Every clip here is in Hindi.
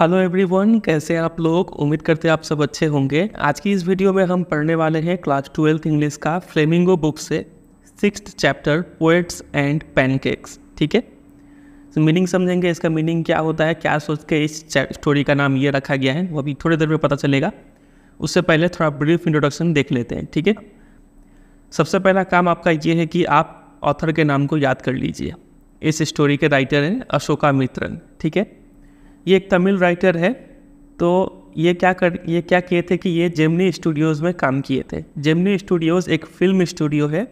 हेलो एवरीवन कैसे आप लोग उम्मीद करते हैं आप सब अच्छे होंगे आज की इस वीडियो में हम पढ़ने वाले हैं क्लास ट्वेल्थ इंग्लिश का फ्लेमिंगो बुक से six chapter poets and pancakes ठीक है तो मीनिंग समझेंगे इसका मीनिंग क्या होता है क्या सोच के इस स्टोरी का नाम ये रखा गया है वो अभी थोड़ी देर में पता चलेगा उससे पहले थोड़ा ब्रीफ इंट्रोडक्शन देख लेते हैं ठीक है सबसे पहला काम आपका ये है कि आप ऑथर के नाम को याद कर लीजिए इस स्टोरी के राइटर हैं अशोका मित्रन ठीक है ये एक तमिल राइटर है तो ये क्या कर ये क्या किए थे कि ये जेमनी स्टूडियोज़ में काम किए थे जेमनी स्टूडियोज़ एक फिल्म स्टूडियो है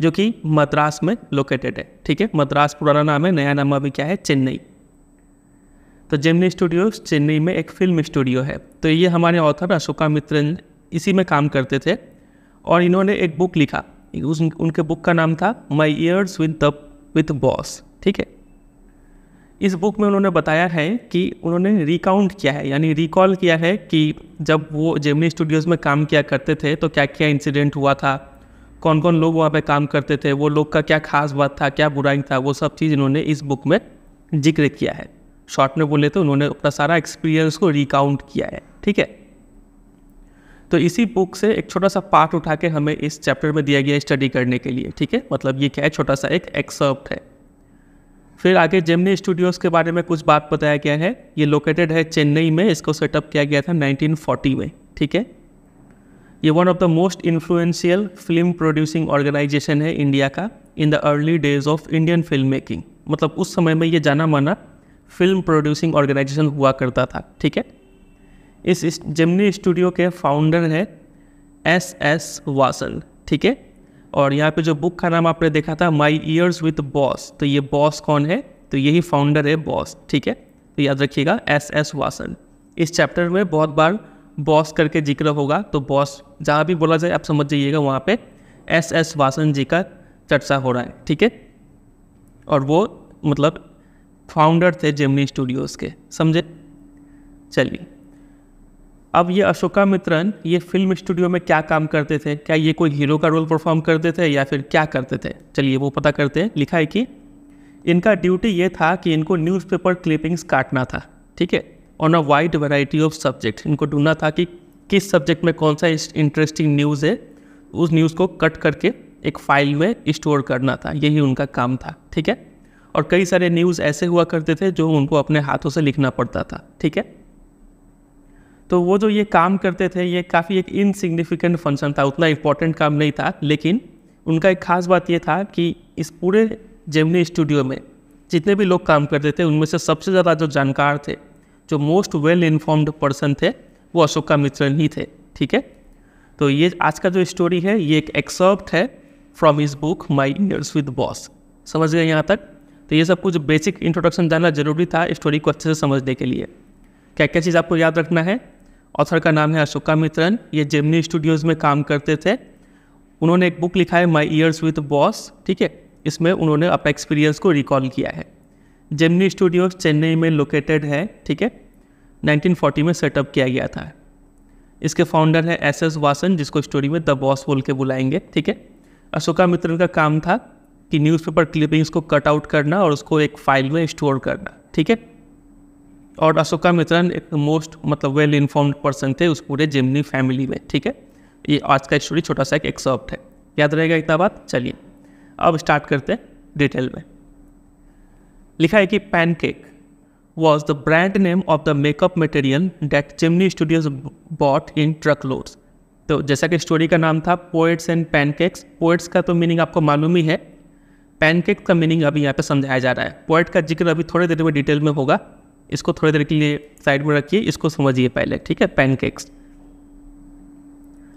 जो कि मद्रास में लोकेटेड है ठीक है मद्रास पुराना नाम है नया नाम अभी क्या है चेन्नई तो जेमनी स्टूडियोज चेन्नई में एक फिल्म स्टूडियो है तो ये हमारे ऑथर अशोका मित्र इसी में काम करते थे और इन्होंने एक बुक लिखा उस उनके बुक का नाम था my years with the with boss ठीक है इस बुक में उन्होंने बताया है कि उन्होंने रिकाउंट किया है यानी रिकॉल किया है कि जब वो जेमनी स्टूडियोज़ में काम किया करते थे तो क्या क्या इंसिडेंट हुआ था कौन कौन लोग वहाँ पे काम करते थे वो लोग का क्या खास बात था क्या बुराई था वो सब चीज़ इन्होंने इस बुक में जिक्र किया है शॉर्ट में बोले तो उन्होंने अपना सारा एक्सपीरियंस को रिकाउंट किया है ठीक है तो इसी बुक से एक छोटा सा पार्ट उठा के हमें इस चैप्टर में दिया गया स्टडी करने के लिए ठीक है मतलब ये क्या है छोटा सा एक एक्सर्प्ट है फिर आगे जेमनी स्टूडियोज़ के बारे में कुछ बात बताया गया है ये लोकेटेड है चेन्नई में इसको सेटअप किया गया था 1940 में ठीक है ये one of the most influential film producing organisation है इंडिया का in the early days of Indian film making मतलब उस समय में ये जाना माना फिल्म प्रोड्यूसिंग ऑर्गेनाइजेशन हुआ करता था ठीक है इस जेमनी स्टूडियो के फाउंडर है एस एस वासल ठीक है और यहाँ पे जो बुक का नाम आपने देखा था माई ईयर्स विथ बॉस तो ये बॉस कौन है तो यही फाउंडर है बॉस ठीक है तो याद रखिएगा एस एस वासन इस चैप्टर में बहुत बार बॉस करके जिक्र होगा तो बॉस जहाँ भी बोला जाए आप समझ जाइएगा वहाँ पे एस एस वासन जी का चर्चा हो रहा है ठीक है और वो मतलब फाउंडर थे जेमनी स्टूडियोज़ के समझे चलिए अब ये अशोका मित्रन ये फिल्म स्टूडियो में क्या काम करते थे क्या ये कोई हीरो का रोल परफॉर्म करते थे या फिर क्या करते थे चलिए वो पता करते हैं लिखा है कि इनका ड्यूटी ये था कि इनको न्यूज़पेपर क्लिपिंग्स काटना था ठीक है on a wide variety of subject इनको ढूंढना था कि किस सब्जेक्ट में कौन सा इंटरेस्टिंग न्यूज़ है उस न्यूज़ को कट करके एक फाइल में स्टोर करना था यही उनका काम था ठीक है और कई सारे न्यूज़ ऐसे हुआ करते थे जो उनको अपने हाथों से लिखना पड़ता था ठीक है तो वो जो ये काम करते थे ये काफ़ी एक इनसिग्निफिकेंट फंक्शन था उतना इम्पोर्टेंट काम नहीं था लेकिन उनका एक खास बात ये था कि इस पूरे जेमनी स्टूडियो में जितने भी लोग काम करते थे उनमें से सबसे ज़्यादा जो जानकार थे जो मोस्ट वेल इन्फॉर्म्ड पर्सन थे वो अशोका मिश्रन ही थे ठीक है तो ये आज का जो स्टोरी है ये एक एक्सर्प्ट है from his book my years with boss समझ गए यहाँ तक तो ये सब कुछ बेसिक इंट्रोडक्शन जानना जरूरी था स्टोरी को अच्छे से समझने के लिए क्या क्या चीज़ आपको याद रखना है ऑथर का नाम है अशोका मित्रन ये जेमनी स्टूडियोज़ में काम करते थे उन्होंने एक बुक लिखा है माई ईयर्स विद बॉस ठीक है इसमें उन्होंने अपना एक्सपीरियंस को रिकॉल किया है जेमनी स्टूडियोज चेन्नई में लोकेटेड है ठीक है 1940 में सेटअप किया गया था इसके फाउंडर है एस एस वासन जिसको स्टोरी में द बॉस बोल के बुलाएंगे ठीक है अशोका मित्रन का काम था कि न्यूज़पेपर क्लिपिंग्स को कट आउट करना और उसको एक फाइल में स्टोर करना ठीक है और अशोका मित्रन एक मोस्ट मतलब वेल इन्फॉर्म्ड पर्सन थे उस पूरे जेमनी फैमिली में ठीक है ये आज का स्टोरी छोटा सा एक एक्सर्प्ट है याद रहेगा इतना बात चलिए अब स्टार्ट करते हैं डिटेल में लिखा है कि pancake was the brand name of the makeup material that Gemini studios bought in truck loads तो जैसा कि स्टोरी का नाम था पोएट्स एंड पैनकेक्स पोएट्स का तो मीनिंग आपको मालूम ही है पैनकेक का मीनिंग अभी यहाँ पे समझाया जा रहा है पोएट का जिक्र अभी थोड़ी देर में डिटेल में होगा इसको थोड़ी देर के लिए साइड में रखिए इसको समझिए पहले ठीक है पैनकेक्स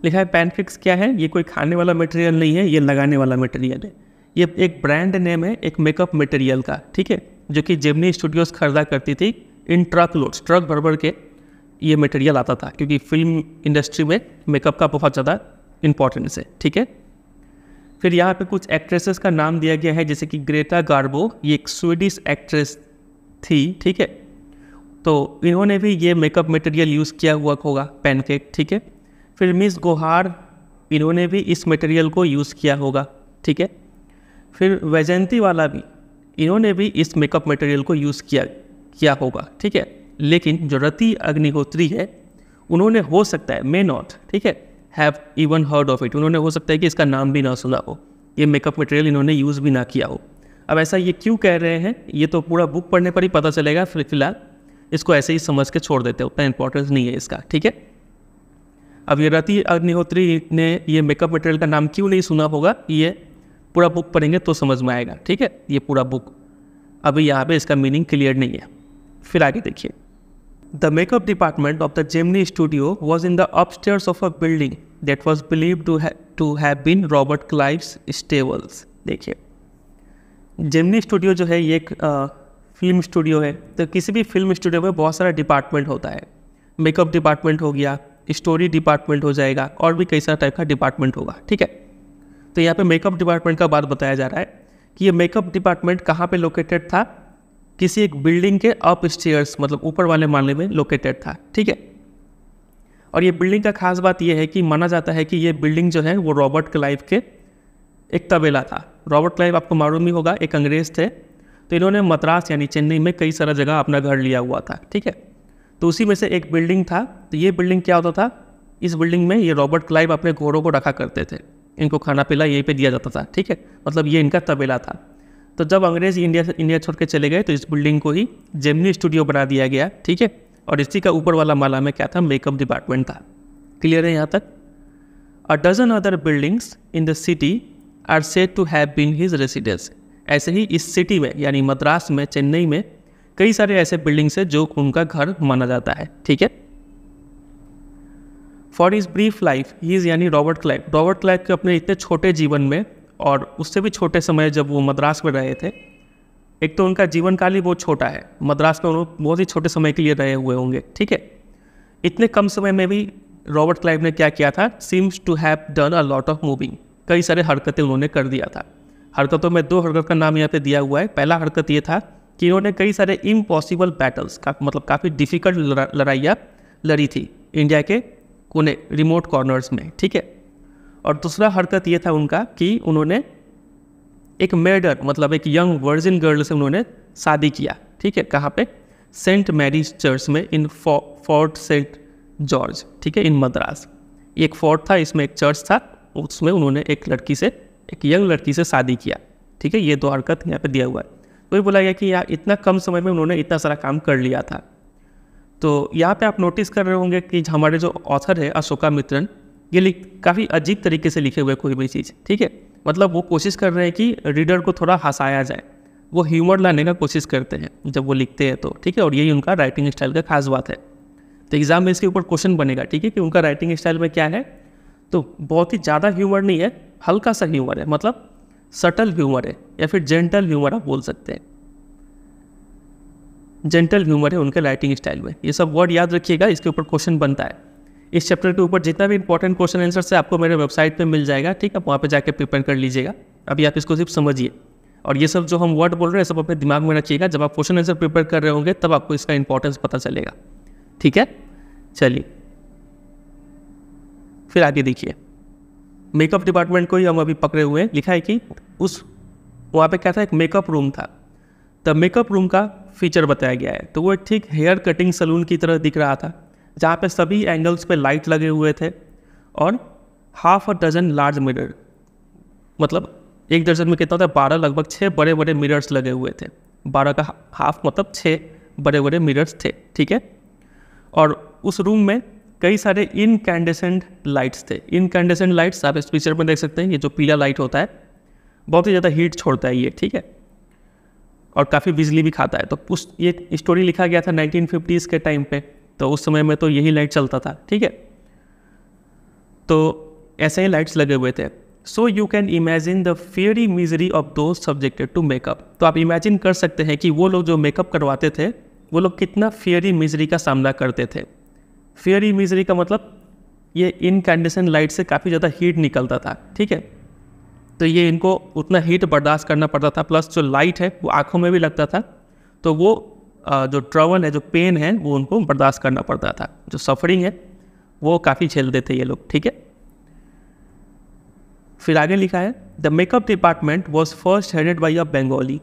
लिखा है पैनकेक्स क्या है ये कोई खाने वाला मटेरियल नहीं है ये लगाने वाला मटेरियल है ये एक ब्रांड नेम है एक मेकअप मटेरियल का ठीक है जो कि जेमनी स्टूडियोज खरीदा करती थी इन ट्रक लोड्स ट्रक भर भर के ये मटेरियल आता था क्योंकि फिल्म इंडस्ट्री में मेकअप का बहुत ज़्यादा इंपॉर्टेंस है ठीक है फिर यहाँ पे कुछ एक्ट्रेसेस का नाम दिया गया है जैसे कि ग्रेटा गार्बो ये एक स्वीडिश एक्ट्रेस थी ठीक है तो इन्होंने भी ये मेकअप मटेरियल यूज़ किया हुआ होगा पैनकेक ठीक है फिर मिस गोहार इन्होंने भी इस मटेरियल को यूज़ किया होगा ठीक है फिर वैजयंती वाला भी इन्होंने भी इस मेकअप मटेरियल को यूज़ किया किया होगा ठीक है लेकिन जो रति अग्निहोत्री है उन्होंने हो सकता है मे नॉट ठीक है have even heard of it उन्होंने हो सकता है कि इसका नाम भी ना सुना हो ये मेकअप मटेरियल इन्होंने यूज़ भी ना किया हो अब ऐसा ये क्यों कह रहे हैं ये तो पूरा बुक पढ़ने पर ही पता चलेगा फिर फिलहाल इसको ऐसे ही समझ के छोड़ देते हो उतना इंपॉर्टेंस नहीं है इसका ठीक है अब ये रति अग्निहोत्री ने ये मेकअप मटेरियल का नाम क्यों नहीं सुना होगा ये पूरा बुक पढ़ेंगे तो समझ में आएगा ठीक है ये पूरा बुक अभी यहाँ पे इसका मीनिंग क्लियर नहीं है फिर आगे देखिए the makeup department of the Gemini studio was in the upstairs of a building that was believe to to have been Robert Clive stables देखिए जेमनी स्टूडियो जो है ये एक फिल्म स्टूडियो है तो किसी भी फिल्म स्टूडियो में बहुत सारा डिपार्टमेंट होता है मेकअप डिपार्टमेंट हो गया स्टोरी डिपार्टमेंट हो जाएगा और भी कई सारा टाइप का डिपार्टमेंट होगा ठीक है तो यहाँ पे मेकअप डिपार्टमेंट का बात बताया जा रहा है कि ये मेकअप डिपार्टमेंट कहाँ पे लोकेटेड था किसी एक बिल्डिंग के अप स्टेयर्स मतलब ऊपर वाले माले में लोकेटेड था ठीक है और ये बिल्डिंग का खास बात यह है कि माना जाता है कि ये बिल्डिंग जो है वो रॉबर्ट क्लाइव के एक तबेला था रॉबर्ट क्लाइव आपको मालूम ही होगा एक अंग्रेज थे तो इन्होंने मद्रास यानी चेन्नई में कई सारा जगह अपना घर लिया हुआ था ठीक है तो उसी में से एक बिल्डिंग था तो ये बिल्डिंग क्या होता था इस बिल्डिंग में ये रॉबर्ट क्लाइव अपने घोड़ों को रखा करते थे इनको खाना पीला यहीं पे दिया जाता था ठीक है मतलब ये इनका तबेला था तो जब अंग्रेज इंडिया से इंडिया छोड़ के चले गए तो इस बिल्डिंग को ही जेमनी स्टूडियो बना दिया गया ठीक है और इसी का ऊपर वाला माला में क्या था मेकअप डिपार्टमेंट था क्लियर है यहाँ तक a dozen other buildings in the city are said to have been his residence ऐसे ही इस सिटी में यानी मद्रास में चेन्नई में कई सारे ऐसे बिल्डिंग्स हैं जो उनका घर माना जाता है ठीक है for is brief life is यानी रॉबर्ट क्लैक रॉबर्ट क्लैक के अपने इतने छोटे जीवन में और उससे भी छोटे समय जब वो मद्रास में रहे थे एक तो उनका जीवन काल ही बहुत छोटा है मद्रास में उन्होंने बहुत ही छोटे समय के लिए रहे हुए होंगे ठीक है इतने कम समय में भी रॉबर्ट क्लाइव ने क्या किया था seems to have done a lot of moving कई सारे हरकतें उन्होंने कर दिया था हरकतों में दो हरकत का नाम यहाँ पे दिया हुआ है पहला हरकत ये था कि इन्होंने कई सारे इम्पॉसिबल बैटल्स का मतलब काफ़ी डिफ़िकल्ट लड़ाइयाँ लड़ी थी इंडिया के कोने रिमोट कॉर्नर्स में ठीक है और दूसरा हरकत ये था उनका कि उन्होंने एक मेडर मतलब एक यंग वर्जिन गर्ल से उन्होंने शादी किया ठीक है कहाँ पे सेंट मैरीज चर्च में इन फोर्ट सेंट जॉर्ज ठीक है इन मद्रास एक फोर्ट था इसमें एक चर्च था उसमें उन्होंने एक लड़की से एक यंग लड़की से शादी किया ठीक है ये दो हरकत यहाँ पे दिया हुआ है तो ये बोला गया कि यार इतना कम समय में उन्होंने इतना सारा काम कर लिया था तो यहाँ पे आप नोटिस कर रहे होंगे कि हमारे जो ऑथर है अशोका मित्रन ये काफ़ी अजीब तरीके से लिखे हुए कोई भी चीज़ ठीक है मतलब वो कोशिश कर रहे हैं कि रीडर को थोड़ा हंसाया जाए वो ह्यूमर लाने का कोशिश करते हैं जब वो लिखते हैं तो ठीक है और यही उनका राइटिंग स्टाइल का खास बात है तो एग्ज़ाम में इसके ऊपर क्वेश्चन बनेगा ठीक है कि उनका राइटिंग स्टाइल में क्या है तो बहुत ही ज़्यादा ह्यूमर नहीं है हल्का सा ह्यूमर है मतलब सटल ह्यूमर है या फिर जेंटल ह्यूमर आप बोल सकते हैं जेंटल ह्यूमर है उनके राइटिंग स्टाइल में ये सब वर्ड याद रखिएगा इसके ऊपर क्वेश्चन बनता है इस चैप्टर के ऊपर जितना भी इंपॉर्टेंट क्वेश्चन आंसर है आपको मेरे वेबसाइट पर मिल जाएगा ठीक है वहाँ पर जाकर प्रिपेयर कर लीजिएगा अभी आप इसको सिर्फ समझिए और ये सब जो हम वर्ड बोल रहे हैं सब अपने दिमाग में रखिएगा जब आप क्वेश्चन आंसर प्रिपेयर कर रहे होंगे तब आपको इसका इंपॉर्टेंस पता चलेगा ठीक है चलिए फिर आगे देखिए मेकअप डिपार्टमेंट को ही हम अभी पकड़े हुए हैं लिखा है कि उस वहाँ पे क्या था एक मेकअप रूम था तो मेकअप रूम का फीचर बताया गया है तो वो ठीक हेयर कटिंग सलून की तरह दिख रहा था जहाँ पे सभी एंगल्स पे लाइट लगे हुए थे और half a dozen large mirror मतलब एक दर्जन में कितना था बारह लगभग छः बड़े बड़े मिरर्स लगे हुए थे बारह का हाफ मतलब छः बड़े बड़े मिरर्स थे ठीक है और उस रूम में कई सारे इनकैंडेसेंट लाइट्स थे इनकैंडेसेंट लाइट्स आप इस पिक्चर में देख सकते हैं ये जो पीला लाइट होता है बहुत ही ज़्यादा हीट छोड़ता है ये ठीक है और काफ़ी बिजली भी खाता है तो उस ये स्टोरी लिखा गया था नाइनटीन के टाइम पे तो उस समय में तो यही लाइट चलता था ठीक है तो ऐसे ही लाइट्स लगे हुए थे so you can imagine the fiery misery of those subjected to makeup तो आप इमेजिन कर सकते हैं कि वो लोग जो मेकअप करवाते थे वो लोग कितना फेयरी मिजरी का सामना करते थे फेयर ई मिजरी का मतलब ये इनकैंडेसेंट लाइट से काफ़ी ज़्यादा हीट निकलता था ठीक है तो ये इनको उतना हीट बर्दाश्त करना पड़ता था प्लस जो लाइट है वो आँखों में भी लगता था तो वो जो ट्रवल है जो पेन है वो उनको बर्दाश्त करना पड़ता था जो सफरिंग है वो काफ़ी झेलते थे ये लोग ठीक है फिर आगे लिखा है the makeup department was first headed by a Bengali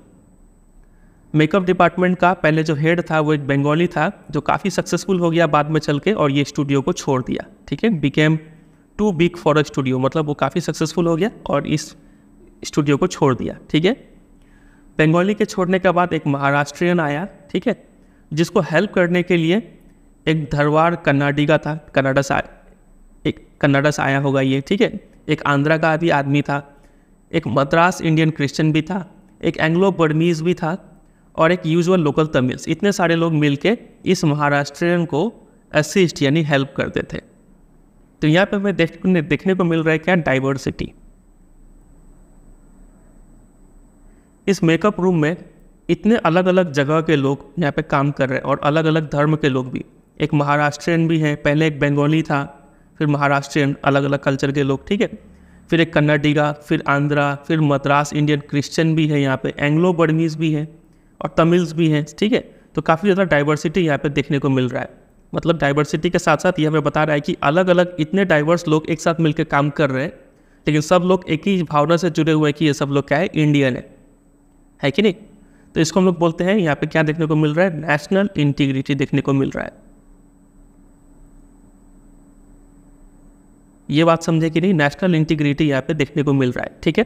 makeup department का पहले जो हेड था वो एक बंगाली था जो काफ़ी सक्सेसफुल हो गया बाद में चल के और ये स्टूडियो को छोड़ दिया ठीक है became too big for a studio मतलब वो काफ़ी सक्सेसफुल हो गया और इस स्टूडियो को छोड़ दिया ठीक है बंगाली के छोड़ने के बाद एक महाराष्ट्रियन आया ठीक है जिसको हेल्प करने के लिए एक धरवार कन्नाडी का था कन्नाडा से एक कन्नाडा से आया होगा ये ठीक है एक आंध्रा का भी आदमी था एक मद्रास इंडियन क्रिश्चियन भी था एक एंग्लो बर्मीज़ भी था और एक यूजुअल लोकल तमिल्स इतने सारे लोग मिल इस महाराष्ट्रियन को असिस्ट यानी हेल्प करते थे तो यहाँ पर हमें देखने देखने को मिल रहा है क्या डाइवर्सिटी इस मेकअप रूम में इतने अलग अलग जगह के लोग यहाँ पे काम कर रहे हैं और अलग अलग धर्म के लोग भी एक महाराष्ट्रियन भी हैं पहले एक बंगाली था फिर महाराष्ट्रियन अलग अलग कल्चर के लोग ठीक है फिर एक कन्नाडिगा फिर आंध्रा फिर मद्रास इंडियन क्रिश्चियन भी है यहाँ पे एंग्लो बर्मीज भी है और तमिल्स भी हैं ठीक है तो काफ़ी ज़्यादा डाइवर्सिटी यहाँ पे देखने को मिल रहा है मतलब डाइवर्सिटी के साथ साथ ये हमें बता रहा है कि अलग अलग इतने डाइवर्स लोग एक साथ मिलकर काम कर रहे हैं लेकिन सब लोग एक ही भावना से जुड़े हुए हैं कि ये सब लोग क्या है इंडियन है है कि नहीं तो इसको हम लोग बोलते हैं यहाँ पे क्या देखने को मिल रहा है नेशनल इंटीग्रिटी देखने को मिल रहा है ये बात समझे कि नहीं नेशनल इंटीग्रिटी यहाँ पे देखने को मिल रहा है ठीक है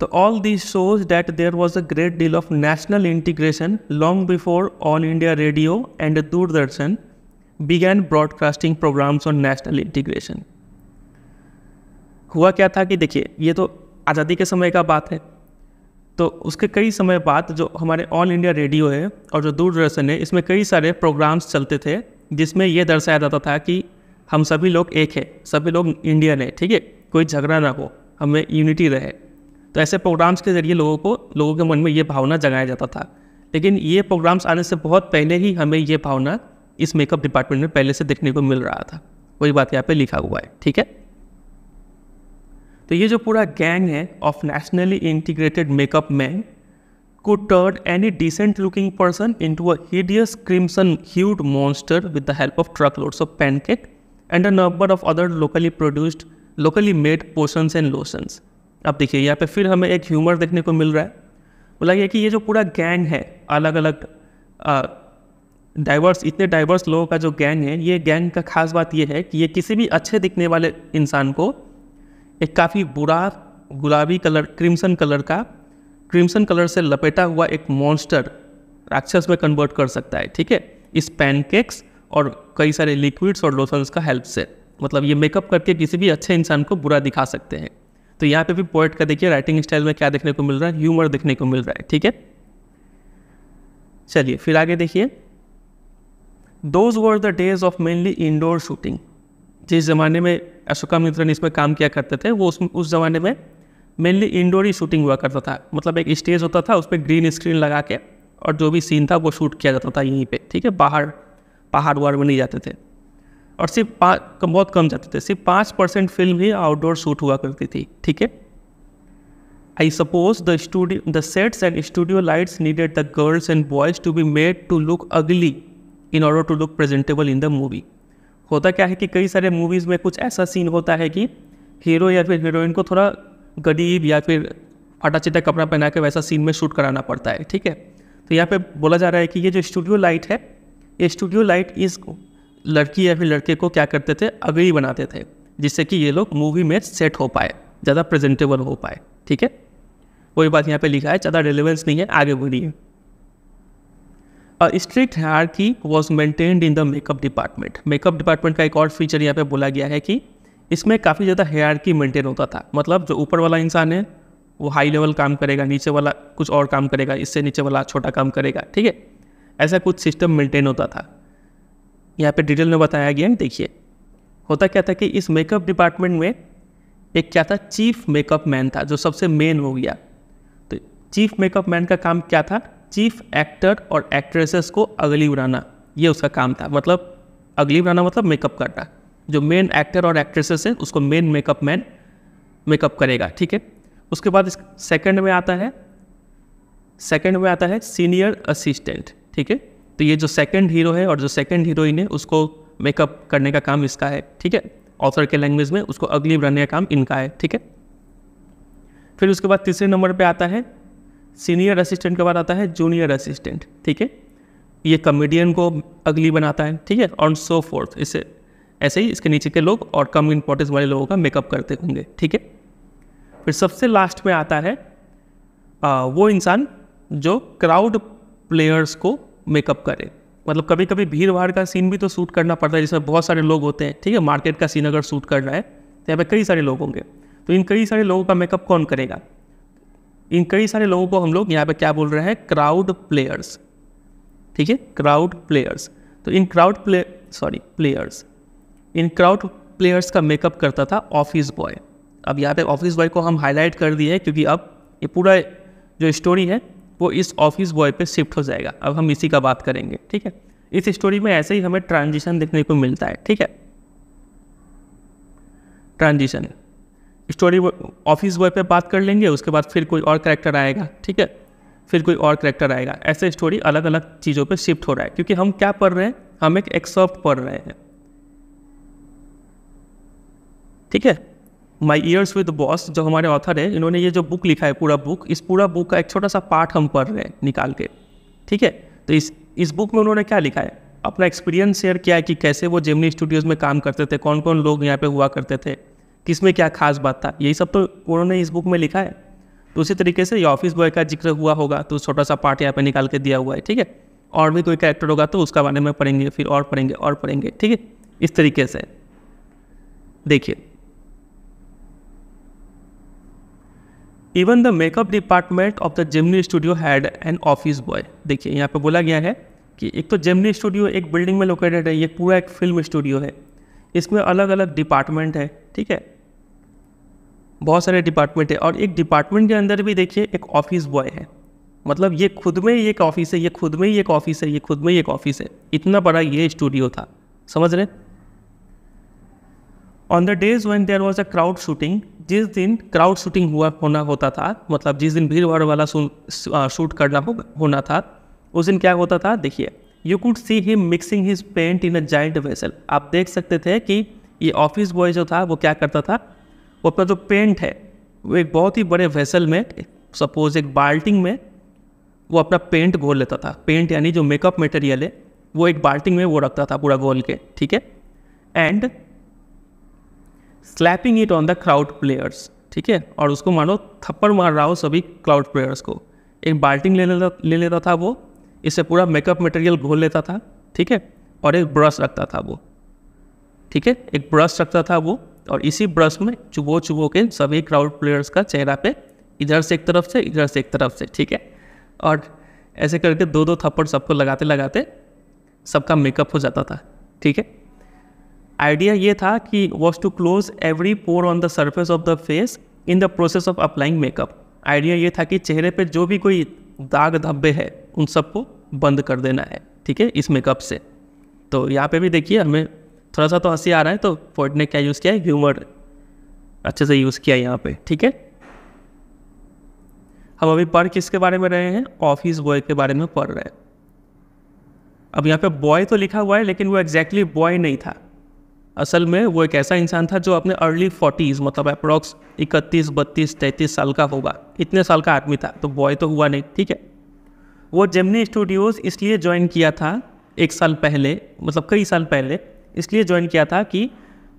तो all this shows that there was a great deal of national integration long before All India Radio and Doordarshan began broadcasting programmes on national integration हुआ क्या था कि देखिए ये तो आज़ादी के समय का बात है तो उसके कई समय बाद जो हमारे ऑल इंडिया रेडियो है और जो दूरदर्शन है इसमें कई सारे प्रोग्राम्स चलते थे जिसमें यह दर्शाया जाता था कि हम सभी लोग एक है सभी लोग इंडियन है ठीक है कोई झगड़ा ना हो हमें यूनिटी रहे तो ऐसे प्रोग्राम्स के ज़रिए लोगों को लोगों के मन में ये भावना जगाया जाता था लेकिन ये प्रोग्राम्स आने से बहुत पहले ही हमें ये भावना इस मेकअप डिपार्टमेंट में पहले से देखने को मिल रहा था वही बात यहाँ पे लिखा हुआ है ठीक है तो ये जो पूरा गैंग है of nationally integrated makeup man को turn any decent looking person into a hideous crimson hued monster with the help of truck loads of pancake and a number of other locally produced locally made potions and lotions अब देखिए यहाँ पे फिर हमें एक ह्यूमर देखने को मिल रहा है बोला गया कि ये जो पूरा गैंग है अलग अलग डाइवर्स इतने डाइवर्स लोगों का जो गैंग है ये गैंग का खास बात ये है कि ये किसी भी अच्छे दिखने वाले इंसान को एक काफ़ी बुरा गुलाबी कलर क्रिम्सन कलर का क्रिम्सन कलर से लपेटा हुआ एक मॉन्स्टर राक्षस में कन्वर्ट कर सकता है ठीक है इस पैनकेक्स और कई सारे लिक्विड्स और लोशंस का हेल्प से मतलब ये मेकअप करके किसी भी अच्छे इंसान को बुरा दिखा सकते हैं तो यहाँ पे भी पोइट का देखिए राइटिंग स्टाइल में क्या देखने को मिल रहा है ह्यूमर देखने को मिल रहा है ठीक है चलिए फिर आगे देखिए those were the days of mainly indoor shooting जिस ज़माने में अशोका मित्र ने इसमें काम किया करते थे वो उस उस ज़माने में मेनली इंडोर ही शूटिंग हुआ करता था मतलब एक स्टेज होता था उस पर ग्रीन स्क्रीन लगा के और जो भी सीन था वो शूट किया जाता था यहीं पे ठीक है बाहर पहाड़ वहाड़ में नहीं जाते थे और सिर्फ पाँच बहुत कम जाते थे सिर्फ पाँच परसेंट फिल्म ही आउटडोर शूट हुआ करती थी ठीक है I suppose the studio the sets and studio lights needed the girls and boys to be made to look ugly in order to look presentable in the movie होता क्या है कि कई सारे मूवीज़ में कुछ ऐसा सीन होता है कि हीरो या फिर हीरोइन को थोड़ा गरीब या फिर फटा चिटा कपड़ा पहना के वैसा सीन में शूट कराना पड़ता है ठीक है तो यहाँ पे बोला जा रहा है कि ये जो स्टूडियो लाइट है ये स्टूडियो लाइट इज़ लड़की या फिर लड़के को क्या करते थे अगली बनाते थे जिससे कि ये लोग मूवी में सेट हो पाए ज़्यादा प्रेजेंटेबल हो पाए ठीक है वही बात यहाँ पे लिखा है ज़्यादा रिलेवेंस नहीं है आगे बढ़िए और स्ट्रिक्ट की was maintained in the makeup department makeup department का एक और फीचर यहाँ पे बोला गया है कि इसमें काफ़ी ज़्यादा हेयर की मेंटेन होता था मतलब जो ऊपर वाला इंसान है वो हाई लेवल काम करेगा नीचे वाला कुछ और काम करेगा इससे नीचे वाला छोटा काम करेगा ठीक है ऐसा कुछ सिस्टम मेंटेन होता था यहाँ पे डिटेल में बताया गया है देखिए होता क्या था कि इस मेकअप डिपार्टमेंट में एक क्या था चीफ मेकअप मैन था जो सबसे मेन हो गया तो चीफ मेकअप मैन का काम क्या था चीफ एक्टर और एक्ट्रेसेस को अगली बनाना ये उसका काम था मतलब अगली बनाना मतलब मेकअप करना जो मेन एक्टर और एक्ट्रेसेस है उसको मेन मेकअप मैन मेकअप करेगा ठीक है उसके बाद सेकेंड में आता है सेकेंड में आता है सीनियर असिस्टेंट ठीक है तो ये जो सेकंड हीरो है और जो सेकंड हीरोइन है उसको मेकअप करने का काम इसका है ठीक है ऑथर के लैंग्वेज में उसको अगली बनाने का काम इनका है ठीक है फिर उसके बाद तीसरे नंबर पे आता है सीनियर असिस्टेंट के बाद आता है जूनियर असिस्टेंट ठीक है ये कॉमेडियन को अगली बनाता है ठीक है ऑन सो फोर्थ इसे ऐसे ही इसके नीचे के लोग और कम इम्पोर्टेंस वाले लोगों का मेकअप करते होंगे ठीक है फिर सबसे लास्ट में आता है आ, वो इंसान जो क्राउड प्लेयर्स को मेकअप करें मतलब कभी कभी भीड़ भाड़ का सीन भी तो शूट करना पड़ता है जिसमें बहुत सारे लोग होते हैं ठीक है मार्केट का सीन अगर शूट करना है तो यहाँ पर कई सारे लोग होंगे तो इन कई सारे लोगों का मेकअप कौन करेगा इन कई सारे लोगों को हम लोग यहाँ पे क्या बोल रहे हैं क्राउड प्लेयर्स ठीक है क्राउड प्लेयर्स तो इन क्राउड प्ले सॉरी प्लेयर्स इन क्राउड प्लेयर्स का मेकअप करता था ऑफिस बॉय अब यहाँ पे ऑफिस बॉय को हम हाईलाइट कर दिए क्योंकि अब ये पूरा जो स्टोरी है वो इस ऑफिस बॉय पे शिफ्ट हो जाएगा अब हम इसी का बात करेंगे ठीक है इस स्टोरी में ऐसे ही हमें ट्रांजिशन देखने को मिलता है ठीक है ट्रांजिशन स्टोरी ऑफिस बॉय पे बात कर लेंगे उसके बाद फिर कोई और करेक्टर आएगा ठीक है फिर कोई और करेक्टर आएगा ऐसे स्टोरी अलग अलग चीज़ों पर शिफ्ट हो रहा है क्योंकि हम क्या पढ़ रहे हैं हम एक एक्सॉप्ट पढ़ रहे हैं ठीक है माई ईयर्स विद बॉस जो हमारे ऑथर है इन्होंने ये जो बुक लिखा है पूरा बुक इस पूरा बुक का एक छोटा सा पार्ट हम पढ़ रहे हैं निकाल के ठीक है तो इस इस बुक में उन्होंने क्या लिखा है अपना एक्सपीरियंस शेयर किया है कि कैसे वो जेमनी स्टूडियोज़ में काम करते थे कौन कौन लोग यहाँ पे हुआ करते थे किस में क्या खास बात था यही सब तो उन्होंने इस बुक में लिखा है तो उसी तरीके से ये ऑफिस बॉय का जिक्र हुआ होगा तो छोटा सा पार्ट यहाँ पे निकाल के दिया हुआ है ठीक है और भी कोई कैरेक्टर होगा तो उसका बारे में पढ़ेंगे फिर और पढ़ेंगे और पढ़ेंगे ठीक है इस तरीके से देखिए even the makeup department of the Gemini studio had an office boy देखिए यहाँ पे बोला गया है कि एक तो जेमनी स्टूडियो एक बिल्डिंग में लोकेटेड है ये पूरा एक फिल्म स्टूडियो है इसमें अलग अलग डिपार्टमेंट है ठीक है बहुत सारे डिपार्टमेंट है और एक डिपार्टमेंट के अंदर भी देखिए एक ऑफिस बॉय है मतलब ये खुद में ही एक ऑफिस है ये खुद में ही एक ऑफिस है ये खुद में ही एक ऑफिस है इतना बड़ा ये स्टूडियो था समझ रहे on the days when there was a crowd shooting जिस दिन क्राउड शूटिंग हुआ होना होता था मतलब जिस दिन भीड़ भाड़ वाला शूट करना हो, होना था उस दिन क्या होता था देखिए you could see him mixing his paint in a giant vessel आप देख सकते थे कि ये ऑफिस बॉय जो था वो क्या करता था वो अपना जो पेंट है वो एक बहुत ही बड़े वेसल में सपोज एक बाल्टिंग में वो अपना पेंट घोल लेता था पेंट यानी जो मेकअप मटेरियल है वो एक बाल्टिंग में वो रखता था पूरा घोल के ठीक है and slapping it on the crowd players ठीक है और उसको मानो थप्पड़ मार रहा हो सभी क्राउड प्लेयर्स को एक बाल्टिंग ले लेता ले लेता था वो इससे पूरा मेकअप मटेरियल घोल लेता था ठीक है और एक ब्रश रखता था वो ठीक है एक ब्रश रखता था वो और इसी ब्रश में चुबो चुबो के सभी क्राउड प्लेयर्स का चेहरा पे इधर से एक तरफ से इधर से एक तरफ से ठीक है और ऐसे करके दो दो थप्पड़ सबको लगाते लगाते सबका मेकअप हो जाता था ठीक है आइडिया ये था कि was to close every pore on the surface of the face in the process of applying makeup idea ये था कि चेहरे पे जो भी कोई दाग धब्बे है उन सबको बंद कर देना है ठीक है इस मेकअप से तो यहाँ पे भी देखिए हमें थोड़ा सा तो हंसी आ रहा है तो फोर्ट ने क्या यूज़ किया है ह्यूमर अच्छे से यूज़ किया यहाँ पे ठीक है हम अभी पढ़ किसके बारे में रहे हैं ऑफिस बॉय के बारे में पढ़ रहे हैं अब यहाँ पे बॉय तो लिखा हुआ है लेकिन वो एग्जैक्टली exactly बॉय नहीं था असल में वो एक ऐसा इंसान था जो अपने अर्ली फोर्टीज़ मतलब अप्रॉक्स इकतीस बत्तीस तैंतीस साल का होगा इतने साल का आदमी था तो बॉय तो हुआ नहीं ठीक है वो जेमनी स्टूडियोज़ इसलिए ज्वाइन किया था एक साल पहले मतलब कई साल पहले इसलिए ज्वाइन किया था कि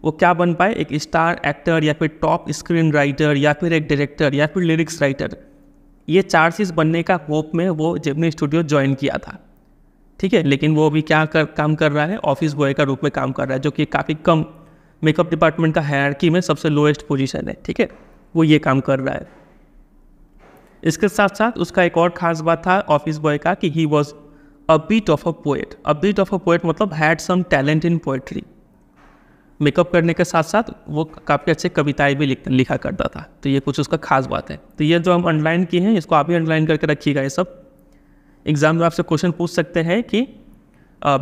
वो क्या बन पाए एक स्टार एक्टर या फिर टॉप स्क्रीन राइटर या फिर एक डायरेक्टर या फिर लिरिक्स राइटर ये चार चीज़ बनने का होप में वो जेमनी स्टूडियो ज्वाइन किया था ठीक है लेकिन वो अभी क्या कर काम कर रहा है ऑफिस बॉय का रूप में काम कर रहा है जो कि काफ़ी कम मेकअप डिपार्टमेंट का हायरकी में सबसे लोएस्ट पोजीशन है ठीक है वो ये काम कर रहा है इसके साथ साथ उसका एक और ख़ास बात था ऑफिस बॉय का कि he was a bit of a poet a bit of a poet मतलब had some talent in poetry makeup करने के साथ साथ वो काफ़ी अच्छे कविताएं भी लिख लिखा करता था तो ये कुछ उसका खास बात है तो ये जो हम अंडरलाइन किए हैं इसको आप ही अंडरलाइन करके रखिएगा ये सब एग्ज़ाम में आपसे क्वेश्चन पूछ सकते हैं कि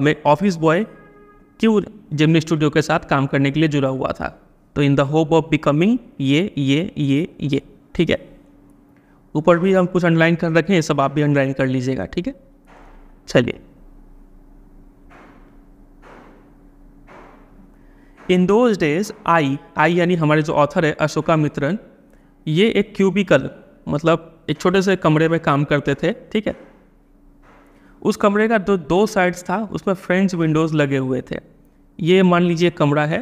मैं ऑफिस बॉय क्यों जिमनी स्टूडियो के साथ काम करने के लिए जुड़ा हुआ था तो in the hope of becoming ये ये ये ये ठीक है ऊपर भी हम कुछ अंडरलाइन कर रखें ये सब आप भी अंडरलाइन कर लीजिएगा ठीक है चलिए इन दोज डेज आई आई यानी हमारे जो ऑथर है अशोका मित्रन ये एक क्यूबिकल मतलब एक छोटे से कमरे में काम करते थे ठीक है उस कमरे का जो दो साइड्स था उसमें फ्रेंच विंडोज़ लगे हुए थे ये मान लीजिए कमरा है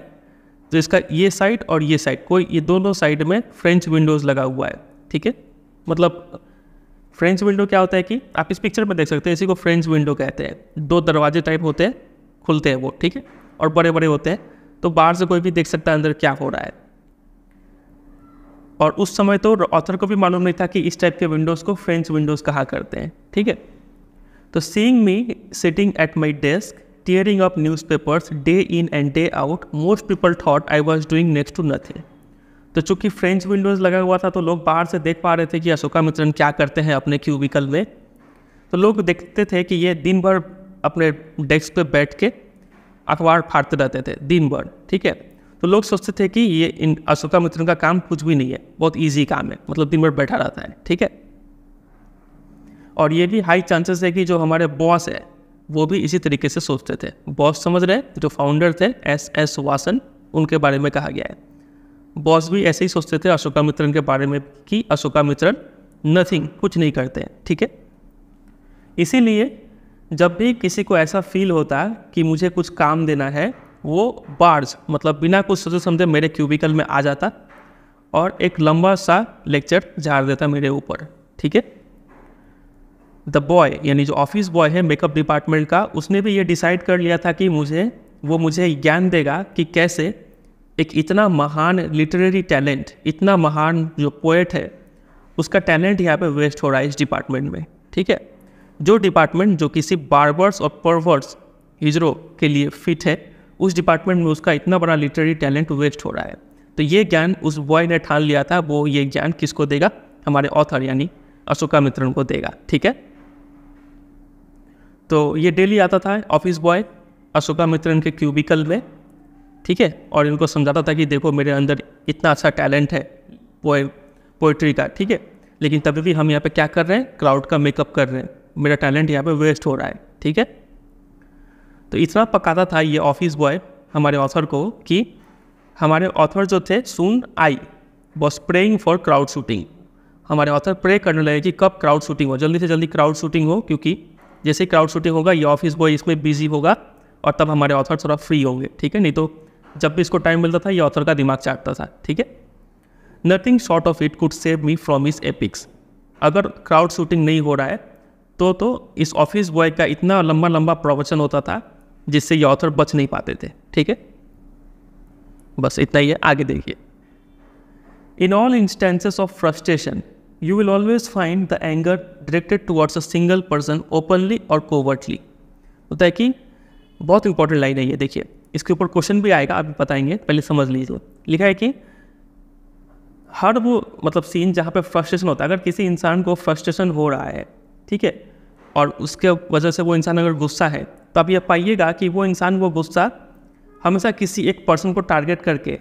तो इसका ये साइड और ये साइड कोई ये दोनों साइड में फ्रेंच विंडोज़ लगा हुआ है ठीक है मतलब फ्रेंच विंडो क्या होता है कि आप इस पिक्चर में देख सकते हैं इसी को फ्रेंच विंडो कहते हैं दो दरवाजे टाइप होते हैं खुलते हैं वो ठीक है और बड़े बड़े होते हैं तो बाहर से कोई भी देख सकता है अंदर क्या हो रहा है और उस समय तो ऑथर को भी मालूम नहीं था कि इस टाइप के विंडोज़ को फ्रेंच विंडोज़ कहा करते हैं ठीक है So me sitting at my desk desk, tearing newspapers day in and day out most people thought I was doing next to nothing तो चूंकि फ्रेंच विंडोज़ लगा हुआ था तो लोग बाहर से देख पा रहे थे कि अशोका मित्रन क्या करते हैं अपने क्यूबिकल में तो लोग देखते थे कि ये दिन भर अपने डेस्क पे बैठ के अखबार फाड़ते रहते थे दिन भर ठीक है तो लोग सोचते थे कि ये इन अशोका मित्रन का काम कुछ भी नहीं है बहुत ईजी काम है मतलब दिन भर बैठा रहता है ठीक है और ये भी हाई चांसेस है कि जो हमारे बॉस है वो भी इसी तरीके से सोचते थे बॉस समझ रहे जो फाउंडर थे एस एस वासन उनके बारे में कहा गया है बॉस भी ऐसे ही सोचते थे अशोका मित्रन के बारे में कि अशोका मित्रन नथिंग कुछ नहीं करते हैं ठीक है इसीलिए जब भी किसी को ऐसा फील होता है कि मुझे कुछ काम देना है वो बार्ज मतलब बिना कुछ सोचे समझे मेरे क्यूबिकल में आ जाता और एक लंबा सा लेक्चर झाड़ देता मेरे ऊपर ठीक है द बॉय यानी जो ऑफिस बॉय है मेकअप डिपार्टमेंट का उसने भी ये डिसाइड कर लिया था कि मुझे वो मुझे ज्ञान देगा कि कैसे एक इतना महान लिटरेरी टैलेंट इतना महान जो पोएट है उसका टैलेंट यहाँ पे वेस्ट हो रहा है इस डिपार्टमेंट में ठीक है जो डिपार्टमेंट जो किसी बारबर्स और परवर्स हिजरो के लिए फिट है उस डिपार्टमेंट में उसका इतना बड़ा लिटरेरी टैलेंट वेस्ट हो रहा है तो ये ज्ञान उस बॉय ने ठान लिया था वो ये ज्ञान किसको देगा हमारे ऑथर यानी अशोका मित्रन को देगा ठीक है तो ये डेली आता था ऑफिस बॉय अशोका मित्र इनके क्यूबिकल में ठीक है और इनको समझाता था कि देखो मेरे अंदर इतना अच्छा टैलेंट है पोए पोइट्री का ठीक है लेकिन तभी भी हम यहाँ पे क्या कर रहे हैं क्राउड का मेकअप कर रहे हैं मेरा टैलेंट यहाँ पे वेस्ट हो रहा है ठीक है तो इतना पकाता था ये ऑफिस बॉय हमारे ऑथर को कि हमारे ऑथर जो थे soon I was praying for crowd shooting हमारे ऑथर प्रे करने लगे कि कब क्राउड शूटिंग हो जल्दी से जल्दी क्राउड शूटिंग हो क्योंकि जैसे क्राउड शूटिंग होगा या ऑफिस बॉय इसमें बिजी होगा और तब हमारे ऑथर थोड़ा फ्री होंगे ठीक है नहीं तो जब भी इसको टाइम मिलता था ये ऑथर का दिमाग चाटता था ठीक है nothing short of it could save me from his epics अगर क्राउड शूटिंग नहीं हो रहा है तो तो इस ऑफिस बॉय का इतना लंबा लंबा प्रवचन होता था जिससे ये ऑथर बच नहीं पाते थे ठीक है बस इतना ही है आगे देखिए in all instances of frustration you will always find the anger directed towards a single person openly और कोवर्टली होता है कि बहुत इंपॉर्टेंट लाइन है ये देखिए इसके ऊपर क्वेश्चन भी आएगा आप बताएंगे पहले समझ लीजिए लिखा है कि हर वो मतलब सीन जहाँ पे फ्रस्ट्रेशन होता है अगर किसी इंसान को फ्रस्ट्रेशन हो रहा है ठीक है और उसके वजह से वो इंसान अगर गुस्सा है तो आप ये पाइएगा कि वो इंसान वो गुस्सा हमेशा किसी एक पर्सन को टारगेट करके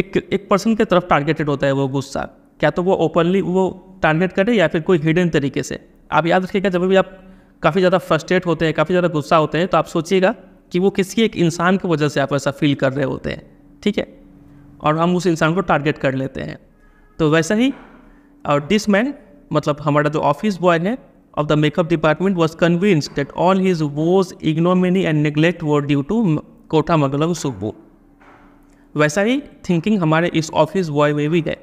एक एक पर्सन के तरफ टारगेटेड होता है वो गुस्सा क्या तो वो ओपनली वो टारगेट करे या फिर कोई हिडन तरीके से आप याद रखिएगा जब भी आप काफ़ी ज़्यादा फ्रस्ट्रेट होते हैं काफ़ी ज़्यादा गुस्सा होते हैं तो आप सोचिएगा कि वो किसी एक इंसान की वजह से आप ऐसा फील कर रहे होते हैं ठीक है और हम उस इंसान को टारगेट कर लेते हैं तो वैसा ही और दिस मैन मतलब हमारा जो ऑफिस बॉय है of the makeup department was convinced that all his woes ignominy and neglect वो due to Kothamangalam Subbu वैसा ही थिंकिंग हमारे इस ऑफिस बॉय में भी है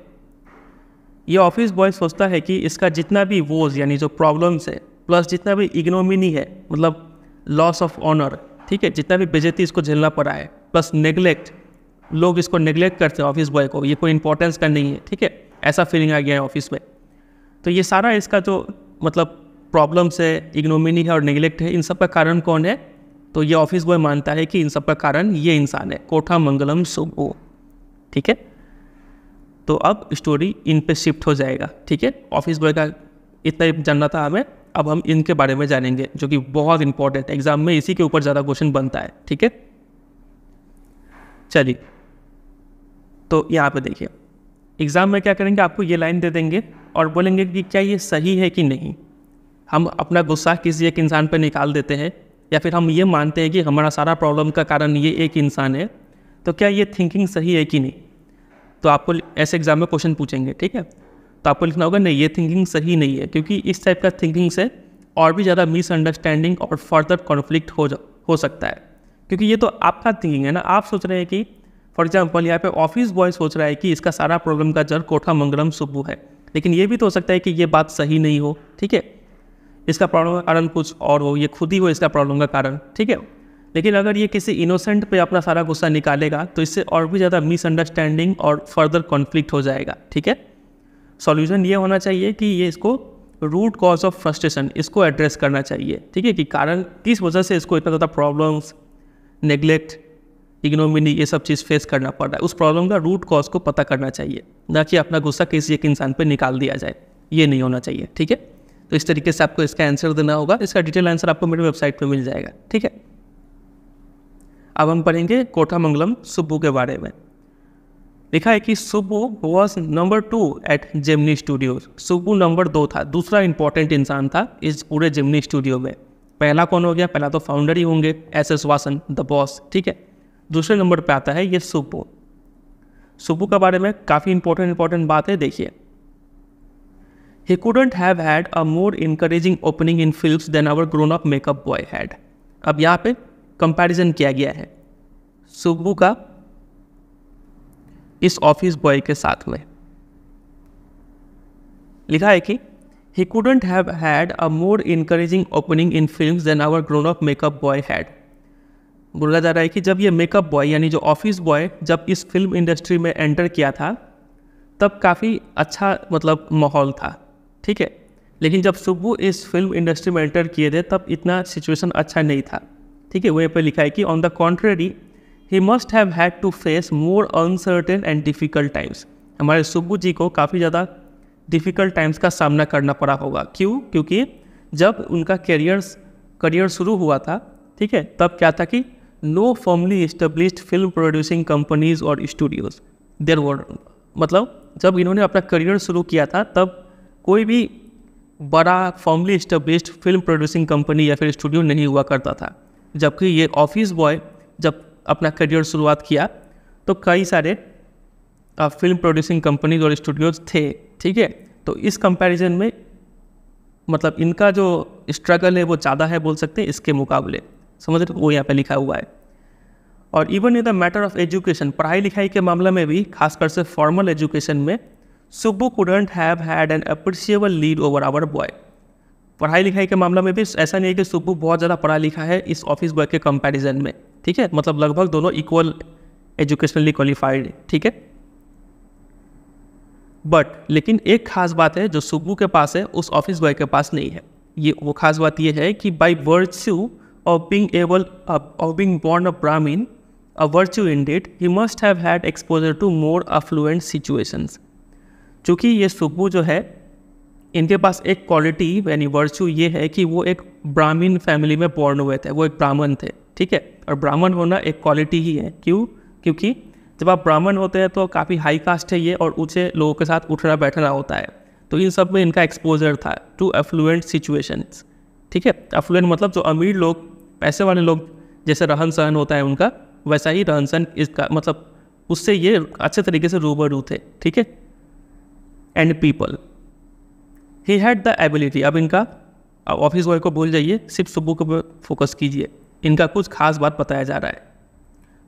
ये ऑफिस बॉय सोचता है कि इसका जितना भी वोज यानी जो प्रॉब्लम्स है प्लस जितना भी इग्नोमिनी है मतलब लॉस ऑफ ऑनर ठीक है जितना भी बेजती इसको झेलना पड़ा है प्लस नेग्लेक्ट लोग इसको नेग्लेक्ट करते हैं ऑफिस बॉय को ये कोई इंपॉर्टेंस का नहीं है ठीक है ऐसा फीलिंग आ गया है ऑफिस में तो ये सारा इसका जो मतलब प्रॉब्लम्स है इग्नोमिनी है और नेग्लेक्ट है इन सब का कारण कौन है तो ये ऑफिस बॉय मानता है कि इन सब का कारण ये इंसान है कोठा मंगलम सुबो ठीक है तो अब स्टोरी इन पे शिफ्ट हो जाएगा ठीक है ऑफिस बॉय का इतना जानना था हमें अब हम इनके बारे में जानेंगे जो कि बहुत इंपॉर्टेंट है एग्जाम में इसी के ऊपर ज़्यादा क्वेश्चन बनता है ठीक है चलिए तो यहाँ पे देखिए एग्ज़ाम में क्या करेंगे आपको ये लाइन दे देंगे और बोलेंगे कि क्या ये सही है कि नहीं हम अपना गुस्सा किसी एक इंसान पर निकाल देते हैं या फिर हम ये मानते हैं कि हमारा सारा प्रॉब्लम का कारण ये एक इंसान है तो क्या ये थिंकिंग सही है कि नहीं तो आपको ऐसे एग्जाम में क्वेश्चन पूछेंगे ठीक है तो आपको लिखना होगा नहीं ये थिंकिंग सही नहीं है क्योंकि इस टाइप का थिंकिंग से और भी ज़्यादा मिसअंडरस्टैंडिंग और फर्दर कॉन्फ्लिक्ट हो जा हो सकता है क्योंकि ये तो आपका थिंकिंग है ना आप सोच रहे हैं कि फॉर एग्जाम्पल यहाँ पे ऑफिस बॉय सोच रहा है कि इसका सारा प्रॉब्लम का जड़ कोठा मंगलम सुबू है लेकिन ये भी तो हो सकता है कि ये बात सही नहीं हो ठीक है इसका प्रॉब्लम का कारण कुछ और हो ये खुद ही हो इसका प्रॉब्लम का कारण ठीक है लेकिन अगर ये किसी इनोसेंट पे अपना सारा गुस्सा निकालेगा तो इससे और भी ज़्यादा मिसअंडरस्टैंडिंग और फर्दर कॉन्फ्लिक्ट हो जाएगा ठीक है सॉल्यूशन ये होना चाहिए कि ये इसको रूट कॉज ऑफ फ्रस्ट्रेशन इसको एड्रेस करना चाहिए ठीक है कि कारण किस वजह से इसको इतना ज़्यादा प्रॉब्लम्स नेग्लेक्ट इग्नोमिनी ये सब चीज़ फेस करना पड़ रहा है उस प्रॉब्लम का रूट कॉज को पता करना चाहिए ना कि अपना गुस्सा किसी एक इंसान पर निकाल दिया जाए ये नहीं होना चाहिए ठीक है तो इस तरीके से आपको इसका आंसर देना होगा इसका डिटेल आंसर आपको मेरे वेबसाइट पर मिल जाएगा ठीक है अब हम पढ़ेंगे कोठामंगलम सुब्बू के बारे में लिखा है कि Subbu was number two at Gemini studio Subbu number दो था दूसरा इंपॉर्टेंट इंसान था इस पूरे जेमनी स्टूडियो में पहला कौन हो गया पहला तो फाउंडर ही होंगे S S Vasan the boss ठीक है दूसरे नंबर पे आता है ये सुब्बू सुब्बू के बारे में काफ़ी इंपॉर्टेंट इंपॉर्टेंट बात है देखिए he couldn't have had a more encouraging opening in film than our grown up makeup boy had अब यहाँ पे कंपैरिजन किया गया है सुबू का इस ऑफिस बॉय के साथ में लिखा है कि he couldn't have had a more encouraging opening in film than our grown up makeup boy had बोला जा रहा है कि जब ये मेकअप बॉय यानी जो ऑफिस बॉय जब इस फिल्म इंडस्ट्री में एंटर किया था तब काफ़ी अच्छा मतलब माहौल था ठीक है लेकिन जब सुबू इस फिल्म इंडस्ट्री में एंटर किए थे तब इतना सिचुएशन अच्छा नहीं था ठीक है वे पर लिखा है कि on the contrary he must have had to face more uncertain and difficult times हमारे सुब्बू जी को काफ़ी ज़्यादा डिफ़िकल्ट टाइम्स का सामना करना पड़ा होगा क्यों क्योंकि जब उनका करियर करियर शुरू हुआ था ठीक है तब क्या था कि no formally established film producing companies और स्टूडियोज़ देर वर्ड मतलब जब इन्होंने अपना करियर शुरू किया था तब कोई भी बड़ा formally established film producing company या फिर स्टूडियो नहीं हुआ करता था जबकि ये ऑफिस बॉय जब अपना करियर शुरुआत किया तो कई सारे फिल्म प्रोड्यूसिंग कंपनीज और स्टूडियोज थे ठीक है तो इस कंपैरिजन में मतलब इनका जो स्ट्रगल है वो ज़्यादा है बोल सकते हैं इसके मुकाबले समझ रहे वो यहाँ पे लिखा हुआ है और even in the matter of education पढ़ाई लिखाई के मामले में भी खासकर से फॉर्मल एजुकेशन में Subbu couldn't have had an appreciable lead over our boy पढ़ाई लिखाई के मामला में भी ऐसा नहीं है कि सुब्बू बहुत ज़्यादा पढ़ा लिखा है इस ऑफिस बॉय के कंपैरिजन में ठीक है मतलब लगभग दोनों इक्वल एजुकेशनली क्वालिफाइड ठीक है बट लेकिन एक खास बात है जो सुब्बू के पास है उस ऑफिस बॉय के पास नहीं है ये वो खास बात यह है कि by virtue of being able of being born a Brahmin a virtue in that he must have had exposure to more affluent situations चूँकि ये सुब्बू जो है इनके पास एक क्वालिटी यानी वर्च्यू ये है कि वो एक ब्राह्मीण फैमिली में बॉर्न हुए थे वो एक ब्राह्मण थे ठीक है और ब्राह्मण होना एक क्वालिटी ही है क्यों क्योंकि जब आप ब्राह्मण होते हैं तो काफ़ी हाई कास्ट है ये और ऊँचे लोगों के साथ उठना बैठना होता है तो इन सब में इनका एक्सपोजर था टू अफ्लुएंट सिचुएशन ठीक है अफ्लुएंट मतलब जो अमीर लोग पैसे वाले लोग जैसे रहन सहन होता है उनका वैसा ही रहन सहन इसका मतलब उससे ये अच्छे तरीके से रूबरू थे ठीक है and people he had the ability अब इनका ऑफिस वर्क को भूल जाइए सिर्फ सुबह को फोकस कीजिए इनका कुछ खास बात बताया जा रहा है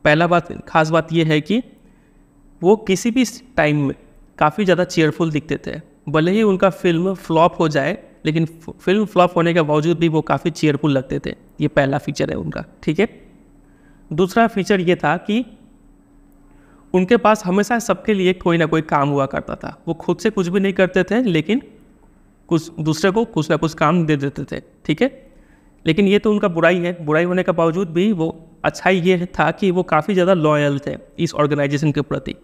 पहला बात खास बात यह है कि वो किसी भी टाइम में काफ़ी ज़्यादा चेयरफुल दिखते थे भले ही उनका फिल्म फ्लॉप हो जाए लेकिन फिल्म फ्लॉप होने के बावजूद भी वो काफ़ी चेयरफुल लगते थे ये पहला फीचर है उनका ठीक है दूसरा फीचर ये था कि उनके पास हमेशा सबके लिए कोई ना कोई काम हुआ करता था वो खुद से कुछ भी नहीं करते थे लेकिन कुछ दूसरे को कुछ ना कुछ काम दे देते थे ठीक है लेकिन ये तो उनका बुराई है बुराई होने के बावजूद भी वो अच्छाई ये था कि वो काफ़ी ज़्यादा लॉयल थे इस ऑर्गेनाइजेशन के प्रति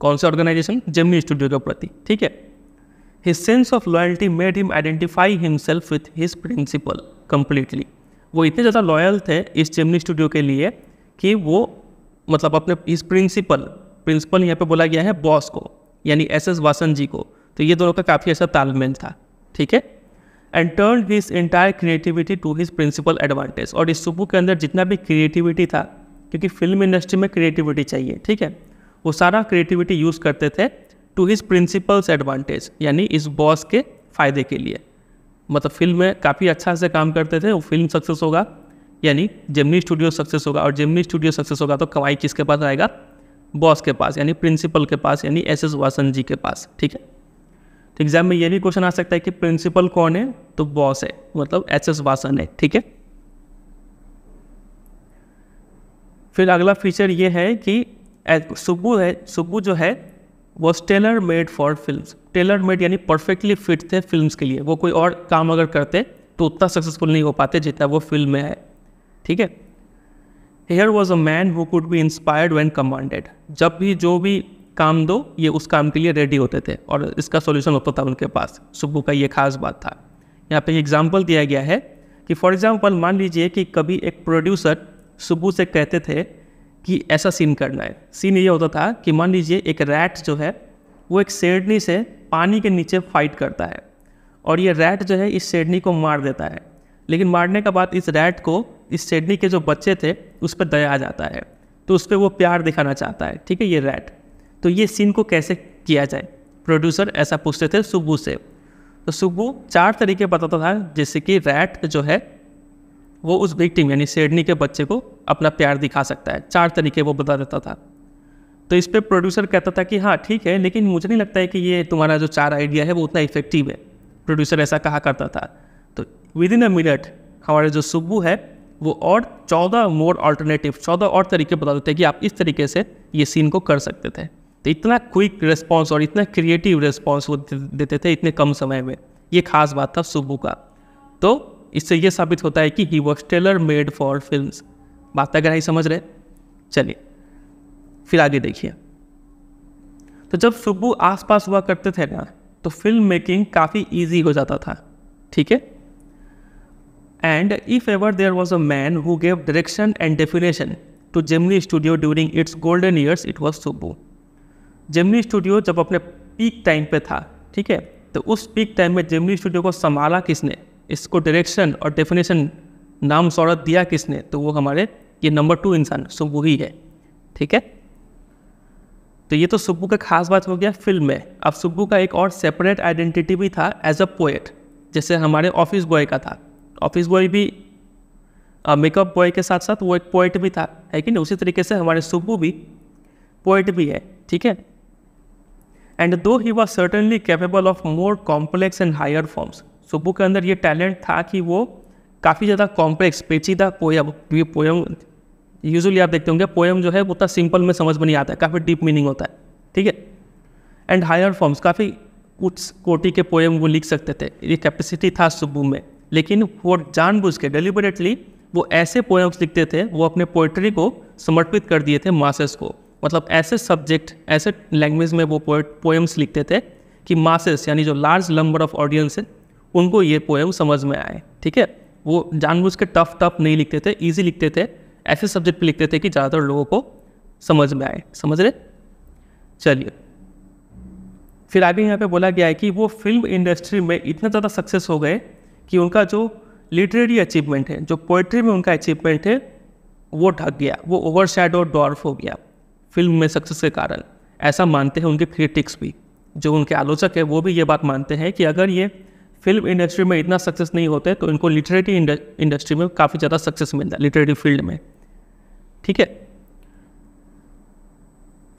कौन से ऑर्गेनाइजेशन जम्मी स्टूडियो के प्रति ठीक है his sense of loyalty made him identify himself with his principal completely वो इतने ज़्यादा लॉयल थे इस जमनी स्टूडियो के लिए कि वो मतलब अपने इस प्रिंसिपल प्रिंसिपल यहाँ पे बोला गया है बॉस को यानी एस एस वासन जी को तो ये दोनों का काफ़ी ऐसा तालमेल था ठीक है and turn this entire creativity to his principal advantage और इस सुबू के अंदर जितना भी क्रिएटिविटी था क्योंकि फिल्म इंडस्ट्री में क्रिएटिविटी चाहिए ठीक है वो सारा क्रिएटिविटी यूज़ करते थे टू हिज प्रिंसिपल्स एडवांटेज यानी इस बॉस के फ़ायदे के लिए मतलब फिल्म में काफ़ी अच्छा से काम करते थे वो फिल्म सक्सेस होगा यानी जेमनी स्टूडियो सक्सेस होगा और जेमनी स्टूडियो सक्सेस होगा तो कवाई किसके पास आएगा बॉस के पास यानी प्रिंसिपल के पास यानी एस एस वासन जी के पास ठीक है तो एग्जाम में ये भी क्वेश्चन आ सकता है कि प्रिंसिपल कौन है तो बॉस है मतलब एच एस वासन है ठीक है फिर अगला फीचर ये है कि सुबू है सुबू जो है वो tailor made for film tailor made यानी परफेक्टली फिट थे फिल्म के लिए वो कोई और काम अगर करते तो उतना सक्सेसफुल नहीं हो पाते जितना वो फिल्म में है ठीक है here was a man who could be inspired when commanded जब भी जो भी काम दो ये उस काम के लिए रेडी होते थे और इसका सोल्यूशन होता था उनके पास सुबह का ये खास बात था यहाँ पे एग्जाम्पल दिया गया है कि फॉर एग्ज़ाम्पल मान लीजिए कि कभी एक प्रोड्यूसर सुबह से कहते थे कि ऐसा सीन करना है सीन ये होता था कि मान लीजिए एक रैट जो है वो एक शेडनी से पानी के नीचे फाइट करता है और ये रैट जो है इस शेडनी को मार देता है लेकिन मारने के बाद इस रैट को इस सेड़नी के जो बच्चे थे उस पर दया आ जाता है तो उस पर वो प्यार दिखाना चाहता है ठीक है ये रैट तो ये सीन को कैसे किया जाए प्रोड्यूसर ऐसा पूछते थे सुबू से तो सुबू चार तरीके बताता था जैसे कि रैट जो है वो उस विक्टिम यानी सेडनी के बच्चे को अपना प्यार दिखा सकता है चार तरीके वो बता देता था तो इस पर प्रोड्यूसर कहता था कि हाँ ठीक है लेकिन मुझे नहीं लगता है कि ये तुम्हारा जो चार आइडिया है वो उतना इफेक्टिव है प्रोड्यूसर ऐसा कहा करता था तो विद इन अ मिनट हमारे जो सुबू है वो और चौदह मोर ऑल्टरनेटिव चौदह और तरीके बता देते हैं कि आप इस तरीके से ये सीन को कर सकते थे तो इतना क्विक रिस्पॉन्स और इतना क्रिएटिव रिस्पॉन्स वो देते थे इतने कम समय में ये खास बात था सुबू का तो इससे ये साबित होता है कि he was tailor made for film बात अगर ही समझ रहे चलिए फिर आगे देखिए तो जब सुबू आसपास हुआ करते थे ना तो फिल्म मेकिंग काफ़ी ईजी हो जाता था ठीक है and if ever there was a man who gave direction and definition to Gemini studio during its golden years it was Subbu Gemini studio जब अपने पीक टाइम पे था ठीक है तो उस पीक टाइम में जेमनी स्टूडियो को संभाला किसने इसको डायरेक्शन और डेफिनेशन नाम शौरत दिया किसने तो वो हमारे ये नंबर टू इंसान सुबू ही है ठीक है तो ये तो सुब्बू का खास बात हो गया फिल्म में अब सुब्बू का एक और सेपरेट आइडेंटिटी भी था एज अ पोएट जैसे हमारे ऑफिस बॉय का था ऑफिस बॉय भी मेकअप बॉय के साथ साथ वो एक पोइट भी था है कि नहीं उसी तरीके से हमारे सुब्बू भी पोइट भी है ठीक है and though he was certainly capable of more complex and higher forms Subbu के अंदर ये टैलेंट था कि वो काफ़ी ज़्यादा कॉम्प्लेक्स पेचीदा पोयम ये पोयम यूजली आप देखते होंगे पोयम जो है उतना सिंपल में समझ में नहीं आता है काफ़ी डीप मीनिंग होता है ठीक है एंड हायर फॉर्म्स काफ़ी कुछ कोटि के पोएम वो लिख सकते थे ये कैपेसिटी था सुबह में लेकिन वो जानबूझ के डिलिबरेटली वो ऐसे पोएम्स लिखते थे वो अपने पोइट्री को समर्पित कर दिए थे मासेस को मतलब ऐसे सब्जेक्ट ऐसे लैंग्वेज में वो पोएट पोएम्स लिखते थे कि मासेस यानी जो लार्ज नंबर ऑफ ऑडियंस है उनको ये पोएम समझ में आए ठीक है वो जानबूझ के टफ टफ नहीं लिखते थे ईजी लिखते थे ऐसे सब्जेक्ट पर लिखते थे कि ज़्यादातर लोगों को समझ में आए समझ रहे चलिए फिर आगे यहाँ पे बोला गया है कि वो फिल्म इंडस्ट्री में इतना ज़्यादा सक्सेस हो गए कि उनका जो लिटरेरी अचीवमेंट है जो पोइट्री में उनका अचीवमेंट है वो ढक गया वो ओवर शैडो डॉर्फ हो गया फिल्म में सक्सेस के कारण ऐसा मानते हैं उनके क्रिटिक्स भी जो उनके आलोचक है वो भी ये बात मानते हैं कि अगर ये फिल्म इंडस्ट्री में इतना सक्सेस नहीं होते तो इनको लिटरेरी इंडस्ट्री में काफ़ी ज़्यादा सक्सेस मिलता है लिटरेरी फील्ड में ठीक है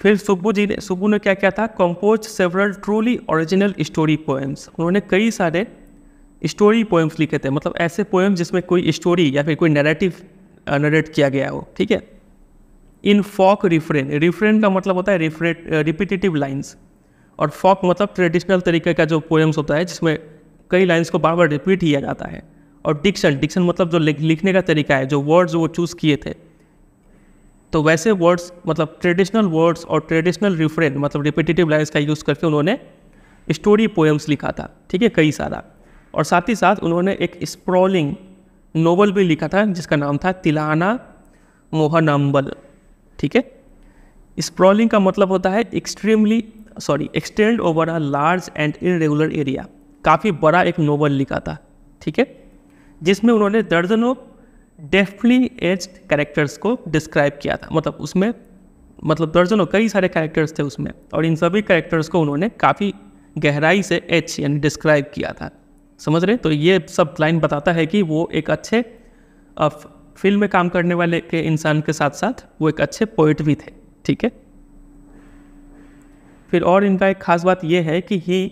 फिर सुब्बू जी ने सुब्बू ने क्या किया था compose several truly original story poems उन्होंने कई सारे स्टोरी पोएम्स लिखे थे मतलब ऐसे पोएम्स जिसमें कोई स्टोरी या फिर कोई नैरेटिव नरेट uh, किया गया हो ठीक है इन फॉक रिफ्रेन रिफ्रेन का मतलब होता है रिपीटेटिव लाइन्स और फॉक मतलब ट्रेडिशनल तरीके का जो पोएम्स होता है जिसमें कई लाइन्स को बार बार रिपीट किया जाता है और डिक्शन डिक्शन मतलब जो लिखने का तरीका है जो वर्ड्स वो चूज़ किए थे तो वैसे वर्ड्स मतलब ट्रेडिशनल वर्ड्स और ट्रेडिशनल रिफ्रेन मतलब रिपीटेटिव लाइन्स का यूज़ करके उन्होंने स्टोरी पोएम्स लिखा था ठीक है कई सारा और साथ ही साथ उन्होंने एक स्प्रॉलिंग नोवल भी लिखा था जिसका नाम था तिलाना मोहनम्बल ठीक है स्प्रॉलिंग का मतलब होता है extremely sorry extend over a large and irregular area काफ़ी बड़ा एक नोवल लिखा था ठीक है जिसमें उन्होंने दर्जनों डेफली एज कैरेक्टर्स को डिस्क्राइब किया था मतलब उसमें मतलब दर्जनों कई सारे कैरेक्टर्स थे उसमें और इन सभी कैरेक्टर्स को उन्होंने काफ़ी गहराई से एच यानी डिस्क्राइब किया था समझ रहे तो ये सब लाइन बताता है कि वो एक अच्छे फिल्म में काम करने वाले के इंसान के साथ साथ वो एक अच्छे पोइट भी थे ठीक है फिर और इनका एक ख़ास बात यह है कि ही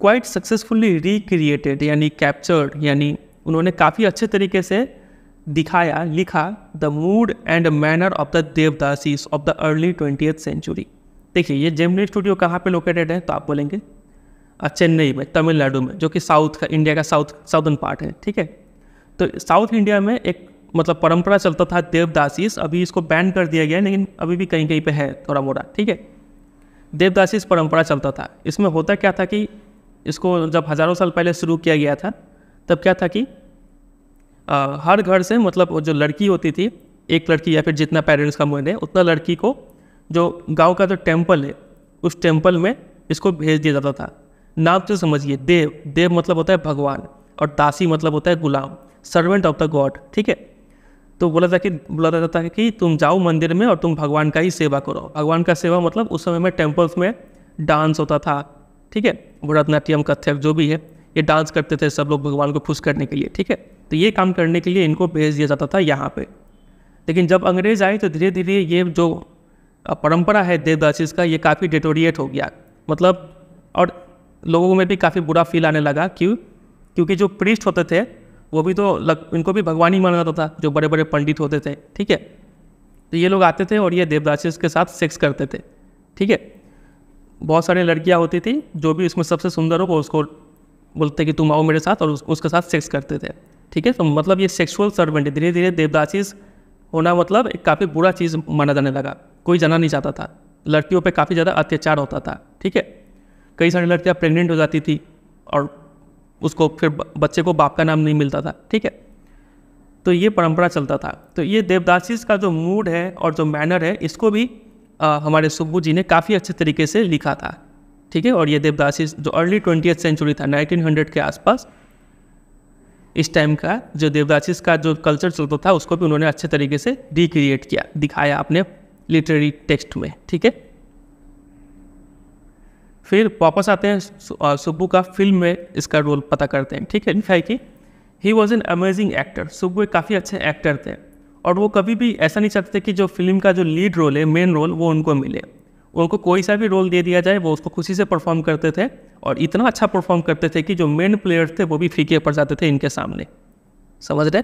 क्वाइट सक्सेसफुली रिक्रिएटेड यानी कैप्चर्ड यानी उन्होंने काफ़ी अच्छे तरीके से दिखाया लिखा the mood and manner of the devadasis of the early twentieth century देखिए ये जेमनी स्टूडियो कहाँ पे लोकेटेड है तो आप बोलेंगे चेन्नई में तमिलनाडु में जो कि साउथ का इंडिया का साउथ साउदर्न पार्ट है ठीक है तो साउथ इंडिया में एक मतलब परंपरा चलता था देवदासीस अभी इसको बैन कर दिया गया है लेकिन अभी भी कहीं कहीं पे है थोड़ा मोटा ठीक है देवदासीस परंपरा चलता था इसमें होता क्या था कि इसको जब हज़ारों साल पहले शुरू किया गया था तब क्या था कि आ, हर घर से मतलब जो लड़की होती थी एक लड़की या फिर जितना पेरेंट्स का मन है उतना लड़की को जो गांव का जो तो टेम्पल है उस टेम्पल में इसको भेज दिया जाता था नाम से तो समझिए देव देव मतलब होता है भगवान और दासी मतलब होता है गुलाम सर्वेंट ऑफ द गॉड ठीक है तो बोला जाके कि बोला जाता है कि तुम जाओ मंदिर में और तुम भगवान का ही सेवा करो भगवान का सेवा मतलब उस समय में टेम्पल्स में डांस होता था ठीक है भरतनाट्यम कथक जो भी है ये डांस करते थे सब लोग भगवान को खुश करने के लिए ठीक है तो ये काम करने के लिए इनको भेज दिया जाता था यहाँ पर लेकिन जब अंग्रेज़ आए तो धीरे धीरे ये जो परंपरा है देवदासीज का ये काफ़ी डिटोरिएट हो गया मतलब और लोगों में भी काफ़ी बुरा फील आने लगा क्यों क्योंकि जो प्रिस्ट होते थे वो भी तो लग इनको भी भगवान ही माना जाता था जो बड़े बड़े पंडित होते थे ठीक है तो ये लोग आते थे और ये देवदासी के साथ सेक्स करते थे ठीक है बहुत सारी लड़कियाँ होती थी जो भी उसमें सबसे सुंदर हो वो उसको बोलते कि तुम आओ मेरे साथ और उस, उसके साथ सेक्स करते थे ठीक है तो मतलब ये सेक्सुअल सर्वेंट है धीरे धीरे देवदासीज होना मतलब एक काफ़ी बुरा चीज़ माना जाने लगा कोई जाना नहीं चाहता था लड़कियों पे काफ़ी ज़्यादा अत्याचार होता था ठीक है कई सारी लड़कियाँ प्रेग्नेंट हो जाती थी और उसको फिर बच्चे को बाप का नाम नहीं मिलता था ठीक है तो ये परंपरा चलता था तो ये देवदासीज का जो मूड है और जो मैनर है इसको भी आ, हमारे सुब्बू जी ने काफ़ी अच्छे तरीके से लिखा था ठीक है और ये देवदासीज जो अर्ली ट्वेंटी सेंचुरी था 1900 के आसपास इस टाइम का जो देवदासीज का जो कल्चर चलता था उसको भी उन्होंने अच्छे तरीके से रिक्रिएट किया दिखाया अपने लिटरेरी टेक्स्ट में ठीक है फिर वापस आते हैं सुब्बू का फिल्म में इसका रोल पता करते हैं ठीक है है कि he was an amazing actor Subbu एक काफ़ी अच्छे एक्टर थे और वो कभी भी ऐसा नहीं चाहते थे कि जो फिल्म का जो लीड रोल है मेन रोल वो उनको मिले उनको कोई सा भी रोल दे दिया जाए वो उसको खुशी से परफॉर्म करते थे और इतना अच्छा परफॉर्म करते थे कि जो मेन प्लेयर थे वो भी फीके पड़ जाते थे इनके सामने समझ रहे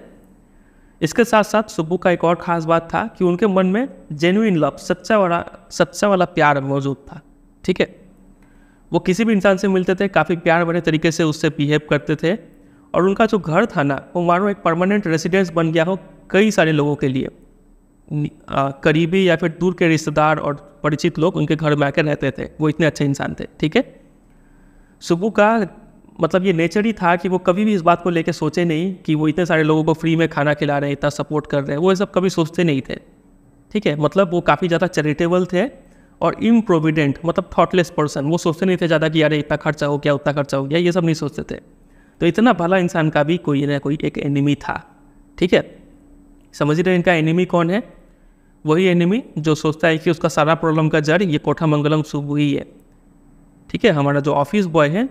इसके साथ साथ सुब्बू का एक और ख़ास बात था कि उनके मन में जेन्यून लव सच्चा वाला सच्चा वाला प्यार मौजूद था ठीक है वो किसी भी इंसान से मिलते थे काफ़ी प्यार भरे तरीके से उससे बिहेव करते थे और उनका जो घर था ना वो मानो एक परमानेंट रेसिडेंस बन गया हो कई सारे लोगों के लिए आ, करीबी या फिर दूर के रिश्तेदार और परिचित लोग उनके घर में आकर रहते थे वो इतने अच्छे इंसान थे ठीक है सुबू का मतलब ये नेचर ही था कि वो कभी भी इस बात को लेकर सोचे नहीं कि वो इतने सारे लोगों को फ्री में खाना खिला रहे हैं इतना सपोर्ट कर रहे हैं वो ये सब कभी सोचते नहीं थे ठीक है मतलब वो काफ़ी ज़्यादा चैरिटेबल थे और इम्प्रोविडेंट मतलब थॉटलेस पर्सन वो सोचते नहीं थे ज़्यादा कि यार इतना खर्चा हो गया उतना खर्चा हो गया ये सब नहीं सोचते थे तो इतना भला इंसान का भी कोई ना कोई एक एनिमी था ठीक है समझ रहे इनका एनिमी कौन है वही एनिमी जो सोचता है कि उसका सारा प्रॉब्लम का जड़ ये कोठा मंगलम सुबह ही है ठीक है हमारा जो ऑफिस बॉय है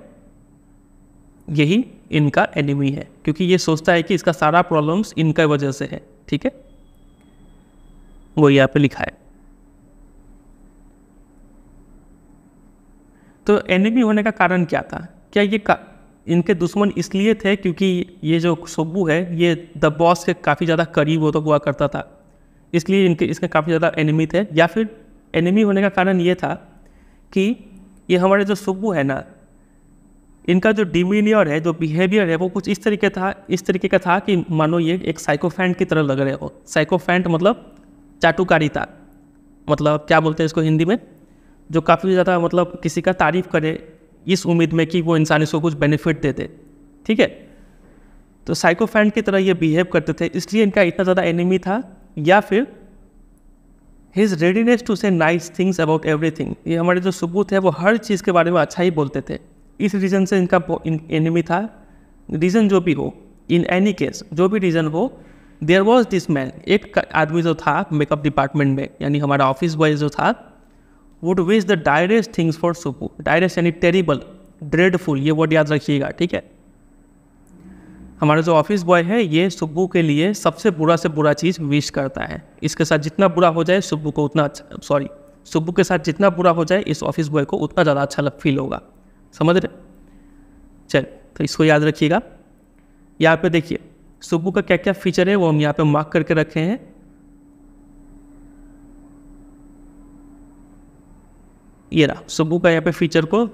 यही इनका एनिमी है क्योंकि ये सोचता है कि इसका सारा प्रॉब्लम्स इनका वजह से है ठीक है वो यहाँ पे लिखा है तो एनिमी होने का कारण क्या था क्या ये का इनके दुश्मन इसलिए थे क्योंकि ये जो सुब्बू है ये द बॉस के काफ़ी ज़्यादा करीब होता तो हुआ करता था इसलिए इनके इसके काफ़ी ज़्यादा एनिमी थे या फिर एनिमी होने का कारण ये था कि ये हमारे जो सुब्बू है ना इनका जो डिमीनियर है जो बिहेवियर है वो कुछ इस तरीके था इस तरीके का था कि मानो ये एक साइकोफैंट की तरह लग रहे हो साइकोफैंट मतलब चाटुकारिता मतलब क्या बोलते हैं इसको हिंदी में जो काफ़ी ज़्यादा मतलब किसी का तारीफ़ करे इस उम्मीद में कि वो इंसान इसको कुछ बेनिफिट दे दे ठीक है तो साइकोफैंड की तरह ये बिहेव करते थे इसलिए इनका इतना ज़्यादा एनिमी था या फिर his readiness to say nice things about everything ये हमारे जो सबूत है वो हर चीज़ के बारे में अच्छा ही बोलते थे इस रीज़न से इनका एनिमी था रीज़न जो भी हो इन एनी केस जो भी रीज़न हो देयर वॉज दिस मैन एक आदमी जो था मेकअप डिपार्टमेंट में यानी हमारा ऑफिस बॉय जो था would wish the direst things for Subbu direst यानी टेरिबल ड्रेडफुल ये वर्ड याद रखिएगा ठीक है हमारा जो ऑफिस बॉय है ये सुबह के लिए सबसे बुरा से बुरा चीज़ विश करता है इसके साथ जितना बुरा हो जाए सुबह को उतना अच्छा सॉरी सुबह के साथ जितना बुरा हो जाए इस ऑफिस बॉय को उतना ज़्यादा अच्छा लग फील होगा समझ रहे चल तो इसको याद रखिएगा यहाँ पे देखिए सुब्बू का क्या क्या फीचर है वो हम यहाँ पे मार्क करके रखे हैं ये रहा सुबू का यहाँ पे फीचर को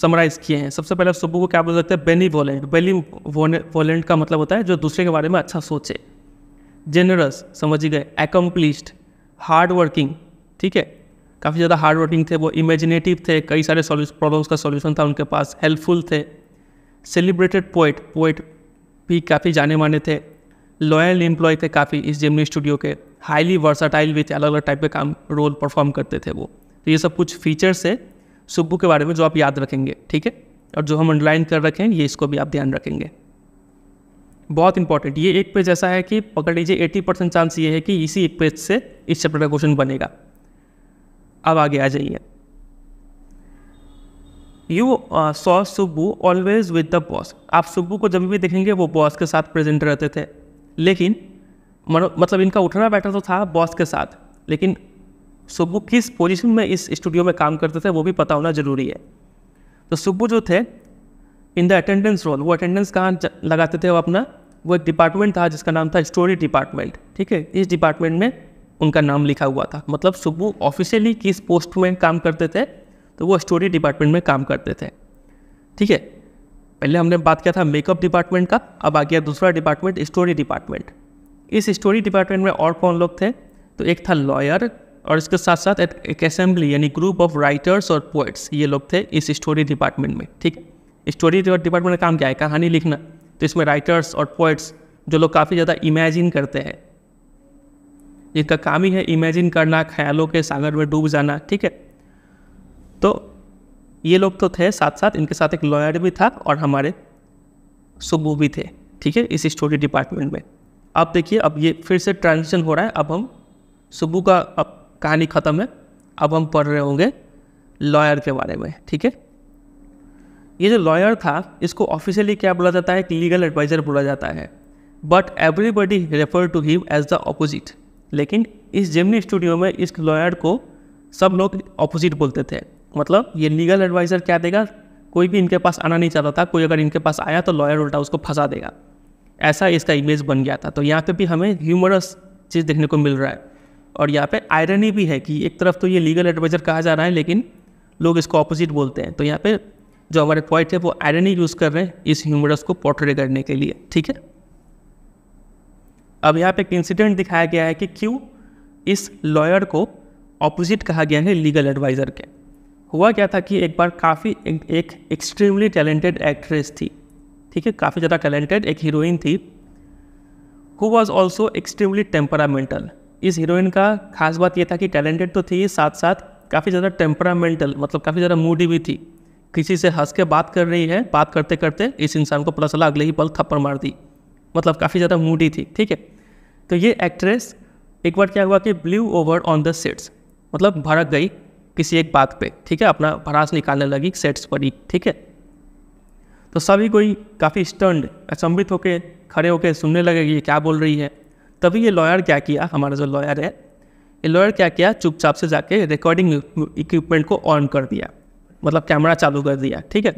समराइज़ किए हैं सबसे पहले सुबू को क्या बोल सकते हैं बेनी वॉलेंट बेनी वॉलेंट का मतलब होता है जो दूसरे के बारे में अच्छा सोचे जेनरस समझ गए एकम्प्लिश्ड हार्ड वर्किंग ठीक है काफ़ी ज़्यादा हार्ड वर्किंग थे वो इमेजिनेटिव थे कई सारे प्रॉब्लम्स का सॉल्यूशन था उनके पास हेल्पफुल थे सेलिब्रेटेड पोइट पोइट भी काफ़ी जाने माने थे लॉयल एम्प्लॉय थे काफ़ी इस जेमनी स्टूडियो के हाईली वर्साटाइल भी थे अलग अलग टाइप के काम रोल परफॉर्म करते थे वो तो ये सब कुछ फीचर्स है सुब्बू के बारे में जो आप याद रखेंगे ठीक है और जो हम अंडरलाइन कर रखें ये इसको भी आप ध्यान रखेंगे बहुत इंपॉर्टेंट ये एक पेज ऐसा है कि पकड़ लीजिए एट्टी परसेंट चांस ये है कि इसी एक पेज से इस चैप्टर का क्वेश्चन बनेगा अब आगे आ जाइए you saw Subbu always with the boss आप सुबू को जब भी देखेंगे वो बॉस के साथ प्रेजेंट रहते थे लेकिन मतलब इनका उठना बैठा तो था बॉस के साथ लेकिन सुब्बू किस पोजीशन में इस स्टूडियो में काम करते थे वो भी पता होना ज़रूरी है तो सुब्बू जो थे इन द अटेंडेंस रोल वो अटेंडेंस कहाँ लगाते थे वो अपना वो एक डिपार्टमेंट था जिसका नाम था स्टोरी डिपार्टमेंट ठीक है इस डिपार्टमेंट में उनका नाम लिखा हुआ था मतलब सुब्बू ऑफिशियली किस पोस्ट में काम करते थे तो वो स्टोरी डिपार्टमेंट में काम करते थे ठीक है पहले हमने बात किया था मेकअप डिपार्टमेंट का अब आ गया दूसरा डिपार्टमेंट स्टोरी डिपार्टमेंट इस स्टोरी डिपार्टमेंट में और कौन लोग थे तो एक था लॉयर और इसके साथ साथ एक असेंबली यानी ग्रुप ऑफ राइटर्स और पोइट्स ये लोग थे इस स्टोरी डिपार्टमेंट में ठीक है स्टोरी डिपार्टमेंट का काम क्या है कहानी लिखना तो इसमें राइटर्स और पोइट्स जो लोग काफ़ी ज़्यादा इमेजिन करते हैं जिनका काम ही है इमेजिन करना ख्यालों के सागर में डूब जाना ठीक है तो ये लोग तो थे साथ साथ इनके साथ एक लॉयर भी था और हमारे सुबू भी थे ठीक है इस स्टोरी डिपार्टमेंट में अब देखिए अब ये फिर से ट्रांजिशन हो रहा है अब हम सुबू का अब कहानी ख़त्म है अब हम पढ़ रहे होंगे लॉयर के बारे में ठीक है ये जो लॉयर था इसको ऑफिशियली क्या बोला जाता है एक लीगल एडवाइज़र बोला जाता है but everybody refer to him as the opposite लेकिन इस जेमनी स्टूडियो में इस लॉयर को सब लोग ऑपोजिट बोलते थे मतलब ये लीगल एडवाइज़र क्या देगा कोई भी इनके पास आना नहीं चाहता था कोई अगर इनके पास आया तो लॉयर उल्टा उसको फंसा देगा ऐसा इसका इमेज बन गया था तो यहाँ पे भी हमें ह्यूमरस चीज़ देखने को मिल रहा है और यहाँ पे आयरनी भी है कि एक तरफ तो ये लीगल एडवाइज़र कहा जा रहा है लेकिन लोग इसको ऑपोजिट बोलते हैं तो यहाँ पे जो हमारे पॉइंट है वो आयरनी यूज़ कर रहे हैं इस ह्यूमरस को पोर्ट्रे करने के लिए ठीक है अब यहाँ पे एक इंसिडेंट दिखाया गया है कि क्यों इस लॉयर को ऑपोजिट कहा गया है लीगल एडवाइज़र के हुआ क्या था कि एक बार काफ़ी एक एक्सट्रीमली टैलेंटेड एक्ट्रेस थी ठीक है काफ़ी ज़्यादा टैलेंटेड एक हीरोइन थी who was also extremely temperamental इस हीरोइन का खास बात यह था कि टैलेंटेड तो थी साथ साथ काफ़ी ज़्यादा टेम्परामेंटल मतलब काफ़ी ज़्यादा मूडी भी थी किसी से हंस के बात कर रही है बात करते करते इस इंसान को प्लस चला अगले ही पल थप्पड़ मार दी मतलब काफ़ी ज़्यादा मूडी थी ठीक है तो ये एक्ट्रेस एक बार क्या हुआ कि blew over on the sets मतलब भड़क गई किसी एक बात पे ठीक है अपना भड़ास निकालने लगी सेट्स पर ही ठीक है तो सभी कोई काफ़ी स्टंड अचंभित होकर खड़े होकर सुनने लगे कि ये क्या बोल रही है तभी ये लॉयर क्या किया हमारा जो लॉयर है ये लॉयर क्या किया चुपचाप से जाके रिकॉर्डिंग इक्विपमेंट को ऑन कर दिया मतलब कैमरा चालू कर दिया ठीक है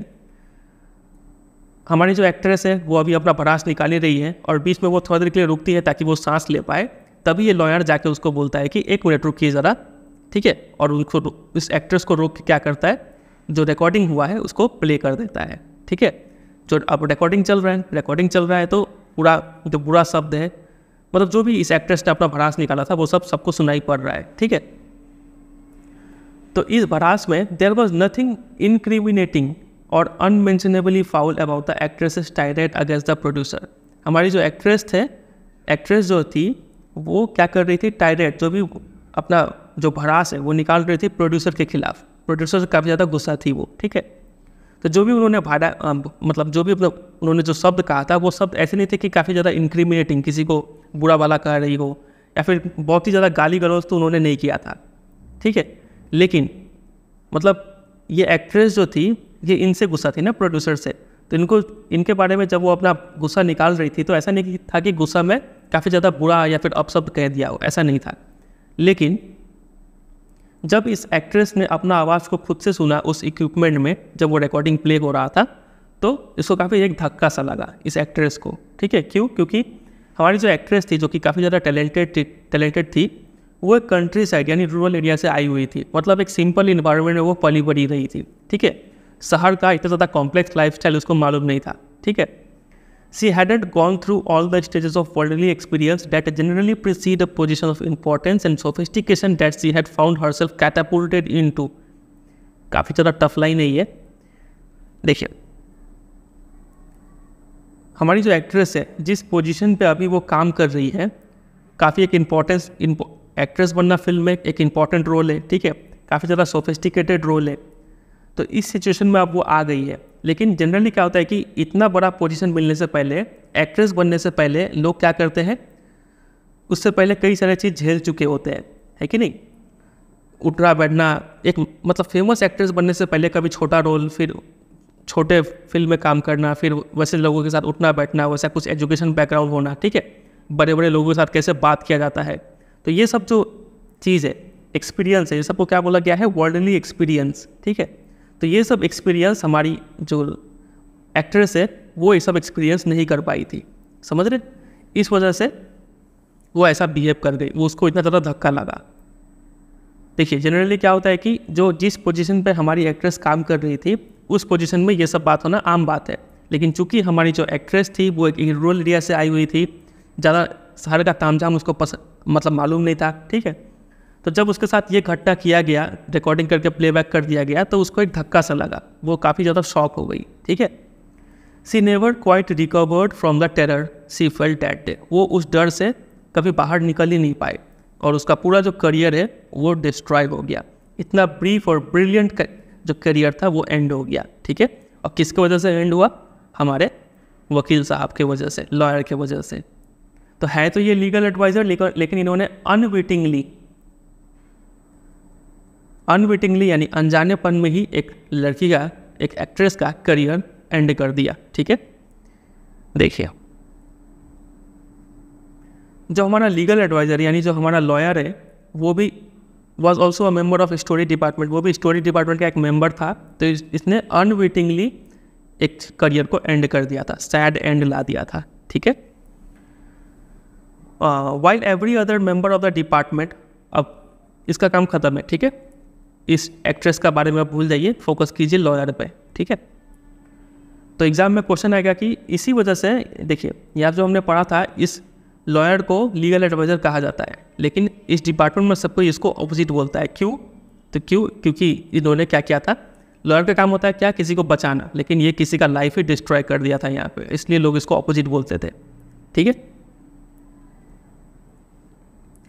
हमारी जो एक्ट्रेस है वो अभी अपना भड़ास निकाली रही है और बीच में वो थोड़ी देर के लिए रुकती है ताकि वो सांस ले पाए तभी ये लॉयर जाके उसको बोलता है कि एक मिनट रुकिए ज़रा ठीक है और उनको इस एक्ट्रेस को रोक के क्या करता है जो रिकॉर्डिंग हुआ है उसको प्ले कर देता है ठीक है जो अब रिकॉर्डिंग चल रहा है रिकॉर्डिंग चल रहा है तो पूरा जो बुरा शब्द है मतलब जो भी इस एक्ट्रेस ने अपना भड़ास निकाला था वो सब सबको सुनाई पड़ रहा है ठीक है तो इस भड़ास में there was nothing incriminating or unmentionably foul about the actress tirade against the producer हमारी जो एक्ट्रेस थे एक्ट्रेस जो थी वो क्या कर रही थी टायरेट जो भी अपना जो भड़ास है वो निकाल रही थी प्रोड्यूसर के खिलाफ प्रोड्यूसर से काफ़ी ज़्यादा गुस्सा थी वो ठीक है तो जो भी उन्होंने भाड़ा मतलब जो भी मतलब उन्होंने जो शब्द कहा था वो शब्द ऐसे नहीं थे कि काफ़ी ज़्यादा इंक्रिमिनेटिंग किसी को बुरा वाला कह रही हो या फिर बहुत ही ज़्यादा गाली गलौज तो उन्होंने नहीं किया था ठीक है लेकिन मतलब ये एक्ट्रेस जो थी ये इनसे गुस्सा थी ना प्रोड्यूसर से तो इनको इनके बारे में जब वो अपना गुस्सा निकाल रही थी तो ऐसा नहीं था कि गुस्सा में काफ़ी ज़्यादा बुरा या फिर अपशब्द कह दिया हो ऐसा नहीं था लेकिन जब इस एक्ट्रेस ने अपना आवाज़ को खुद से सुना उस इक्विपमेंट में जब वो रिकॉर्डिंग प्ले हो रहा था तो इसको काफ़ी एक धक्का सा लगा इस एक्ट्रेस को ठीक है क्यों क्योंकि हमारी जो एक्ट्रेस थी जो कि काफ़ी ज़्यादा टैलेंटेड थी टैलेंटेड थी वो एक कंट्री साइड यानी रूरल एरिया से आई हुई थी मतलब एक सिंपल इन्वायरमेंट में वो पली बढ़ी रही थी ठीक है शहर का इतना ज़्यादा कॉम्प्लेक्स लाइफ उसको मालूम नहीं था ठीक है She hadn't gone through all the stages of worldly experience that generally precede a position of importance and sophistication that she had found herself catapulted into. काफ़ी ज़्यादा टफ लाइन है ये देखिए हमारी जो एक्ट्रेस है जिस पोजीशन पे अभी वो काम कर रही है काफ़ी एक इम्पोर्टेंस एक्ट्रेस बनना फिल्म में एक इम्पॉर्टेंट रोल है ठीक है काफ़ी ज़्यादा सोफिस्टिकेटेड रोल है तो इस सिचुएशन में अब वो आ गई है लेकिन जनरली क्या होता है कि इतना बड़ा पोजीशन मिलने से पहले एक्ट्रेस बनने से पहले लोग क्या करते हैं उससे पहले कई सारे चीज़ झेल चुके होते हैं है कि नहीं उठना बैठना एक मतलब फेमस एक्ट्रेस बनने से पहले कभी छोटा रोल फिर छोटे फिल्म में काम करना फिर वैसे लोगों के साथ उठना बैठना वैसा कुछ एजुकेशन बैकग्राउंड होना ठीक है बड़े बड़े लोगों के साथ कैसे बात किया जाता है तो ये सब जो चीज़ है एक्सपीरियंस है ये सबको क्या बोला गया है वर्ल्डली एक्सपीरियंस ठीक है तो ये सब एक्सपीरियंस हमारी जो एक्ट्रेस है वो ये सब एक्सपीरियंस नहीं कर पाई थी समझ रहे इस वजह से वो ऐसा बिहेव कर गई वो उसको इतना ज़्यादा धक्का लगा देखिए जनरली क्या होता है कि जो जिस पोजीशन पे हमारी एक्ट्रेस काम कर रही थी उस पोजीशन में ये सब बात होना आम बात है लेकिन चूंकि हमारी जो एक्ट्रेस थी वो एक रूरल एरिया से आई हुई थी ज़्यादा शहर का तामझाम उसको पसंद मतलब मालूम नहीं था ठीक है तो जब उसके साथ ये घटना किया गया रिकॉर्डिंग करके प्लेबैक कर दिया गया तो उसको एक धक्का सा लगा वो काफ़ी ज़्यादा शॉक हो गई ठीक है she never quite recovered from the terror she felt that day वो उस डर से कभी बाहर निकल ही नहीं पाए और उसका पूरा जो करियर है वो डिस्ट्रॉय हो गया इतना ब्रीफ और ब्रिलियंट जो करियर था वो एंड हो गया ठीक है और किसके वजह से एंड हुआ हमारे वकील साहब के वजह से लॉयर के वजह से तो है तो ये लीगल एडवाइज़र लेकिन इन्होंने अनविटिंगली अनविटिंगली यानी अनजानेपन में ही एक लड़की का एक एक्ट्रेस का करियर एंड कर दिया ठीक है देखिए जो हमारा लीगल एडवाइज़र यानी जो हमारा लॉयर है वो भी was also a member of story department वो भी स्टोरी डिपार्टमेंट का एक मेम्बर था तो इस, इसने अनविटिंगली एक करियर को एंड कर दिया था सैड एंड ला दिया था ठीक है while every other member of the department अब इसका काम खत्म है ठीक है इस एक्ट्रेस का बारे में आप भूल जाइए फोकस कीजिए लॉयर पे ठीक है तो एग्ज़ाम में क्वेश्चन आएगा कि इसी वजह से देखिए यहाँ जो हमने पढ़ा था इस लॉयर को लीगल एडवाइज़र कहा जाता है लेकिन इस डिपार्टमेंट में सबको इसको ऑपोजिट बोलता है क्यों तो क्यों क्योंकि इन्होंने क्या किया था लॉयर का काम होता है क्या किसी को बचाना लेकिन ये किसी का लाइफ ही डिस्ट्रॉय कर दिया था यहाँ पे इसलिए लोग इसको ऑपोजिट बोलते थे ठीक है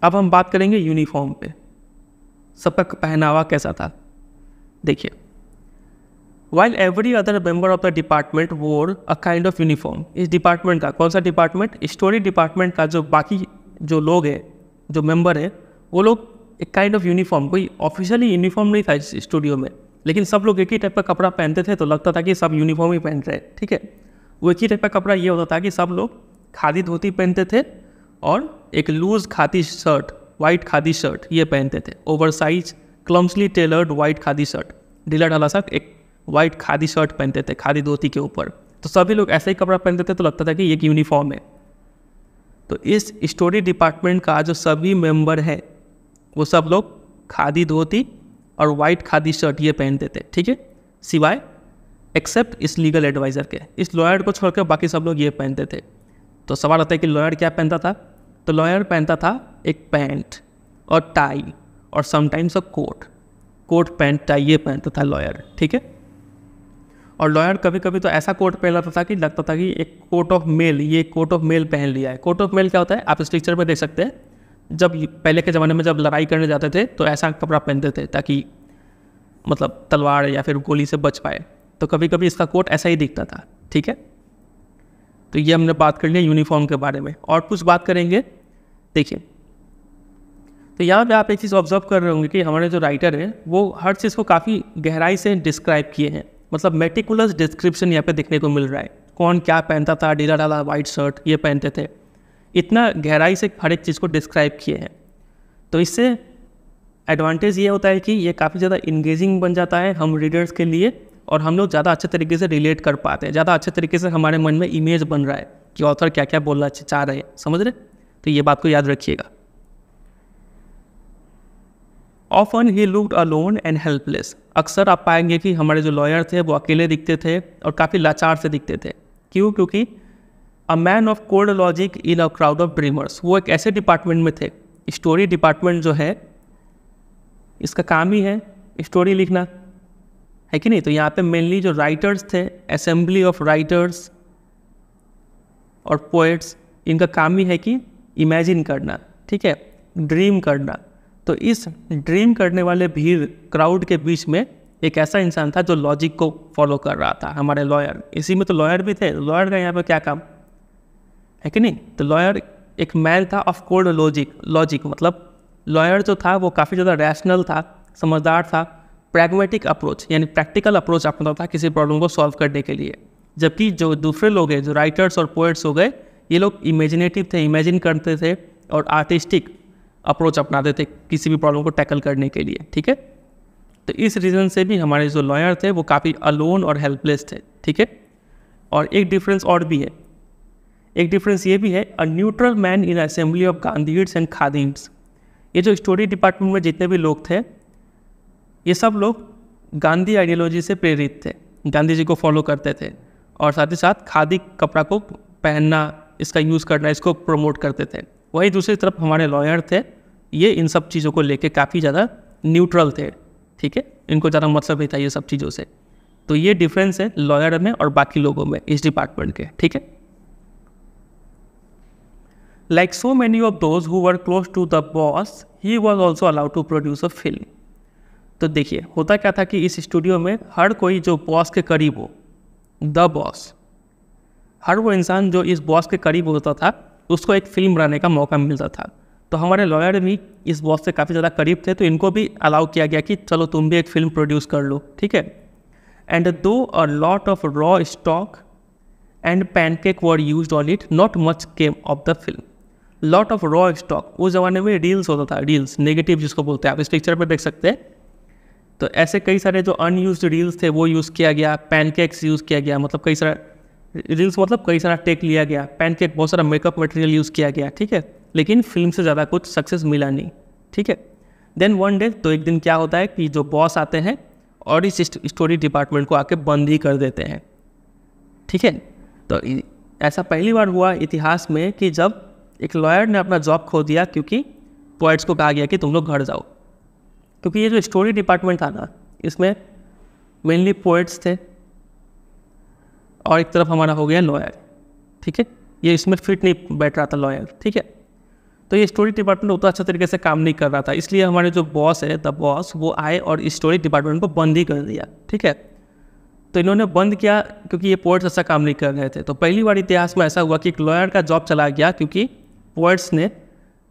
अब हम बात करेंगे यूनिफॉर्म पे सबका पहनावा कैसा था देखिए while every other member of the department wore a kind of uniform इस डिपार्टमेंट का कौन सा डिपार्टमेंट स्टोरी डिपार्टमेंट का जो बाकी जो लोग हैं जो मेंबर हैं वो लोग एक काइंड ऑफ यूनिफॉर्म कोई ऑफिशियली यूनिफॉर्म नहीं था इस स्टूडियो में लेकिन सब लोग एक ही टाइप का कपड़ा पहनते थे तो लगता था कि सब यूनिफॉर्म ही पहन रहे हैं ठीक है वो एक ही टाइप का कपड़ा ये होता था कि सब लोग खादी धोती पहनते थे और एक loose khadi shirt white khadi shirt ये पहनते थे over size clumsily tailored white khadi shirt ढीला ढाला सा एक वाइट खादी शर्ट पहनते थे खादी धोती के ऊपर तो सभी लोग ऐसे ही कपड़ा पहनते थे तो लगता था कि ये एक यूनिफॉर्म है तो इस स्टोरी डिपार्टमेंट का जो सभी मेंबर हैं वो सब लोग खादी धोती और वाइट खादी शर्ट ये पहनते थे ठीक है सिवाय एक्सेप्ट इस लीगल एडवाइज़र के इस लॉयर को छोड़कर बाकी सब लोग ये पहनते थे तो सवाल आता है कि लॉयर क्या पहनता था तो लॉयर पहनता था एक पैंट और टाई और sometimes a coat coat pant tie ये पहनता था लॉयर ठीक है और लॉयर कभी कभी तो ऐसा कोट पहन लेता था कि लगता था कि एक कोट ऑफ मेल ये कोट ऑफ मेल पहन लिया है कोट ऑफ मेल क्या होता है आप इस पिक्चर में देख सकते हैं जब पहले के ज़माने में जब लड़ाई करने जाते थे तो ऐसा कपड़ा पहनते थे ताकि मतलब तलवार या फिर गोली से बच पाए तो कभी कभी इसका कोट ऐसा ही दिखता था ठीक है तो ये हमने बात कर लिया यूनिफॉर्म के बारे में और कुछ बात करेंगे देखिए तो यहाँ पे आप एक चीज़ ऑब्जर्व कर रहे होंगे कि हमारे जो राइटर हैं वो हर चीज़ को काफ़ी गहराई से डिस्क्राइब किए हैं मतलब मेटिकुलस डिस्क्रिप्शन यहाँ पे देखने को मिल रहा है कौन क्या पहनता था डीला डाला वाइट शर्ट ये पहनते थे इतना गहराई से हर एक चीज़ को डिस्क्राइब किए हैं तो इससे एडवांटेज ये होता है कि ये काफ़ी ज़्यादा इंगेजिंग बन जाता है हम रीडर्स के लिए और हम लोग ज़्यादा अच्छे तरीके से रिलेट कर पाते हैं ज़्यादा अच्छे तरीके से हमारे मन में इमेज बन रहा है कि ऑथर क्या क्या बोलना चाह रहे हैं समझ रहे तो ये बात को याद रखिएगा often he look alone and helpless अक्सर आप पाएंगे कि हमारे जो लॉयर थे वो अकेले दिखते थे और काफ़ी लाचार से दिखते थे क्यों क्योंकि a man of cold logic in a crowd of dreamers वो एक ऐसे डिपार्टमेंट में थे स्टोरी डिपार्टमेंट जो है इसका काम ही है स्टोरी लिखना है कि नहीं तो यहाँ पे मेनली जो राइटर्स थे असेंबली ऑफ राइटर्स और पोइट्स इनका काम ही है कि इमेजिन करना ठीक है ड्रीम करना तो इस ड्रीम करने वाले भीड़ क्राउड के बीच में एक ऐसा इंसान था जो लॉजिक को फॉलो कर रहा था हमारे लॉयर इसी में तो लॉयर भी थे लॉयर का यहाँ पर क्या काम है कि नहीं तो लॉयर एक मैन था ऑफ कोल्ड लॉजिक लॉजिक मतलब लॉयर जो था वो काफ़ी ज़्यादा रैशनल था समझदार था प्रैग्मेटिक अप्रोच यानी प्रैक्टिकल अप्रोच अपनाता था किसी प्रॉब्लम को सॉल्व करने के लिए जबकि जो दूसरे लोग हैं जो राइटर्स और पोइट्स हो गए ये लोग इमेजिनेटिव थे इमेजिन करते थे और आर्टिस्टिक अप्रोच अपनाते थे किसी भी प्रॉब्लम को टैकल करने के लिए ठीक है तो इस रीज़न से भी हमारे जो लॉयर थे वो काफ़ी अलोन और हेल्पलेस थे ठीक है और एक डिफरेंस और भी है एक डिफरेंस ये भी है a neutral man in assembly of Gandhiites and khadims ये जो स्टोरी डिपार्टमेंट में जितने भी लोग थे ये सब लोग गांधी आइडियोलॉजी से प्रेरित थे गांधी जी को फॉलो करते थे और साथ ही साथ खादी कपड़ा को पहनना इसका यूज़ करना इसको प्रमोट करते थे वहीं दूसरी तरफ हमारे लॉयर थे ये इन सब चीज़ों को लेके काफ़ी ज़्यादा न्यूट्रल थे ठीक है इनको ज़्यादा मतलब नहीं था ये सब चीज़ों से तो ये डिफरेंस है लॉयर में और बाकी लोगों में इस डिपार्टमेंट के ठीक है like so many of those who were close to the boss he was also allowed to produce a film तो देखिए होता क्या था कि इस स्टूडियो में हर कोई जो बॉस के करीब हो द बॉस हर वो इंसान जो इस बॉस के करीब होता था उसको एक फिल्म बनाने का मौका मिलता था तो हमारे लॉयर भी इस बॉस से काफ़ी ज़्यादा करीब थे तो इनको भी अलाउ किया गया कि चलो तुम भी एक फिल्म प्रोड्यूस कर लो ठीक है and though a lot of raw stock and pancake were use all it not much came of the film lot of raw stock उस ज़माने में रील्स होता था रील्स नेगेटिव जिसको बोलते हैं आप इस पिक्चर पर देख सकते हैं तो ऐसे कई सारे जो अनयूज रील्स थे वो यूज़ किया गया पैनकेक्स यूज़ किया गया मतलब कई सारा रील्स मतलब कई सारा टेक लिया गया पैनकेक बहुत सारा मेकअप मटेरियल यूज़ किया गया ठीक है लेकिन फिल्म से ज़्यादा कुछ सक्सेस मिला नहीं ठीक है देन वन डे तो एक दिन क्या होता है कि जो बॉस आते हैं और इस स्टोरी डिपार्टमेंट को आके बंद ही कर देते हैं ठीक है तो ऐसा पहली बार हुआ इतिहास में कि जब एक लॉयर ने अपना जॉब खो दिया क्योंकि पॉइंट्स को कहा गया कि तुम लोग घर जाओ क्योंकि ये जो स्टोरी डिपार्टमेंट था ना इसमें मेनली पोइट्स थे और एक तरफ हमारा हो गया लॉयर ठीक है ये इसमें फिट नहीं बैठ रहा था लॉयर ठीक है तो ये स्टोरी डिपार्टमेंट उतना अच्छा तरीके से काम नहीं कर रहा था इसलिए हमारे जो बॉस है द बॉस वो आए और स्टोरी डिपार्टमेंट को बंद ही कर दिया ठीक है तो इन्होंने बंद किया क्योंकि ये पोर्ट्स अच्छा काम नहीं कर रहे थे तो पहली बार इतिहास में ऐसा हुआ कि एक लॉयर का जॉब चला गया क्योंकि पोर्ट्स ने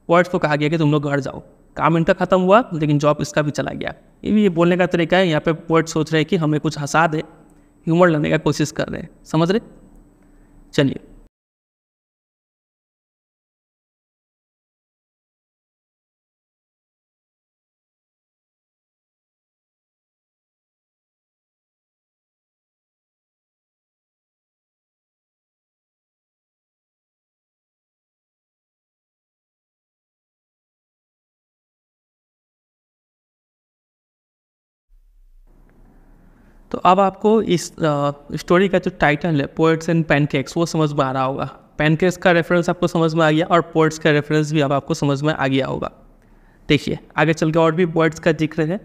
पोर्ट्स को कहा गया कि तुम लोग घर जाओ काम इनका ख़त्म हुआ लेकिन जॉब इसका भी चला गया ये भी ये बोलने का तरीका है यहाँ पे पोर्ट्स सोच रहे हैं कि हमें कुछ हंसा दे ह्यूमर लेने का कोशिश कर रहे हैं समझ रहे चलिए तो अब आपको इस स्टोरी का जो टाइटल है पोएट्स एंड पैनकेक्स वो समझ में आ रहा होगा पैनकेक्स का रेफरेंस आपको समझ में आ गया और पोइट्स का रेफरेंस भी अब आपको समझ में आ गया होगा देखिए आगे चल के और भी पोइट्स का जिक्र है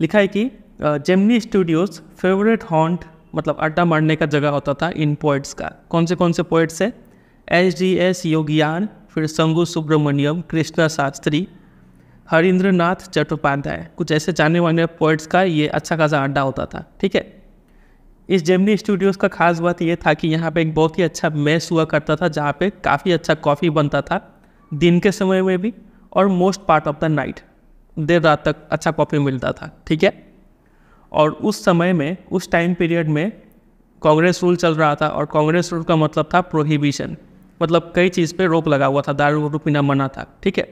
लिखा है कि जेमनी स्टूडियोज फेवरेट हॉन्ट मतलब अड्डा मारने का जगह होता था इन पोइट्स का कौन से कौन से पोइट्स है एच डी एस योगियान फिर संगू सुब्रमण्यम कृष्णा शास्त्री हरिंद्र नाथ चट्टोपाध्याय कुछ ऐसे जाने वाने पोइट्स का ये अच्छा खासा अड्डा होता था ठीक है इस जेमनी स्टूडियोज़ का खास बात यह था कि यहाँ पे एक बहुत ही अच्छा मेस हुआ करता था जहाँ पे काफ़ी अच्छा कॉफ़ी बनता था दिन के समय में भी और most part of the night देर रात तक अच्छा कॉफ़ी मिलता था ठीक है और उस समय में उस टाइम पीरियड में कांग्रेस रूल चल रहा था और कांग्रेस रूल का मतलब था प्रोहिबिशन मतलब कई चीज़ पे रोक लगा हुआ था दारू वारू पीना मना था ठीक है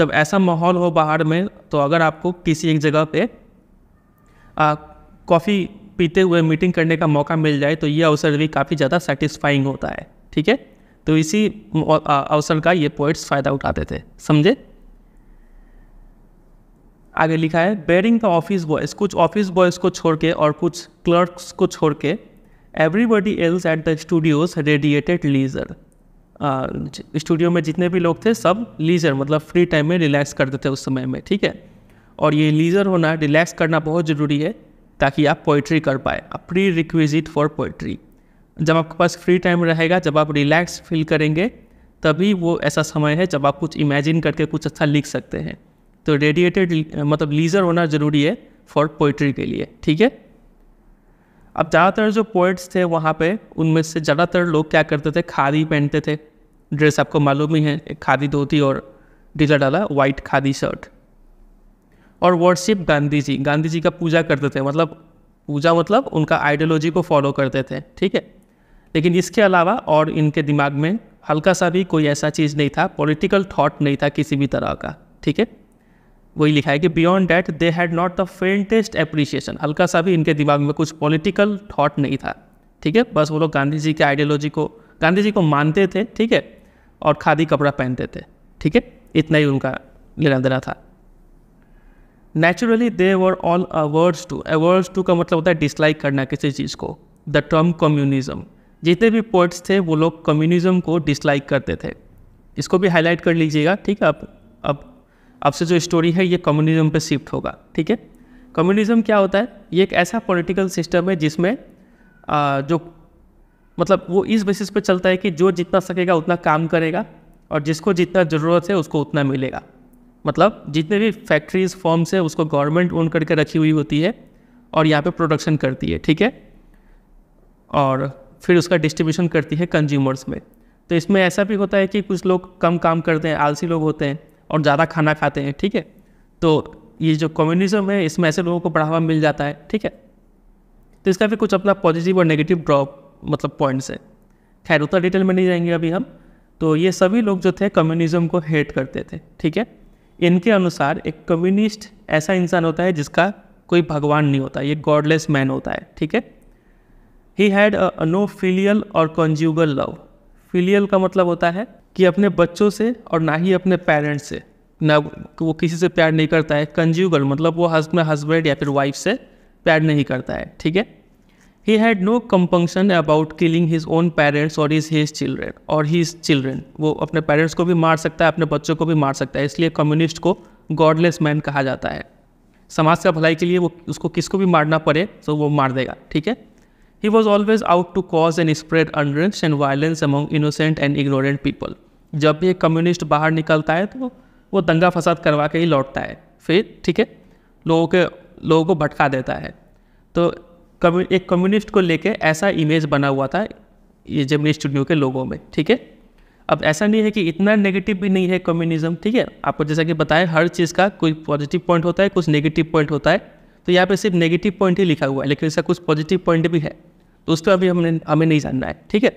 जब ऐसा माहौल हो बाहर में तो अगर आपको किसी एक जगह पे कॉफ़ी पीते हुए मीटिंग करने का मौका मिल जाए तो ये अवसर भी काफ़ी ज़्यादा सेटिस्फाइंग होता है ठीक है तो इसी अवसर का ये पॉइंट्स फ़ायदा उठाते थे समझे आगे लिखा है बेरिंग का ऑफिस बॉयज़ कुछ ऑफिस बॉयज़ को छोड़ के और कुछ क्लर्क्स को छोड़ के everybody else at the studios radiated leisure studio में जितने भी लोग थे सब लीजर मतलब फ्री टाइम में रिलैक्स करते थे उस समय में ठीक है और ये लीजर होना रिलैक्स करना बहुत ज़रूरी है ताकि आप पोइट्री कर पाए प्री रिक्विजिट फॉर पोइट्री जब आपके पास फ्री टाइम रहेगा जब आप रिलैक्स फील करेंगे तभी वो ऐसा समय है जब आप कुछ इमेजिन करके कुछ अच्छा लिख सकते हैं तो रेडिएटेड मतलब लीजर होना ज़रूरी है फॉर पोइट्री के लिए ठीक है अब ज़्यादातर जो पोइट्स थे वहाँ पे उनमें से ज़्यादातर लोग क्या करते थे खादी पहनते थे ड्रेस आपको मालूम ही है एक खादी धोती और ढीला डाला वाइट खादी शर्ट और वर्शिप गांधी जी गांधी जी का पूजा करते थे मतलब पूजा मतलब उनका आइडियोलॉजी को फॉलो करते थे ठीक है लेकिन इसके अलावा और इनके दिमाग में हल्का सा भी कोई ऐसा चीज़ नहीं था पॉलिटिकल थॉट नहीं था किसी भी तरह का ठीक है वही लिखा है कि beyond that they had not the faintest appreciation हल्का सा भी इनके दिमाग में कुछ पॉलिटिकल थॉट नहीं था ठीक है बस वो लोग गांधी जी के आइडियोलॉजी को गांधी जी को मानते थे ठीक है और खादी कपड़ा पहनते थे ठीक है इतना ही उनका लेना देना था naturally they were all averse to averse to का मतलब होता है डिसलाइक करना किसी चीज़ को द टर्म कम्युनिज्म जितने भी पोइट्स थे वो लोग कम्युनिज्म को डिसलाइक करते थे इसको भी हाईलाइट कर लीजिएगा ठीक है अब अब आपसे जो स्टोरी है ये कम्युनिज्म पे शिफ्ट होगा ठीक है कम्युनिज्म क्या होता है ये एक ऐसा पॉलिटिकल सिस्टम है जिसमें जो मतलब वो इस बेसिस पे चलता है कि जो जितना सकेगा उतना काम करेगा और जिसको जितना ज़रूरत है उसको उतना मिलेगा मतलब जितने भी फैक्ट्रीज फॉर्म्स है उसको गवर्नमेंट ओन करके रखी हुई होती है और यहाँ पे प्रोडक्शन करती है ठीक है और फिर उसका डिस्ट्रीब्यूशन करती है कंज्यूमर्स में तो इसमें ऐसा भी होता है कि कुछ लोग कम काम करते हैं आलसी लोग होते हैं और ज़्यादा खाना खाते हैं ठीक है तो ये जो कम्युनिज्म है इसमें ऐसे लोगों को बढ़ावा मिल जाता है ठीक है तो इसका भी कुछ अपना पॉजिटिव और नेगेटिव ड्रॉप मतलब पॉइंट्स है खैर उतना डिटेल में नहीं जाएंगे अभी हम तो ये सभी लोग जो थे कम्युनिज्म को हेट करते थे ठीक है इनके अनुसार एक कम्युनिस्ट ऐसा इंसान होता है जिसका कोई भगवान नहीं होता ये गॉडलेस मैन होता है ठीक है ही हैड नो फिलियल और कॉन्ज्यूगल लव फिलियल का मतलब होता है कि अपने बच्चों से और ना ही अपने पेरेंट्स से ना वो किसी से प्यार नहीं करता है कंज्यूगल मतलब वो हस्बैंड हस्बैंड या फिर वाइफ से प्यार नहीं करता है ठीक है He had no compunction about killing his own parents or his his children or his children. वो अपने पेरेंट्स को भी मार सकता है अपने बच्चों को भी मार सकता है इसलिए कम्युनिस्ट को गॉडलेस मैन कहा जाता है समाज का भलाई के लिए वो उसको किसको भी मारना पड़े तो वो मार देगा ठीक है he was always out to cause and spread unrest and violence among innocent and ignorant people जब भी एक कम्युनिस्ट बाहर निकलता है तो वो दंगा फसाद करवा के ही लौटता है फिर ठीक है लोगों के लोगों को भटका देता है तो एक कम्युनिस्ट को लेके ऐसा इमेज बना हुआ था ये जर्मनी स्टूडियो के लोगों में ठीक है अब ऐसा नहीं है कि इतना नेगेटिव भी नहीं है कम्युनिज्म ठीक है आपको जैसा कि बताएं हर चीज़ का कोई पॉजिटिव पॉइंट होता है कुछ नेगेटिव पॉइंट होता है तो यहाँ पे सिर्फ नेगेटिव पॉइंट ही लिखा हुआ है लेकिन इसका कुछ पॉजिटिव पॉइंट भी है तो उस पर अभी हमने हमें नहीं जानना है ठीक है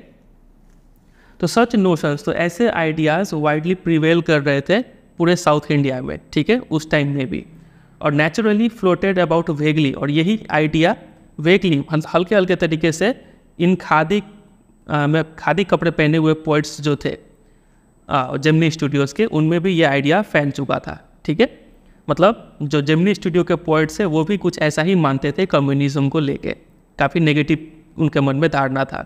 तो सच नोशंस तो ऐसे आइडियाज़ वाइडली प्रिवेल कर रहे थे पूरे साउथ इंडिया में ठीक है उस टाइम में भी और नेचुरली फ्लोटेड अबाउट वेगली और यही आइडिया वेकली हल्के हल्के तरीके से इन खादी में खादी कपड़े पहने हुए पोइट्स जो थे जेमनी स्टूडियोज़ के उनमें भी ये आइडिया फैल चुका था ठीक है मतलब जो जेमनी स्टूडियो के पोइट्स है वो भी कुछ ऐसा ही मानते थे कम्युनिज्म को लेके काफ़ी नेगेटिव उनके मन में धारणा था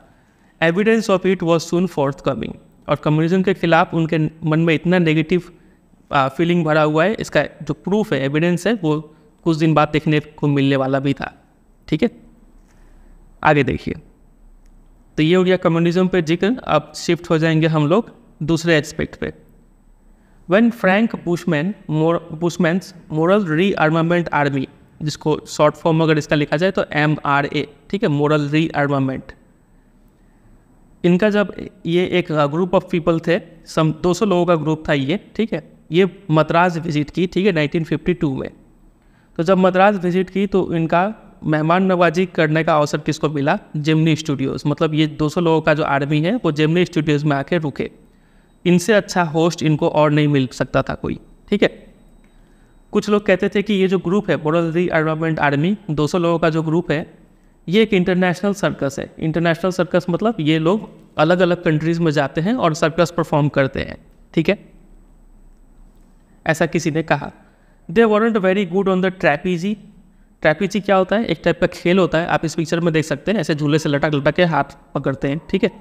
evidence of it was soon forthcoming और कम्युनिज्म के खिलाफ उनके मन में इतना नेगेटिव फीलिंग भरा हुआ है इसका जो प्रूफ है एविडेंस है वो कुछ दिन बाद देखने को मिलने वाला भी था ठीक है आगे देखिए तो ये हो गया कम्युनिज्म पे जिक्र अब शिफ्ट हो जाएंगे हम लोग दूसरे एस्पेक्ट पे one Frank Buchman Buchman's moral rearmament army जिसको शॉर्ट फॉर्म अगर इसका लिखा जाए तो एम आर ए ठीक है मोरल री आर्मामेंट इनका जब ये एक ग्रुप ऑफ पीपल थे सम 200 लोगों का ग्रुप था ये ठीक है ये मद्रास विजिट की ठीक है 1952 में तो जब मद्रास विजिट की तो इनका मेहमान नवाजी करने का अवसर किसको मिला जेमनी स्टूडियोज़ मतलब ये 200 लोगों का जो आर्मी है वो जेमनी स्टूडियोज़ में आके रुके इनसे अच्छा होस्ट इनको और नहीं मिल सकता था कोई ठीक है कुछ लोग कहते थे कि ये जो ग्रुप है बोरल री आर्मामेंट आर्मी 200 लोगों का जो ग्रुप है ये एक इंटरनेशनल सर्कस है इंटरनेशनल सर्कस मतलब ये लोग अलग अलग कंट्रीज़ में जाते हैं और सर्कस परफॉर्म करते हैं ठीक है ऐसा किसी ने कहा they weren't very good on the trapeze trapeze क्या होता है एक टाइप का खेल होता है आप इस पिक्चर में देख सकते हैं ऐसे झूले से लटक लटक के हाथ पकड़ते हैं ठीक है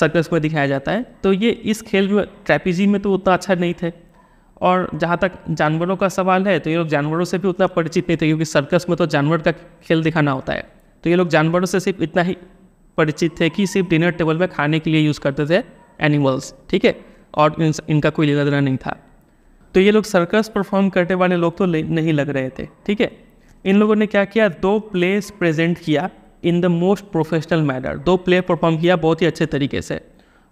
सर्कस में दिखाया जाता है तो ये इस खेल में ट्रैपीजी में तो उतना अच्छा नहीं थे और जहाँ तक जानवरों का सवाल है तो ये लोग जानवरों से भी उतना परिचित नहीं थे क्योंकि सर्कस में तो जानवर का खेल दिखाना होता है तो ये लोग जानवरों से सिर्फ इतना ही परिचित थे कि सिर्फ डिनर टेबल में खाने के लिए यूज़ करते थे एनिमल्स ठीक है और इनका कोई लेना देना नहीं था तो ये लोग सर्कस परफॉर्म करने वाले लोग तो नहीं लग रहे थे ठीक है इन लोगों ने क्या किया दो प्लेस प्रेजेंट किया in the most professional manner दो प्ले परफॉर्म किया बहुत ही अच्छे तरीके से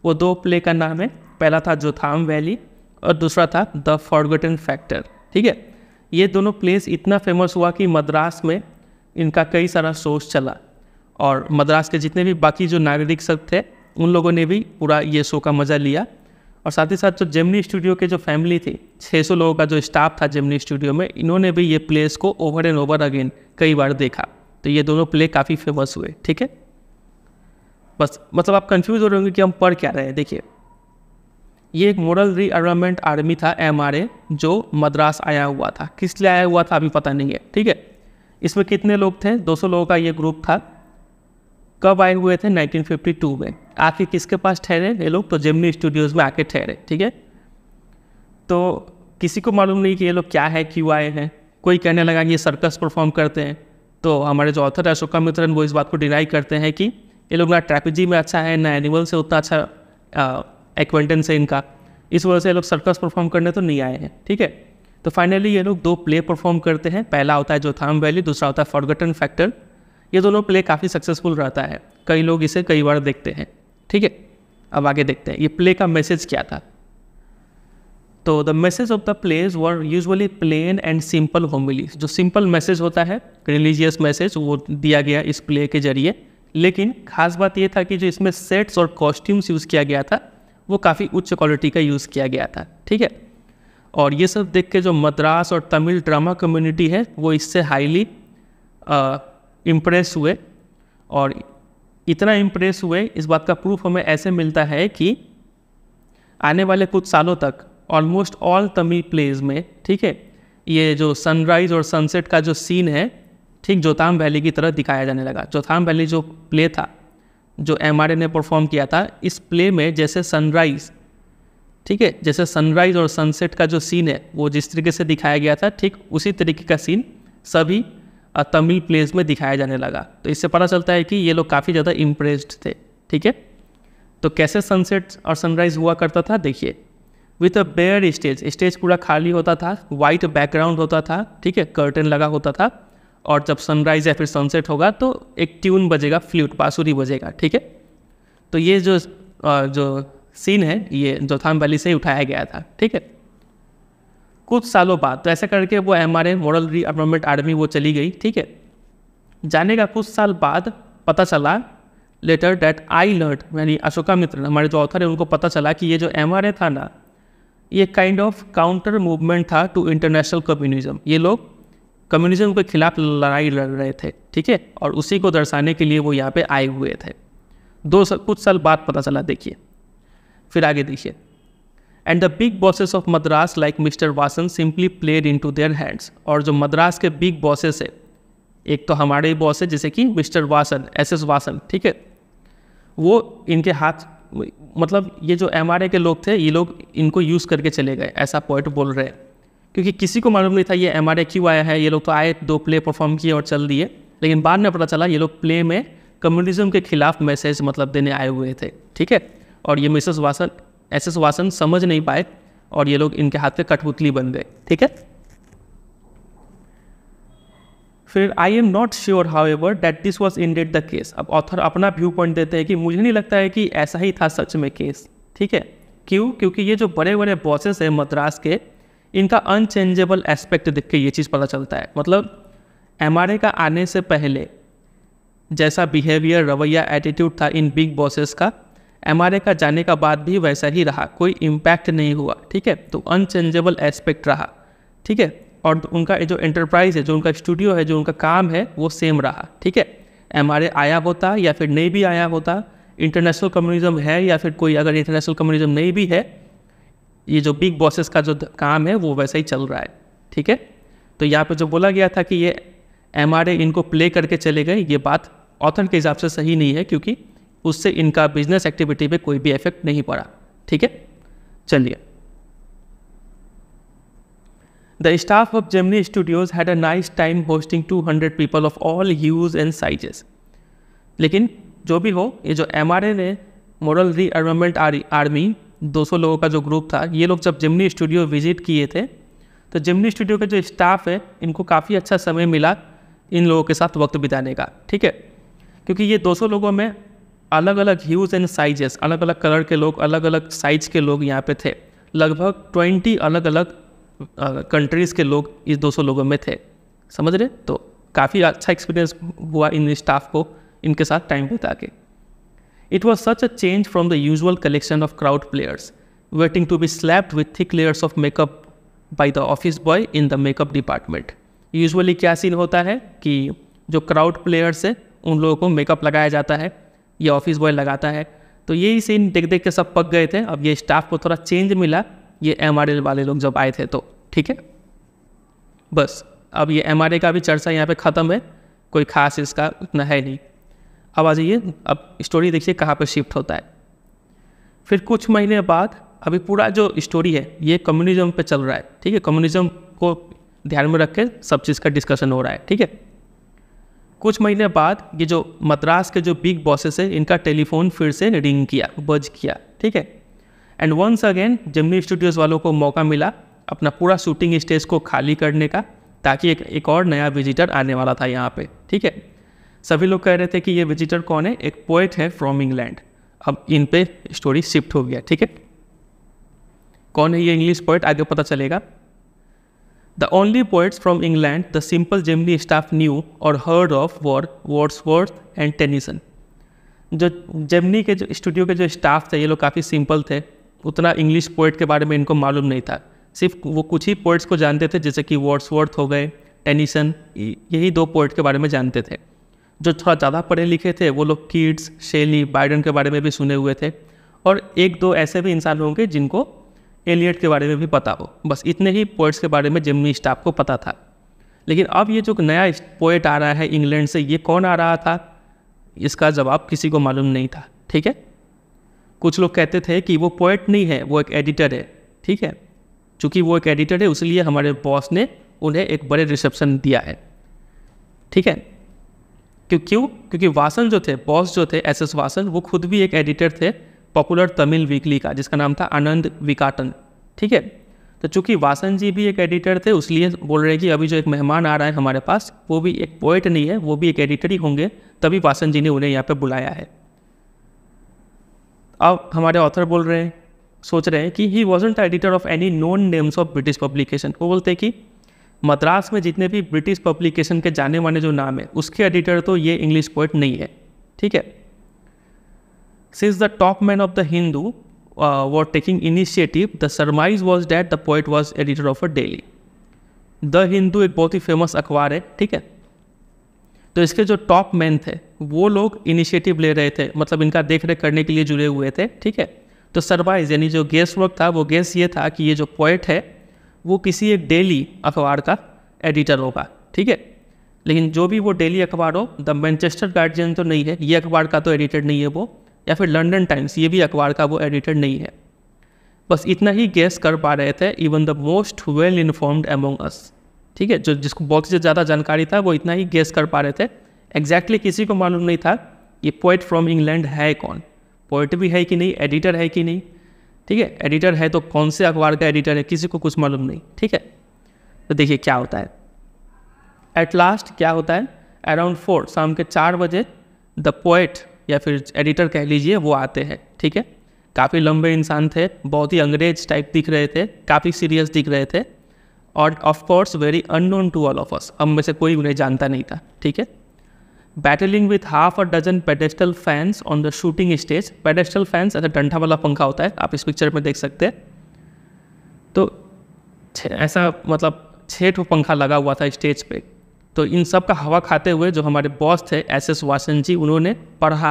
वो दो प्ले का नाम है पहला था जोथाम वैली और दूसरा था द फॉरगटन फैक्टर ठीक है ये दोनों प्लेस इतना फेमस हुआ कि मद्रास में इनका कई सारा शोज चला और मद्रास के जितने भी बाकी जो नागरिक सब थे उन लोगों ने भी पूरा ये शो का मज़ा लिया और साथ ही साथ जो जेमनी स्टूडियो के जो फैमिली थी 600 लोगों का जो स्टाफ था जेमनी स्टूडियो में इन्होंने भी ये प्लेस को ओवर एंड ओवर अगेन कई बार देखा तो ये दोनों प्ले काफ़ी फेमस हुए ठीक है बस मतलब आप कंफ्यूज हो रहे होंगे कि हम पढ़ क्या रहे हैं देखिए ये एक मॉडल रीअर्मामेंट आर्मी था एम जो मद्रास आया हुआ था किस लिए आया हुआ था अभी पता नहीं है ठीक है इसमें कितने लोग थे 200 लोगों का ये ग्रुप था कब आए हुए थे 1952 में आके किसके पास ठहरे ये लोग तो जेमनी स्टूडियोज़ में आके ठहरे ठीक है तो किसी को मालूम नहीं कि ये लोग क्या है क्यों आए हैं कोई कहने लगा कि ये सर्कस परफॉर्म करते हैं तो हमारे जो ऑथर है अशोका मित्रन वो इस बात को डिनाई करते हैं कि ये लोग ना ट्रैपेजी में अच्छा है ना एनिमल से उतना अच्छा एक्वेंटेंस है इनका इस वजह से ये लोग सर्कस परफॉर्म करने तो नहीं आए हैं ठीक है तो फाइनली ये लोग दो प्ले परफॉर्म करते हैं पहला होता है जोथाम वैली दूसरा होता है फॉरगटन फैक्टर ये दोनों प्ले काफ़ी सक्सेसफुल रहता है कई लोग इसे कई बार देखते हैं ठीक है अब आगे देखते हैं ये प्ले का मैसेज क्या था तो the message of the plays were usually plain and simple homely जो सिंपल मैसेज होता है रिलीजियस मैसेज वो दिया गया इस प्ले के जरिए लेकिन खास बात यह था कि जो इसमें सेट्स और कॉस्ट्यूम्स यूज़ किया गया था वो काफ़ी उच्च क्वालिटी का यूज़ किया गया था ठीक है और ये सब देख के जो मद्रास और तमिल ड्रामा कम्युनिटी है वो इससे हाईली इम्प्रेस हुए और इतना इम्प्रेस हुए इस बात का प्रूफ हमें ऐसे मिलता है कि आने वाले कुछ सालों तक ऑलमोस्ट ऑल तमिल प्लेज में ठीक है ये जो सनराइज़ और सनसेट का जो सीन है ठीक जोताम वैली की तरह दिखाया जाने लगा जोताम वैली जो प्ले था जो एम ने परफॉर्म किया था इस प्ले में जैसे सनराइज़ ठीक है जैसे सनराइज़ और सनसेट का जो सीन है वो जिस तरीके से दिखाया गया था ठीक उसी तरीके का सीन सभी तमिल प्लेज में दिखाया जाने लगा तो इससे पता चलता है कि ये लोग काफ़ी ज़्यादा इम्प्रेस्ड थे ठीक है तो कैसे सनसेट और सनराइज हुआ करता था देखिए with a bare stage stage पूरा खाली होता था वाइट बैकग्राउंड होता था ठीक है कर्टन लगा होता था और जब सनराइज या फिर सनसेट होगा तो एक ट्यून बजेगा फ्लूट बाँसुरी बजेगा ठीक है तो ये जो जो सीन है ये जोथाम वैली से ही उठाया गया था ठीक है कुछ सालों बाद तो ऐसा करके वो M R A model rearmament army वो चली गई ठीक है जाने का कुछ साल बाद पता चला लेटर डेट आई लर्ट यानी अशोका मित्र हमारे जो ऑथर है उनको पता चला कि ये जो एम आर ए था ना ये काइंड ऑफ काउंटर मूवमेंट था टू इंटरनेशनल कम्युनिज्म ये लोग कम्युनिज्म के खिलाफ लड़ाई लड़ रहे थे ठीक है और उसी को दर्शाने के लिए वो यहाँ पे आए हुए थे दो सा, कुछ साल बाद पता चला देखिए फिर आगे देखिए and the big bosses of Madras like mister Vasan simply played into their hands और जो मद्रास के बिग बॉसेस है एक तो हमारे बॉस है जैसे कि mister Vasan S S Vasan ठीक है वो इनके हाथ मतलब ये जो एम आर के लोग थे ये लोग इनको यूज़ करके चले गए ऐसा पॉइंट बोल रहे हैं क्योंकि किसी को मालूम नहीं था ये एम आर क्यों आया है ये लोग तो आए दो प्ले परफॉर्म किए और चल दिए लेकिन बाद में पता चला ये लोग प्ले में कम्युनिज्म के खिलाफ मैसेज मतलब देने आए हुए थे ठीक है और ये Mrs Vasan S S Vasan समझ नहीं पाए और ये लोग इनके हाथ पे कठपुतली बन गए ठीक है फिर I am not sure however that this was indeed the case अब ऑथर अपना व्यू पॉइंट देते हैं कि मुझे नहीं लगता है कि ऐसा ही था सच में केस ठीक है क्यों क्योंकि ये जो बड़े बड़े बॉसेस हैं मद्रास के इनका अनचेंजेबल एस्पेक्ट देख के ये चीज़ पता चलता है मतलब एम का आने से पहले जैसा बिहेवियर रवैया एटीट्यूड था इन बिग बॉसेस का एम का जाने का बाद भी वैसा ही रहा कोई इम्पैक्ट नहीं हुआ ठीक है तो अनचेंजेबल एस्पेक्ट रहा ठीक है और उनका जो एंटरप्राइज है जो उनका स्टूडियो है जो उनका काम है वो सेम रहा ठीक है एम आया होता या फिर नहीं भी आया होता इंटरनेशनल कम्युनिज्म है या फिर कोई अगर इंटरनेशनल कम्युनिज्म नहीं भी है ये जो बिग बॉसेस का जो काम है वो वैसा ही चल रहा है ठीक है तो यहाँ पर जो बोला गया था कि ये एम इनको प्ले करके चले गए ये बात ऑथर के हिसाब से सही नहीं है क्योंकि उससे इनका बिजनेस एक्टिविटी पे कोई भी इफेक्ट नहीं पड़ा ठीक है चलिए staff of of studios had a nice time hosting two hundred people of all use and sizes लेकिन जो भी हो ये जो M R N A model rearmament army दो सौ लोगों का जो ग्रुप था ये लोग जब जिमनी स्टूडियो विजिट किए थे तो जिमनी स्टूडियो के जो स्टाफ है इनको काफ़ी अच्छा समय मिला इन लोगों के साथ वक्त बिताने का ठीक है क्योंकि ये 200 लोगों में अलग अलग ह्यूज एंड साइजेस अलग अलग कलर के लोग अलग अलग साइज के लोग यहाँ पे थे लगभग ट्वेंटी अलग अलग कंट्रीज़ के लोग इस दो लोगों में थे समझ रहे तो काफ़ी अच्छा एक्सपीरियंस हुआ इन स्टाफ को इनके साथ टाइम बिता के it was such a change from the usual collection of crowd players waiting to be slapped with thick layers of makeup by the office boy in the makeup department usually क्या सीन होता है कि जो क्राउड प्लेयर्स है उन लोगों को मेकअप लगाया जाता है ये ऑफिस बॉय लगाता है तो यही सीन देख देख के सब पक गए थे अब ये स्टाफ को थोड़ा चेंज मिला ये एम वाले लोग जब आए थे तो ठीक है बस अब ये एम का भी चर्चा यहाँ पे ख़त्म है कोई खास इसका उतना है नहीं अब आ जाइए अब स्टोरी देखिए कहाँ पे शिफ्ट होता है फिर कुछ महीने बाद अभी पूरा जो स्टोरी है ये कम्युनिज्म पे चल रहा है ठीक है कम्युनिज्म को ध्यान में रख के सब चीज़ का डिस्कशन हो रहा है ठीक है कुछ महीने बाद ये जो मद्रास के जो बिग बॉसेस है इनका टेलीफोन फिर से रिंग किया बज किया ठीक है and once again Gemini Studios वालों को मौका मिला अपना पूरा शूटिंग स्टेज को खाली करने का ताकि एक एक और नया विजिटर आने वाला था यहाँ पे ठीक है सभी लोग कह रहे थे कि ये विजिटर कौन है एक पोइट है फ्रॉम इंग्लैंड अब इन पे स्टोरी शिफ्ट हो गया ठीक है कौन है ये इंग्लिश पोइट आगे पता चलेगा The only poets from England the simple Gemini staff knew or heard of were Wordsworth and Tennyson. जो जेमनी के जो स्टूडियो के जो स्टाफ थे ये लोग काफ़ी सिंपल थे उतना इंग्लिश पोइट के बारे में इनको मालूम नहीं था सिर्फ वो कुछ ही पोइट्स को जानते थे जैसे कि वर्ड्सवर्थ हो गए टेनिसन यही दो पोइट के बारे में जानते थे जो थोड़ा ज़्यादा पढ़े लिखे थे वो लोग किड्स शेली बाइडन के बारे में भी सुने हुए थे और एक दो ऐसे भी इंसान होंगे जिनको एलियट के बारे में भी पता हो बस इतने ही पोइट्स के बारे में जेमनी स्टाफ को पता था लेकिन अब ये जो नया पोइट आ रहा है इंग्लैंड से ये कौन आ रहा था इसका जवाब किसी को मालूम नहीं था ठीक है कुछ लोग कहते थे कि वो पोइट नहीं है वो एक एडिटर है ठीक है चूँकि वो एक एडिटर है उसलिए हमारे बॉस ने उन्हें एक बड़े रिसेप्शन दिया है ठीक है क्यों क्यों क्योंकि वासन जो थे बॉस जो थे एस एस वासन वो खुद भी एक एडिटर थे पॉपुलर तमिल वीकली का जिसका नाम था आनंद विकाटन ठीक है तो चूंकि वासन जी भी एक एडिटर थे उसलिए बोल रहे हैं कि अभी जो एक मेहमान आ रहा है हमारे पास वो भी एक पोइट नहीं है वो भी एक एडिटर ही होंगे तभी वासन जी ने उन्हें यहाँ पर बुलाया है अब हमारे ऑथर बोल रहे हैं सोच रहे हैं कि he wasn't editor of any known names of British publication वो बोलते हैं कि मद्रास में जितने भी ब्रिटिश पब्लिकेशन के जाने माने जो नाम है उसके एडिटर तो ये इंग्लिश पोइट नहीं है ठीक है Since the top men of the Hindu uh, were taking initiative, the surmise was that the poet was editor of a daily. The Hindu एक बहुत ही फेमस अखबार है ठीक है तो इसके जो टॉप मैन थे वो लोग इनिशिएटिव ले रहे थे मतलब इनका देख रेख करने के लिए जुड़े हुए थे ठीक है तो सरवाइज यानी जो गेस्ट वर्क था वो गेस्ट ये था कि ये जो पोइट है वो किसी एक डेली अखबार का एडिटर होगा ठीक है लेकिन जो भी वो डेली अखबार हो द मैनचेस्टर गार्जियन तो नहीं है ये अखबार का तो एडिटर नहीं है वो या फिर लंडन टाइम्स ये भी अखबार का वो एडिटर नहीं है बस इतना ही गेस कर पा रहे थे even the most well informed among us ठीक है जो जिसको बहुत से ज़्यादा जानकारी था वो इतना ही गेस कर पा रहे थे एग्जैक्टली exactly किसी को मालूम नहीं था ये पोइट फ्रॉम इंग्लैंड है कौन पोइट भी है कि नहीं एडिटर है कि नहीं ठीक है एडिटर है तो कौन से अखबार का एडिटर है किसी को कुछ मालूम नहीं ठीक है तो देखिए क्या होता है एट लास्ट क्या होता है अराउंड फोर शाम के चार बजे द पोइट या फिर एडिटर कह लीजिए वो आते हैं ठीक है काफ़ी लंबे इंसान थे बहुत ही अंग्रेज टाइप दिख रहे थे काफ़ी सीरियस दिख रहे थे और of course very unknown to all of us हम में से कोई उन्हें जानता नहीं था ठीक है battling with half a dozen pedestal fans on the shooting stage pedestal fans ऐसा डंठा वाला पंखा होता है आप इस पिक्चर में देख सकते हैं तो ऐसा मतलब छः ठो पंखा लगा हुआ था स्टेज पे तो इन सब का हवा खाते हुए जो हमारे बॉस थे एस एस वासन जी उन्होंने पढ़ा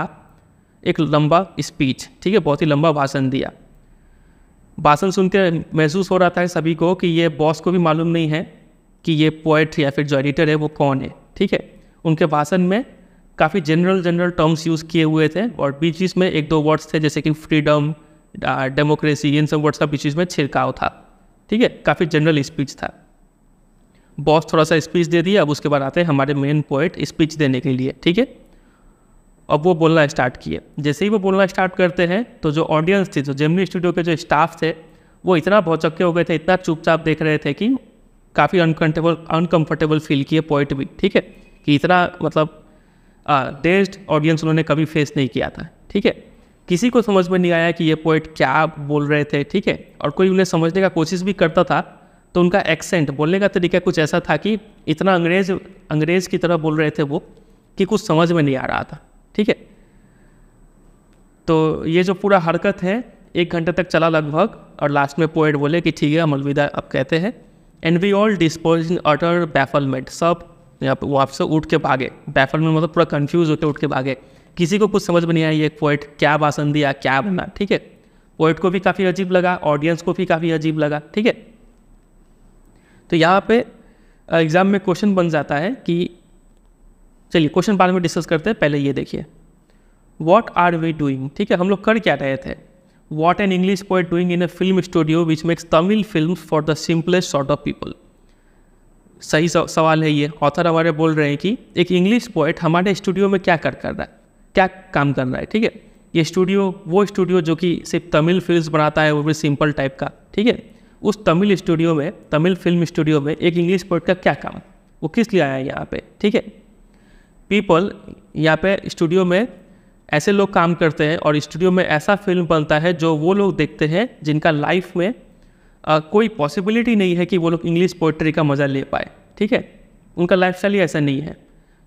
एक लंबा स्पीच ठीक है बहुत ही लंबा भाषण दिया भाषण सुन के महसूस हो रहा था सभी को कि ये बॉस को भी मालूम नहीं है कि ये पोइट या फिर जो एडिटर है वो कौन है ठीक है उनके भाषण में काफ़ी जनरल जनरल टर्म्स यूज़ किए हुए थे और बीच बीच में एक दो वर्ड्स थे जैसे कि फ्रीडम डेमोक्रेसी इन सब वर्ड्स का बीच बीच में छिड़काव था ठीक है काफ़ी जनरल स्पीच था बॉस थोड़ा सा स्पीच दे दिया अब उसके बाद आते हैं हमारे मेन पॉइंट स्पीच देने के लिए ठीक है अब वो बोलना स्टार्ट किए जैसे ही वो बोलना स्टार्ट करते हैं तो जो ऑडियंस थी जो जेमनी स्टूडियो के जो स्टाफ थे वो इतना भौचक्के हो गए थे इतना चुपचाप देख रहे थे कि काफ़ी अनकंटेबल अनकम्फर्टेबल फील किए पॉइंट भी ठीक है कि इतना मतलब डेस्ड ऑडियंस उन्होंने कभी फेस नहीं किया था ठीक है किसी को समझ में नहीं आया कि ये पॉइंट क्या बोल रहे थे ठीक है और कोई उन्हें समझने का कोशिश भी करता था तो उनका एक्सेंट बोलने का तरीका कुछ ऐसा था कि इतना अंग्रेज अंग्रेज की तरह बोल रहे थे वो कि कुछ समझ में नहीं आ रहा था ठीक है तो ये जो पूरा हरकत है एक घंटे तक चला लगभग और लास्ट में पोएट बोले कि ठीक है हम अलविदा अब कहते हैं and we all dispose in utter bafflement सब वो आपसे उठ के भागे बैफलमेंट मतलब पूरा कन्फ्यूज होकर उठ के भागे किसी को कुछ समझ में नहीं आई ये पोइट क्या भाषण दिया क्या बना ठीक है पोइट को भी काफ़ी अजीब लगा ऑडियंस को भी काफ़ी अजीब लगा ठीक है तो यहाँ पे एग्ज़ाम में क्वेश्चन बन जाता है कि चलिए क्वेश्चन बाद में डिस्कस करते हैं पहले ये देखिए वॉट आर वी डूइंग ठीक है हम लोग कर क्या रहे थे what an English poet doing in a film studio which makes Tamil film for the simplest sort of people सही सवाल है ये ऑथर हमारे बोल रहे हैं कि एक इंग्लिश पोइट हमारे स्टूडियो में क्या कर कर रहा है क्या काम कर रहा है ठीक है ये स्टूडियो वो स्टूडियो जो कि सिर्फ तमिल फिल्म बनाता है वो भी सिंपल टाइप का ठीक है उस तमिल स्टूडियो में तमिल फिल्म स्टूडियो में एक इंग्लिश पोर्ट का क्या काम वो किस लिए आया है यहाँ पे ठीक है पीपल यहाँ पे स्टूडियो में ऐसे लोग काम करते हैं और स्टूडियो में ऐसा फिल्म बनता है जो वो लोग देखते हैं जिनका लाइफ में आ, कोई पॉसिबिलिटी नहीं है कि वो लोग इंग्लिश पोइट्री का मज़ा ले पाए ठीक है उनका लाइफ स्टाइल ही ऐसा नहीं है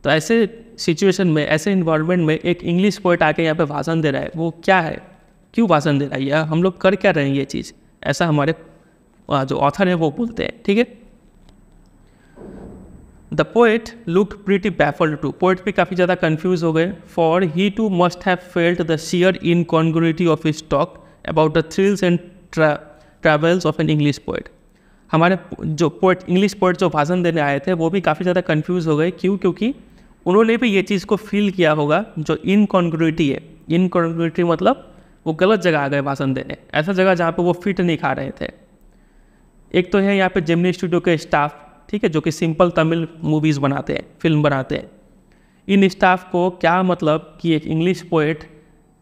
तो ऐसे सिचुएशन में ऐसे इन्वायरमेंट में एक इंग्लिश पोइट आके यहाँ पे भाषण दे रहा है वो क्या है क्यों भाषण दे रहा है या हम लोग कर क्या रहे हैं ये चीज़ ऐसा हमारे जो ऑथर है वो बोलते हैं ठीक है the poet look pretty baffled टू पोएट भी काफ़ी ज़्यादा कन्फ्यूज हो गए for he too must have felt the sheer incongruity of his talk about the thrills and travels of an English poet हमारे जो पोएट इंग्लिश पोएट जो भाषण देने आए थे वो भी काफ़ी ज़्यादा कन्फ्यूज हो गए क्यों क्योंकि उन्होंने भी ये चीज़ को फील किया होगा जो इनकॉन्ग्रुनिटी है इनकॉन्ग्रुनिटी मतलब वो गलत जगह आ गए भाषण देने ऐसा जगह जहाँ पर वो फिट नहीं खा रहे थे एक तो है यहाँ पे जेमनी स्टूडियो के स्टाफ ठीक है जो कि सिंपल तमिल मूवीज़ बनाते हैं फिल्म बनाते हैं इन स्टाफ को क्या मतलब कि एक इंग्लिश पोएट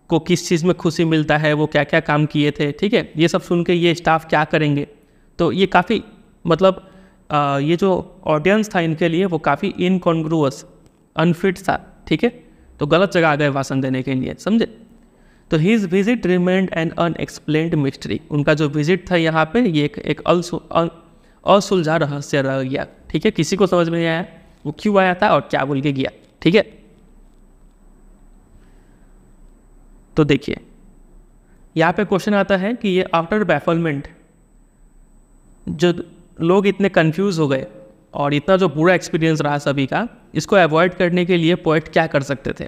को किस चीज़ में खुशी मिलता है वो क्या क्या काम किए थे ठीक है ये सब सुन के ये स्टाफ क्या करेंगे तो ये काफ़ी मतलब आ, ये जो ऑडियंस था इनके लिए वो काफ़ी इनकॉन्ग्रुअस अनफिट था ठीक है तो गलत जगह आ गए भाषण देने के लिए समझे तो his visit remained an unexplained mystery उनका जो विजिट था यहाँ पे ये एक एक असुलझा रहस्य रह गया ठीक है किसी को समझ में नहीं आया वो क्यों आया था और क्या बोल के गया ठीक है तो देखिए यहाँ पे क्वेश्चन आता है कि ये आफ्टर बैफलमेंट जो लोग इतने कंफ्यूज हो गए और इतना जो बुरा एक्सपीरियंस रहा सभी का इसको अवॉइड करने के लिए पोइट क्या कर सकते थे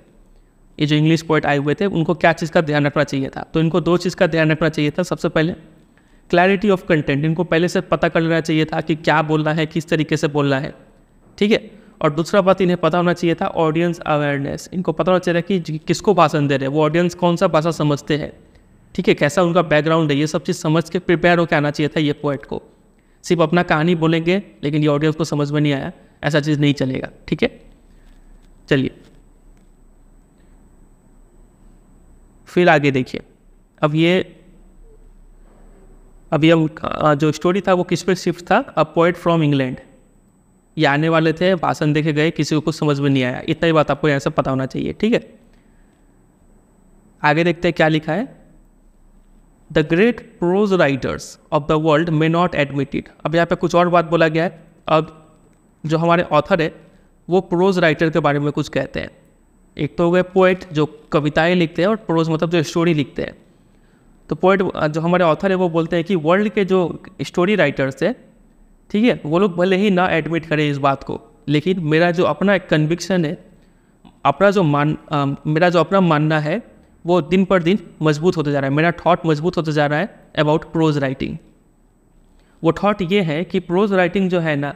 ये जो इंग्लिश पोइट आए हुए थे उनको क्या चीज़ का ध्यान रखना चाहिए था तो इनको दो चीज़ का ध्यान रखना चाहिए था सबसे पहले क्लैरिटी ऑफ कंटेंट इनको पहले से पता कर लेना चाहिए था कि क्या बोलना है किस तरीके से बोलना है ठीक है और दूसरा बात इन्हें पता होना चाहिए था ऑडियंस अवेयरनेस इनको पता होना चाहिए था कि किसको भाषण दे रहे हैं वो ऑडियंस कौन सा भाषा समझते हैं ठीक है कैसा उनका बैकग्राउंड है ये सब चीज़ समझ के प्रिपेयर होकर आना चाहिए था ये पोइट को सिर्फ अपना कहानी बोलेंगे लेकिन ये ऑडियंस को समझ में नहीं आया ऐसा चीज़ नहीं चलेगा ठीक है चलिए फिर आगे देखिए अब ये अब ये जो स्टोरी था वो किस पर शिफ्ट था अ पोइट फ्रॉम इंग्लैंड ये आने वाले थे भाषण देखे गए किसी को कुछ समझ में नहीं आया इतना ही बात आपको यहाँ से पता होना चाहिए ठीक है आगे देखते हैं क्या लिखा है the great prose writers of the world may not admitted अब यहाँ पे कुछ और बात बोला गया है अब जो हमारे ऑथर है वो प्रोज राइटर के बारे में कुछ कहते हैं एक तो हो गए पोइट जो कविताएं लिखते हैं और प्रोज मतलब जो स्टोरी लिखते हैं तो पोइट जो हमारे ऑथर है वो बोलते हैं कि वर्ल्ड के जो स्टोरी राइटर्स है ठीक है वो लोग भले ही ना एडमिट करें इस बात को लेकिन मेरा जो अपना एक कन्विक्शन है अपना जो मान आ, मेरा जो अपना मानना है वो दिन पर दिन मजबूत होता जा रहा है मेरा थॉट मजबूत होता जा रहा है अबाउट प्रोज राइटिंग वो थॉट ये है कि प्रोज राइटिंग जो है ना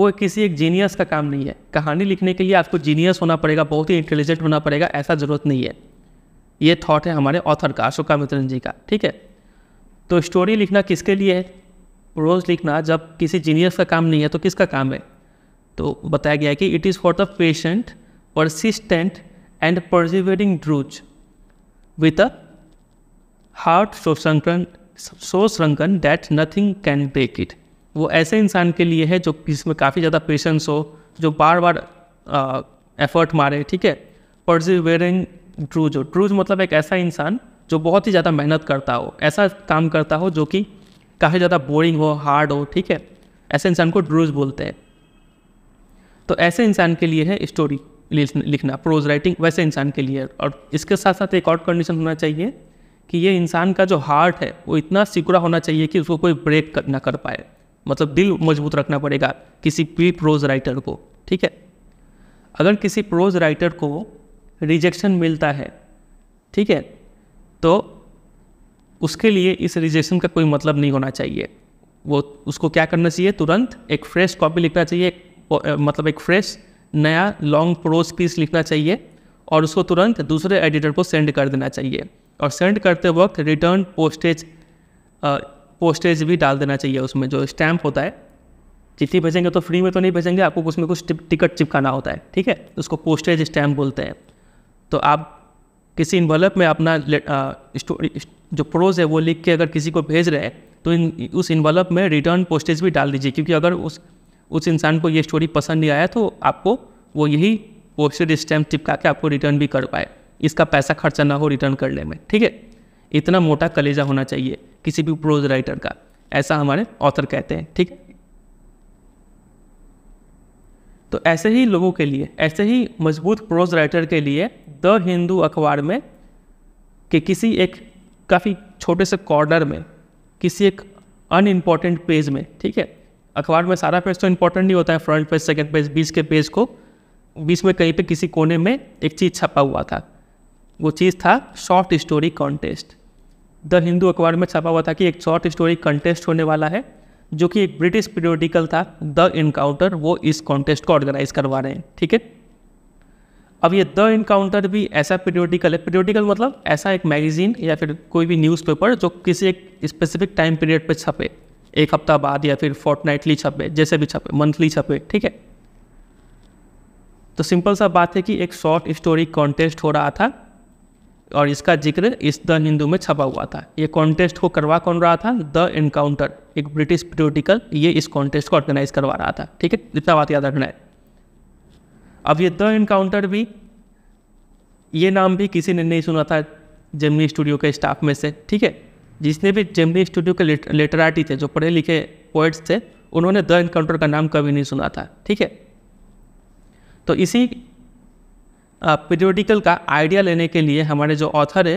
वो किसी एक जीनियस का काम नहीं है कहानी लिखने के लिए आपको जीनियस होना पड़ेगा बहुत ही इंटेलिजेंट होना पड़ेगा ऐसा ज़रूरत नहीं है ये थॉट है हमारे ऑथर का अशोका मित्रन जी का ठीक है तो स्टोरी लिखना किसके लिए है प्रोज लिखना जब किसी जीनियस का काम नहीं है तो किसका काम है तो बताया गया है कि it is for the patient persistent and persevering drudge with a heart so sunken so sunken that nothing can break it वो ऐसे इंसान के लिए है जो जिसमें काफ़ी ज़्यादा पेशेंस हो जो बार बार एफर्ट मारे ठीक है परजिवेरिंग ट्रूज हो ट्रूज मतलब एक ऐसा इंसान जो बहुत ही ज़्यादा मेहनत करता हो ऐसा काम करता हो जो कि काफ़ी ज़्यादा बोरिंग हो हार्ड हो ठीक है ऐसे इंसान को ड्रूज बोलते हैं तो ऐसे इंसान के लिए है स्टोरी लिखना प्रोज राइटिंग वैसे इंसान के लिए और इसके साथ साथ एक और कंडीशन होना चाहिए कि ये इंसान का जो हार्ट है वो इतना सिकुड़ा होना चाहिए कि उसको कोई ब्रेक ना कर पाए मतलब दिल मजबूत रखना पड़ेगा किसी भी प्रोज राइटर को ठीक है अगर किसी प्रोज राइटर को रिजेक्शन मिलता है ठीक है तो उसके लिए इस रिजेक्शन का कोई मतलब नहीं होना चाहिए वो उसको क्या करना चाहिए तुरंत एक फ्रेश कॉपी लिखना चाहिए एक, मतलब एक फ्रेश नया लॉन्ग प्रोज पीस लिखना चाहिए और उसको तुरंत दूसरे एडिटर को सेंड कर देना चाहिए और सेंड करते वक्त रिटर्न पोस्टेज पोस्टेज भी डाल देना चाहिए उसमें जो स्टैम्प होता है चिट्ठी भेजेंगे तो फ्री में तो नहीं भेजेंगे आपको उसमें कुछ टिकट चिपकाना होता है ठीक है उसको पोस्टेज स्टैम्प बोलते हैं तो आप किसी इन्वॉल्व में अपना स्टोरी जो प्रोज है वो लिख के अगर किसी को भेज रहे हैं तो इन उस इन्वॉल्व में रिटर्न पोस्टेज भी डाल दीजिए क्योंकि अगर उस उस इंसान को ये स्टोरी पसंद नहीं आया तो आपको वो यही पोस्टेज स्टैम्प चिपका के आपको रिटर्न भी कर पाए इसका पैसा खर्चा ना हो रिटर्न करने में ठीक है इतना मोटा कलेजा होना चाहिए किसी भी प्रोज राइटर का ऐसा हमारे ऑथर कहते हैं ठीक तो ऐसे ही लोगों के लिए ऐसे ही मजबूत प्रोज राइटर के लिए द हिंदू अखबार में कि किसी एक काफ़ी छोटे से कॉर्नर में किसी एक अनइम्पॉर्टेंट पेज में ठीक है अखबार में सारा पेज तो इम्पोर्टेंट नहीं होता है फ्रंट पेज सेकंड पेज बीच के पेज को बीच में कहीं पे किसी कोने में एक चीज़ छपा हुआ था वो चीज़ था short story contest the Hindu अखबार में छपा हुआ था कि एक शॉर्ट स्टोरी कंटेस्ट होने वाला है जो कि एक ब्रिटिश पीरियोडिकल था द इनकाउंटर वो इस कॉन्टेस्ट को ऑर्गेनाइज करवा रहे हैं ठीक है अब ये द इनकाउंटर भी ऐसा पीरियोडिकल है पीरियोडिकल मतलब ऐसा एक मैगजीन या फिर कोई भी न्यूज़पेपर जो किसी एक स्पेसिफिक टाइम पीरियड पे छपे एक हफ्ता बाद या फिर फोर्टनाइटली छपे जैसे भी छपे मंथली छपे ठीक है तो सिंपल सा बात है कि एक शॉर्ट स्टोरी कॉन्टेस्ट हो रहा था और इसका जिक्र इस द हिंदू में छपा हुआ था ये कॉन्टेस्ट को करवा कौन रहा था द इनकाउंटर एक ब्रिटिश पोलिटिकल ये इस कॉन्टेस्ट को ऑर्गेनाइज करवा रहा था ठीक है इतना बात याद रखना है अब ये द इनकाउंटर भी ये नाम भी किसी ने नहीं सुना था जेमनी स्टूडियो के स्टाफ में से ठीक है जिसने भी जेमनी स्टूडियो के लेट, लेटराटी थे जो पढ़े लिखे पोइट्स थे उन्होंने द इनकाउंटर का नाम कभी नहीं सुना था ठीक है तो इसी पीरियोडिकल का आइडिया लेने के लिए हमारे जो ऑथर है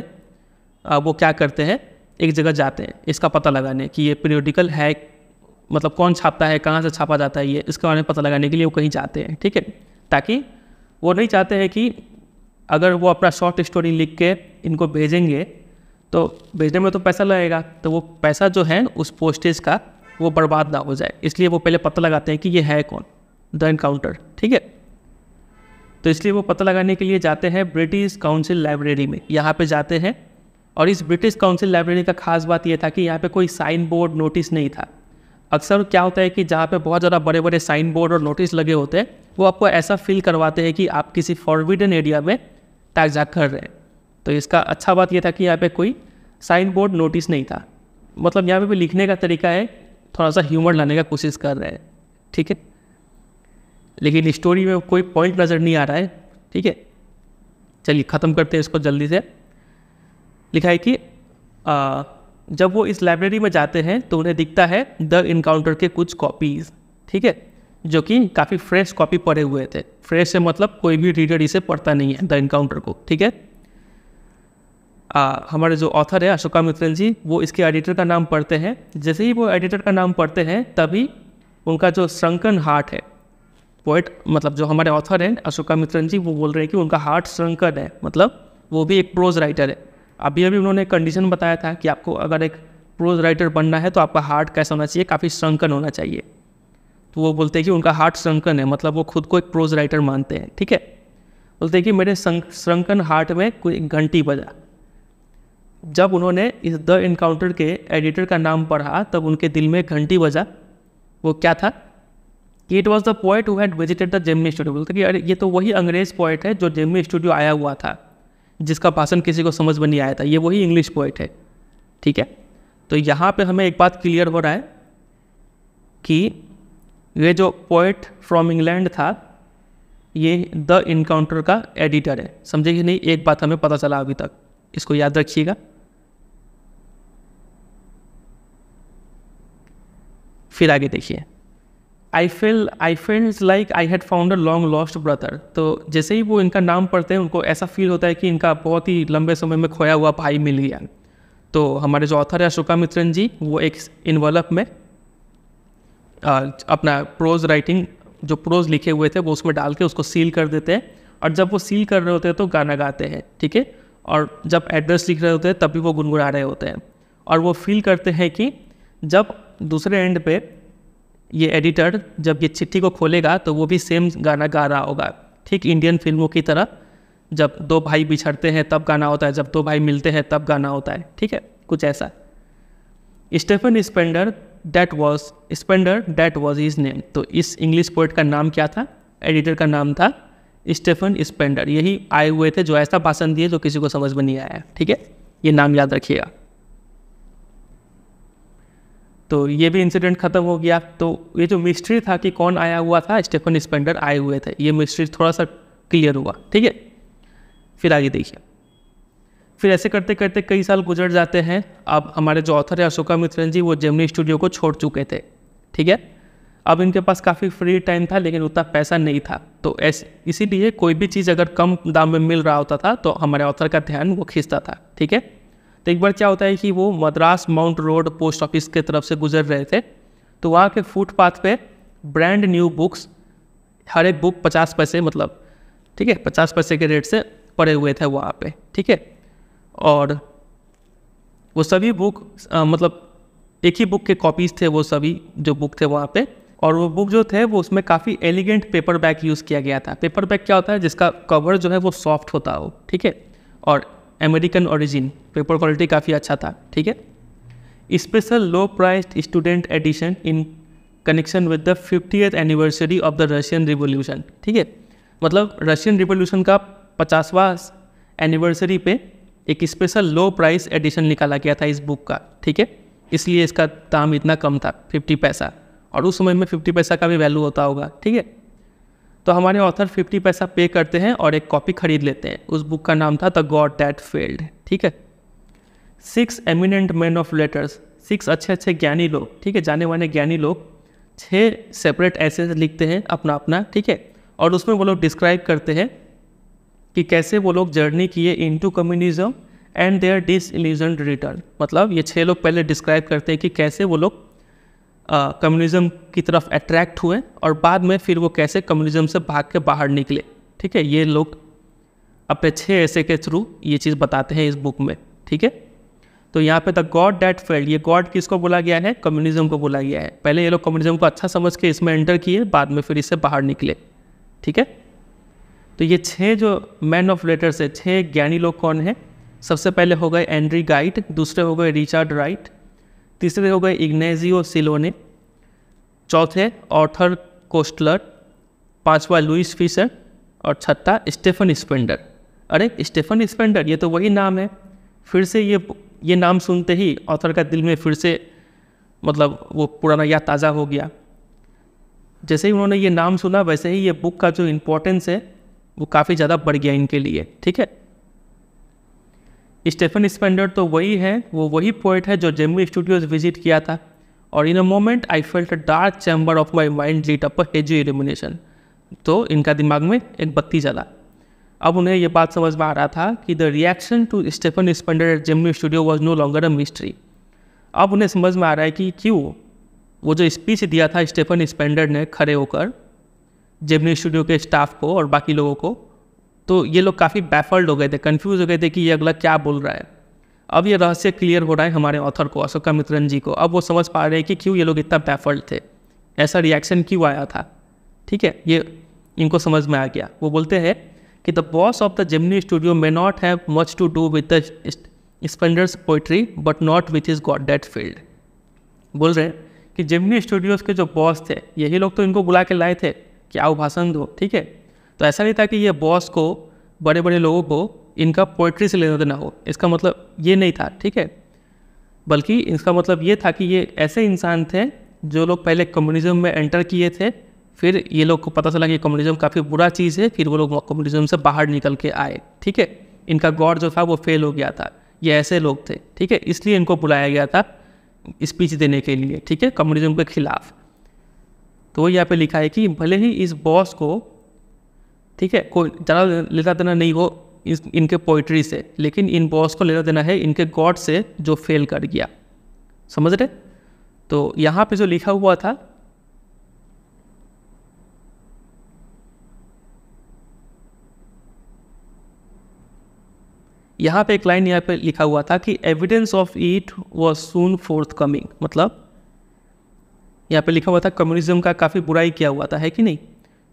वो क्या करते हैं एक जगह जाते हैं इसका पता लगाने कि ये पीरियोडिकल है मतलब कौन छापता है कहाँ से छापा जाता है ये इसके बारे में पता लगाने के लिए वो कहीं जाते हैं ठीक है ताकि वो नहीं चाहते हैं कि अगर वो अपना शॉर्ट स्टोरी लिख के इनको भेजेंगे तो भेजने में तो पैसा लगेगा तो वो पैसा जो है उस पोस्टेज का वो बर्बाद ना हो जाए इसलिए वो पहले पता लगाते हैं कि ये है कौन द इनकाउंटर ठीक है तो इसलिए वो पता लगाने के लिए जाते हैं ब्रिटिश काउंसिल लाइब्रेरी में यहाँ पे जाते हैं और इस ब्रिटिश काउंसिल लाइब्रेरी का खास बात यह था कि यहाँ पे कोई साइन बोर्ड नोटिस नहीं था अक्सर क्या होता है कि जहाँ पे बहुत ज़्यादा बड़े बड़े साइन बोर्ड और नोटिस लगे होते हैं वो आपको ऐसा फील करवाते हैं कि आप किसी फॉरविडन एरिया में ताकजाक कर रहे हैं तो इसका अच्छा बात यह था कि यहाँ पे कोई साइन बोर्ड नोटिस नहीं था मतलब यहाँ पे भी लिखने का तरीका है थोड़ा सा ह्यूमर लाने का कोशिश कर रहे हैं ठीक है लेकिन स्टोरी में कोई पॉइंट नज़र नहीं आ रहा है ठीक है चलिए ख़त्म करते हैं इसको जल्दी से लिखा है कि आ, जब वो इस लाइब्रेरी में जाते हैं तो उन्हें दिखता है द इनकाउंटर के कुछ कॉपीज़ ठीक है जो कि काफ़ी फ्रेश कॉपी पड़े हुए थे फ्रेश से मतलब कोई भी रीडर इसे पढ़ता नहीं है द इनकाउंटर को ठीक है आ, हमारे जो ऑथर है अशोका मित्रल जी वो इसके एडिटर का नाम पढ़ते हैं जैसे ही वो एडिटर का नाम पढ़ते हैं तभी उनका जो श्रंकन हार्ट है पोइट मतलब जो हमारे ऑथर हैं अशोका मित्रन जी वो बोल रहे हैं कि उनका हार्ट श्रंकन है मतलब वो भी एक प्रोज राइटर है अभी अभी उन्होंने कंडीशन बताया था कि आपको अगर एक प्रोज राइटर बनना है तो आपका हार्ट कैसा होना चाहिए काफ़ी संकन होना चाहिए तो वो बोलते हैं कि उनका हार्ट संकन है मतलब वो खुद को एक प्रोज राइटर मानते हैं ठीक है बोलते हैं कि मेरे श्रंकन हार्ट में कोई घंटी बजा जब उन्होंने इस द इनकाउंटर के एडिटर का नाम पढ़ा तब उनके दिल में घंटी बजा वो क्या था कि it was the point who had visited the Gemini Studio बोलते कि अरे ये तो वही अंग्रेज पॉइंट है जो जेमनी स्टूडियो आया हुआ था जिसका भाषण किसी को समझ में नहीं आया था ये वही इंग्लिश पॉइंट है ठीक है तो यहाँ पे हमें एक बात क्लियर हो रहा है कि ये जो पोइट फ्रॉम इंग्लैंड था ये द इनकाउंटर का एडिटर है समझे कि नहीं एक बात हमें पता चला अभी तक इसको याद रखिएगा फिर आगे देखिए I feel I feels like I had found a long lost brother तो जैसे ही वो इनका नाम पढ़ते हैं उनको ऐसा फील होता है कि इनका बहुत ही लंबे समय में खोया हुआ भाई मिल गया तो हमारे जो ऑथर है अशोका मित्रन जी वो एक इन्वलप में आ, अपना प्रोज राइटिंग जो प्रोज लिखे हुए थे वो उसमें डाल के उसको सील कर देते हैं और जब वो सील कर रहे होते हैं तो गाना गाते हैं ठीक है और जब एड्रेस लिख रहे होते हैं तभी वो गुनगुना रहे होते हैं और वो फील करते हैं कि जब दूसरे एंड पे ये एडिटर जब ये चिट्ठी को खोलेगा तो वो भी सेम गाना गा रहा होगा ठीक इंडियन फिल्मों की तरह जब दो भाई बिछड़ते हैं तब गाना होता है जब दो भाई मिलते हैं तब गाना होता है ठीक है कुछ ऐसा Stephen Spender that was Spender that was is name तो इस इंग्लिश पोइट का नाम क्या था एडिटर का नाम था स्टेफन स्पेंडर यही आए हुए थे जो ऐसा भाषण दिए जो किसी को समझ में नहीं आया ठीक है ये नाम याद रखिएगा तो ये भी इंसिडेंट ख़त्म हो गया तो ये जो मिस्ट्री था कि कौन आया हुआ था स्टेफन स्पेंडर आए हुए थे ये मिस्ट्री थोड़ा सा क्लियर हुआ ठीक है फिर आगे देखिए फिर ऐसे करते करते कई साल गुजर जाते हैं अब हमारे जो ऑथर है अशोका मित्रन जी वो जेमनी स्टूडियो को छोड़ चुके थे ठीक है अब इनके पास काफ़ी फ्री टाइम था लेकिन उतना पैसा नहीं था तो ऐसे इसीलिए कोई भी चीज़ अगर कम दाम में मिल रहा होता था तो हमारे ऑथर का ध्यान वो खींचता था ठीक है तो एक बार क्या होता है कि वो Madras Mount Road post office के तरफ से गुजर रहे थे तो वहाँ के फुटपाथ पे ब्रांड न्यू बुक्स हर एक बुक पचास पैसे मतलब ठीक है पचास पैसे के रेट से पड़े हुए थे वहाँ पे ठीक है और वो सभी बुक आ, मतलब एक ही बुक के कॉपीज़ थे वो सभी जो बुक थे वहाँ पे और वो बुक जो थे वो उसमें काफ़ी एलिगेंट पेपर बैग यूज़ किया गया था पेपर बैग क्या होता है जिसका कवर जो है वो सॉफ्ट होता हो ठीक है और अमेरिकन ओरिजिन पेपर क्वालिटी काफ़ी अच्छा था ठीक है special low priced student edition in connection with the fifty anniversary of the Russian revolution ठीक है मतलब रशियन रिवोल्यूशन का पचासवा एनिवर्सरी पे एक स्पेशल लो प्राइस एडिशन निकाला गया था इस बुक का ठीक है इसलिए इसका दाम इतना कम था फिफ्टी पैसा और उस समय में फिफ्टी पैसा का भी वैल्यू होता होगा ठीक है तो हमारे ऑथर फिफ्टी पैसा पे करते हैं और एक कॉपी खरीद लेते हैं उस बुक का नाम था द गॉड डैट फेल्ड ठीक है six eminent man of letters six अच्छे अच्छे ज्ञानी लोग ठीक है जाने वाने ज्ञानी लोग छः सेपरेट ऐसे लिखते हैं अपना अपना ठीक है और उसमें वो लोग डिस्क्राइब करते हैं कि कैसे वो लोग जर्नी किए into communism and their disillusion return मतलब ये छः लोग पहले डिस्क्राइब करते हैं कि कैसे वो लोग कम्युनिज़्म की तरफ अट्रैक्ट हुए और बाद में फिर वो कैसे कम्युनिज़्म से भाग के बाहर निकले ठीक है ये लोग अपने छः ऐसे के थ्रू ये चीज़ बताते हैं इस बुक में ठीक है तो यहाँ पे द गॉड डैट फेल्ड ये गॉड किसको बोला गया है कम्युनिज्म को बोला गया है पहले ये लोग कम्युनिज्म को अच्छा समझ के इसमें एंटर किए बाद में फिर इससे बाहर निकले ठीक है तो ये छः जो मैन ऑफ लेटर्स है छः ज्ञानी लोग कौन हैं सबसे पहले हो गए एंड्री गाइट दूसरे हो गए रिचर्ड राइट तीसरे हो गए इग्नेजियो सिलोने चौथे ऑर्थर कोस्टलर पांचवा लुइस फिशर और छठा स्टेफन स्पेंडर अरे स्टेफन स्पेंडर ये तो वही नाम है फिर से ये ये नाम सुनते ही ऑथर का दिल में फिर से मतलब वो पुराना याद ताज़ा हो गया जैसे ही उन्होंने ये नाम सुना वैसे ही ये बुक का जो इम्पोर्टेंस है वो काफ़ी ज़्यादा बढ़ गया इनके लिए ठीक है स्टेफन स्पेंडर तो वही है वो वही पोइट है जो जेमू स्टूडियोज विजिट किया था और in a moment I felt a dark chamber of my mind lit up hazy illumination तो इनका दिमाग में एक बत्ती जला अब उन्हें यह बात समझ में आ रहा था कि the reaction to Stephen Spender at Gemini studio was no longer a mystery अब उन्हें समझ में आ रहा है कि क्यों वो जो स्पीच दिया था स्टेफन स्पेंडर ने खड़े होकर जेमनी स्टूडियो के स्टाफ को और बाकी लोगों को तो ये लोग काफ़ी बैफल्ड हो गए थे कन्फ्यूज हो गए थे कि ये अगला क्या बोल रहा है अब ये रहस्य क्लियर हो रहा है हमारे ऑथर को अशोका मित्रन जी को अब वो समझ पा रहे हैं कि क्यों ये लोग इतना बैफल्ड थे ऐसा रिएक्शन क्यों आया था ठीक है ये इनको समझ में आ गया वो बोलते हैं कि the boss of the Gemini Studio may not have much to do with the Spender's poetry but not which is god that failed बोल रहे हैं कि जेमनी स्टूडियोज़ के जो बॉस थे यही लोग तो इनको बुला के लाए थे कि आओ भाषण दो ठीक है तो ऐसा नहीं था कि ये बॉस को बड़े बड़े लोगों को इनका पोइट्री से लेना देना हो इसका मतलब ये नहीं था ठीक है बल्कि इसका मतलब ये था कि ये ऐसे इंसान थे जो लोग पहले कम्युनिज्म में एंटर किए थे फिर ये लोग को पता चला कि कम्युनिज्म काफ़ी बुरा चीज़ है फिर वो लोग कम्युनिज्म से बाहर निकल के आए ठीक है इनका गॉड जो था वो फेल हो गया था ये ऐसे लोग थे ठीक है इसलिए इनको बुलाया गया था स्पीच देने के लिए ठीक है कम्युनिज्म के खिलाफ तो यहाँ पे लिखा है कि भले ही इस बॉस को ठीक है कोई ज़्यादा लेना देना नहीं हो इस इनके पोइट्री से लेकिन इन बॉस को लेना देना है इनके गॉड से जो फेल कर गया समझ रहे तो यहाँ पे जो लिखा हुआ था यहाँ पे एक लाइन यहाँ पे लिखा हुआ था कि evidence of it was soon forthcoming मतलब यहाँ पे लिखा हुआ था कम्युनिज्म का काफ़ी बुराई किया हुआ था है कि नहीं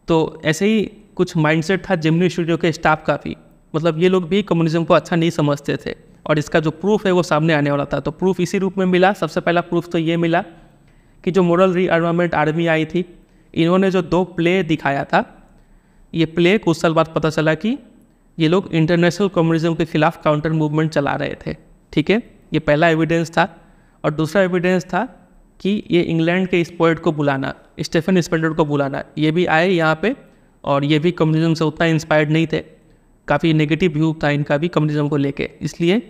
तो ऐसे ही कुछ माइंडसेट था जेमनी स्टूडियो के स्टाफ का भी मतलब ये लोग भी कम्युनिज्म को अच्छा नहीं समझते थे और इसका जो प्रूफ है वो सामने आने वाला था तो प्रूफ इसी रूप में मिला सबसे पहला प्रूफ तो ये मिला कि जो मॉरल रीआर्मामेंट आर्मी आई थी इन्होंने जो दो प्ले दिखाया था ये प्ले कुछ साल बाद पता चला कि ये लोग इंटरनेशनल कम्युनिज्म के खिलाफ काउंटर मूवमेंट चला रहे थे ठीक है ये पहला एविडेंस था और दूसरा एविडेंस था कि ये इंग्लैंड के इस पोइट को बुलाना स्टेफन स्पेंडर को बुलाना ये भी आए यहाँ पे और ये भी कम्युनिज्म से उतना इंस्पायर्ड नहीं थे काफ़ी नेगेटिव व्यू था इनका भी कम्युनिज्म को लेके इसलिए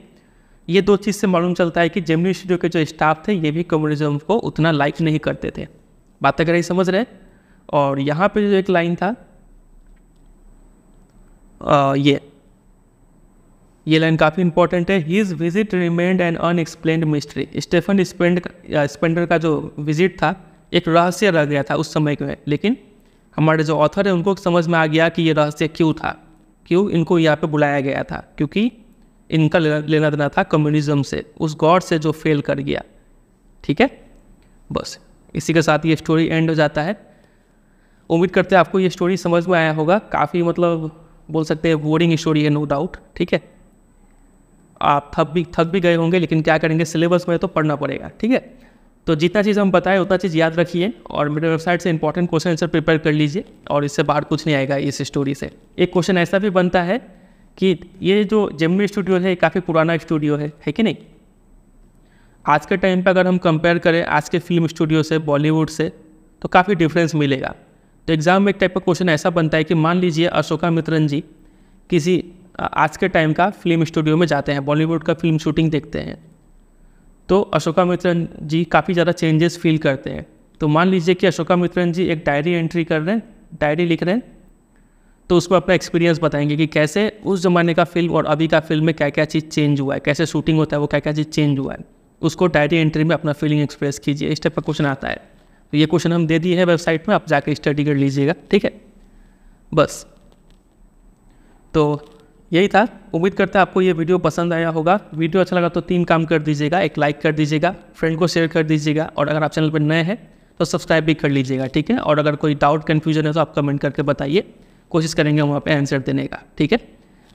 ये दो चीज़ से मालूम चलता है कि जेमनी स्टूडियो के जो स्टाफ थे ये भी कम्युनिज्म को उतना लाइक नहीं करते थे बात अगर ये समझ रहे और यहाँ पर जो एक लाइन था ये ये लाइन काफ़ी इंपॉर्टेंट है his visit remained an unexplained mystery Stephen Spend Spender का जो विजिट था एक रहस्य रह गया था उस समय में लेकिन हमारे जो ऑथर है उनको समझ में आ गया कि ये रहस्य क्यों था क्यों इनको यहाँ पे बुलाया गया था क्योंकि इनका लेना देना था कम्युनिज्म से उस गॉड से जो फेल कर गया ठीक है बस इसी के साथ ये स्टोरी एंड हो जाता है उम्मीद करते हैं आपको ये स्टोरी समझ में आया होगा काफ़ी मतलब बोल सकते हैं बोरिंग स्टोरी है नो डाउट ठीक है आप थक भी थक भी गए होंगे लेकिन क्या करेंगे सिलेबस में तो पढ़ना पड़ेगा ठीक है तो जितना चीज़ हम बताएं उतना चीज़ याद रखिए और मेरे वेबसाइट से इंपॉर्टेंट क्वेश्चन आंसर प्रिपेयर कर लीजिए और इससे बाहर कुछ नहीं आएगा इस स्टोरी से एक क्वेश्चन ऐसा भी बनता है कि ये जो जेमनी स्टूडियो है काफ़ी पुराना स्टूडियो है है कि नहीं आज के टाइम पर अगर हम कंपेयर करें आज के फिल्म स्टूडियो से बॉलीवुड से तो काफ़ी डिफरेंस मिलेगा तो एग्ज़ाम में एक टाइप का क्वेश्चन ऐसा बनता है कि मान लीजिए अशोका मित्रन जी किसी आज के टाइम का फिल्म स्टूडियो में जाते हैं बॉलीवुड का फिल्म शूटिंग देखते हैं तो अशोका मित्रन जी काफ़ी ज़्यादा चेंजेस फील करते हैं तो मान लीजिए कि अशोका मित्रन जी एक डायरी एंट्री कर रहे हैं डायरी लिख रहे हैं तो उसमें अपना एक्सपीरियंस बताएंगे कि कैसे उस ज़माने का फिल्म और अभी का फिल्म में क्या क्या चीज़ चेंज हुआ है कैसे शूटिंग होता है वो क्या क्या चीज़ चेंज हुआ है उसको डायरी एंट्री में अपना फीलिंग एक्सप्रेस कीजिए इस टाइप का क्वेश्चन आता है तो ये क्वेश्चन हम दे दिए हैं वेबसाइट में आप जाकर स्टडी कर लीजिएगा ठीक है बस तो यही था उम्मीद करते हैं आपको ये वीडियो पसंद आया होगा वीडियो अच्छा लगा तो तीन काम कर दीजिएगा एक लाइक कर दीजिएगा फ्रेंड को शेयर कर दीजिएगा और अगर आप चैनल पर नए हैं तो सब्सक्राइब भी कर लीजिएगा ठीक है और अगर कोई डाउट कन्फ्यूजन है तो आप कमेंट करके बताइए कोशिश करेंगे वहाँ पर आंसर देने का ठीक है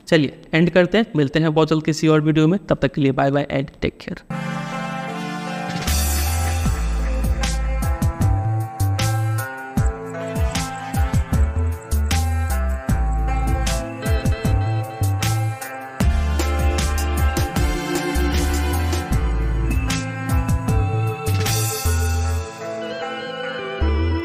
चलिए एंड करते हैं मिलते हैं बहुत जल्द किसी और वीडियो में तब तक के लिए bye bye and take care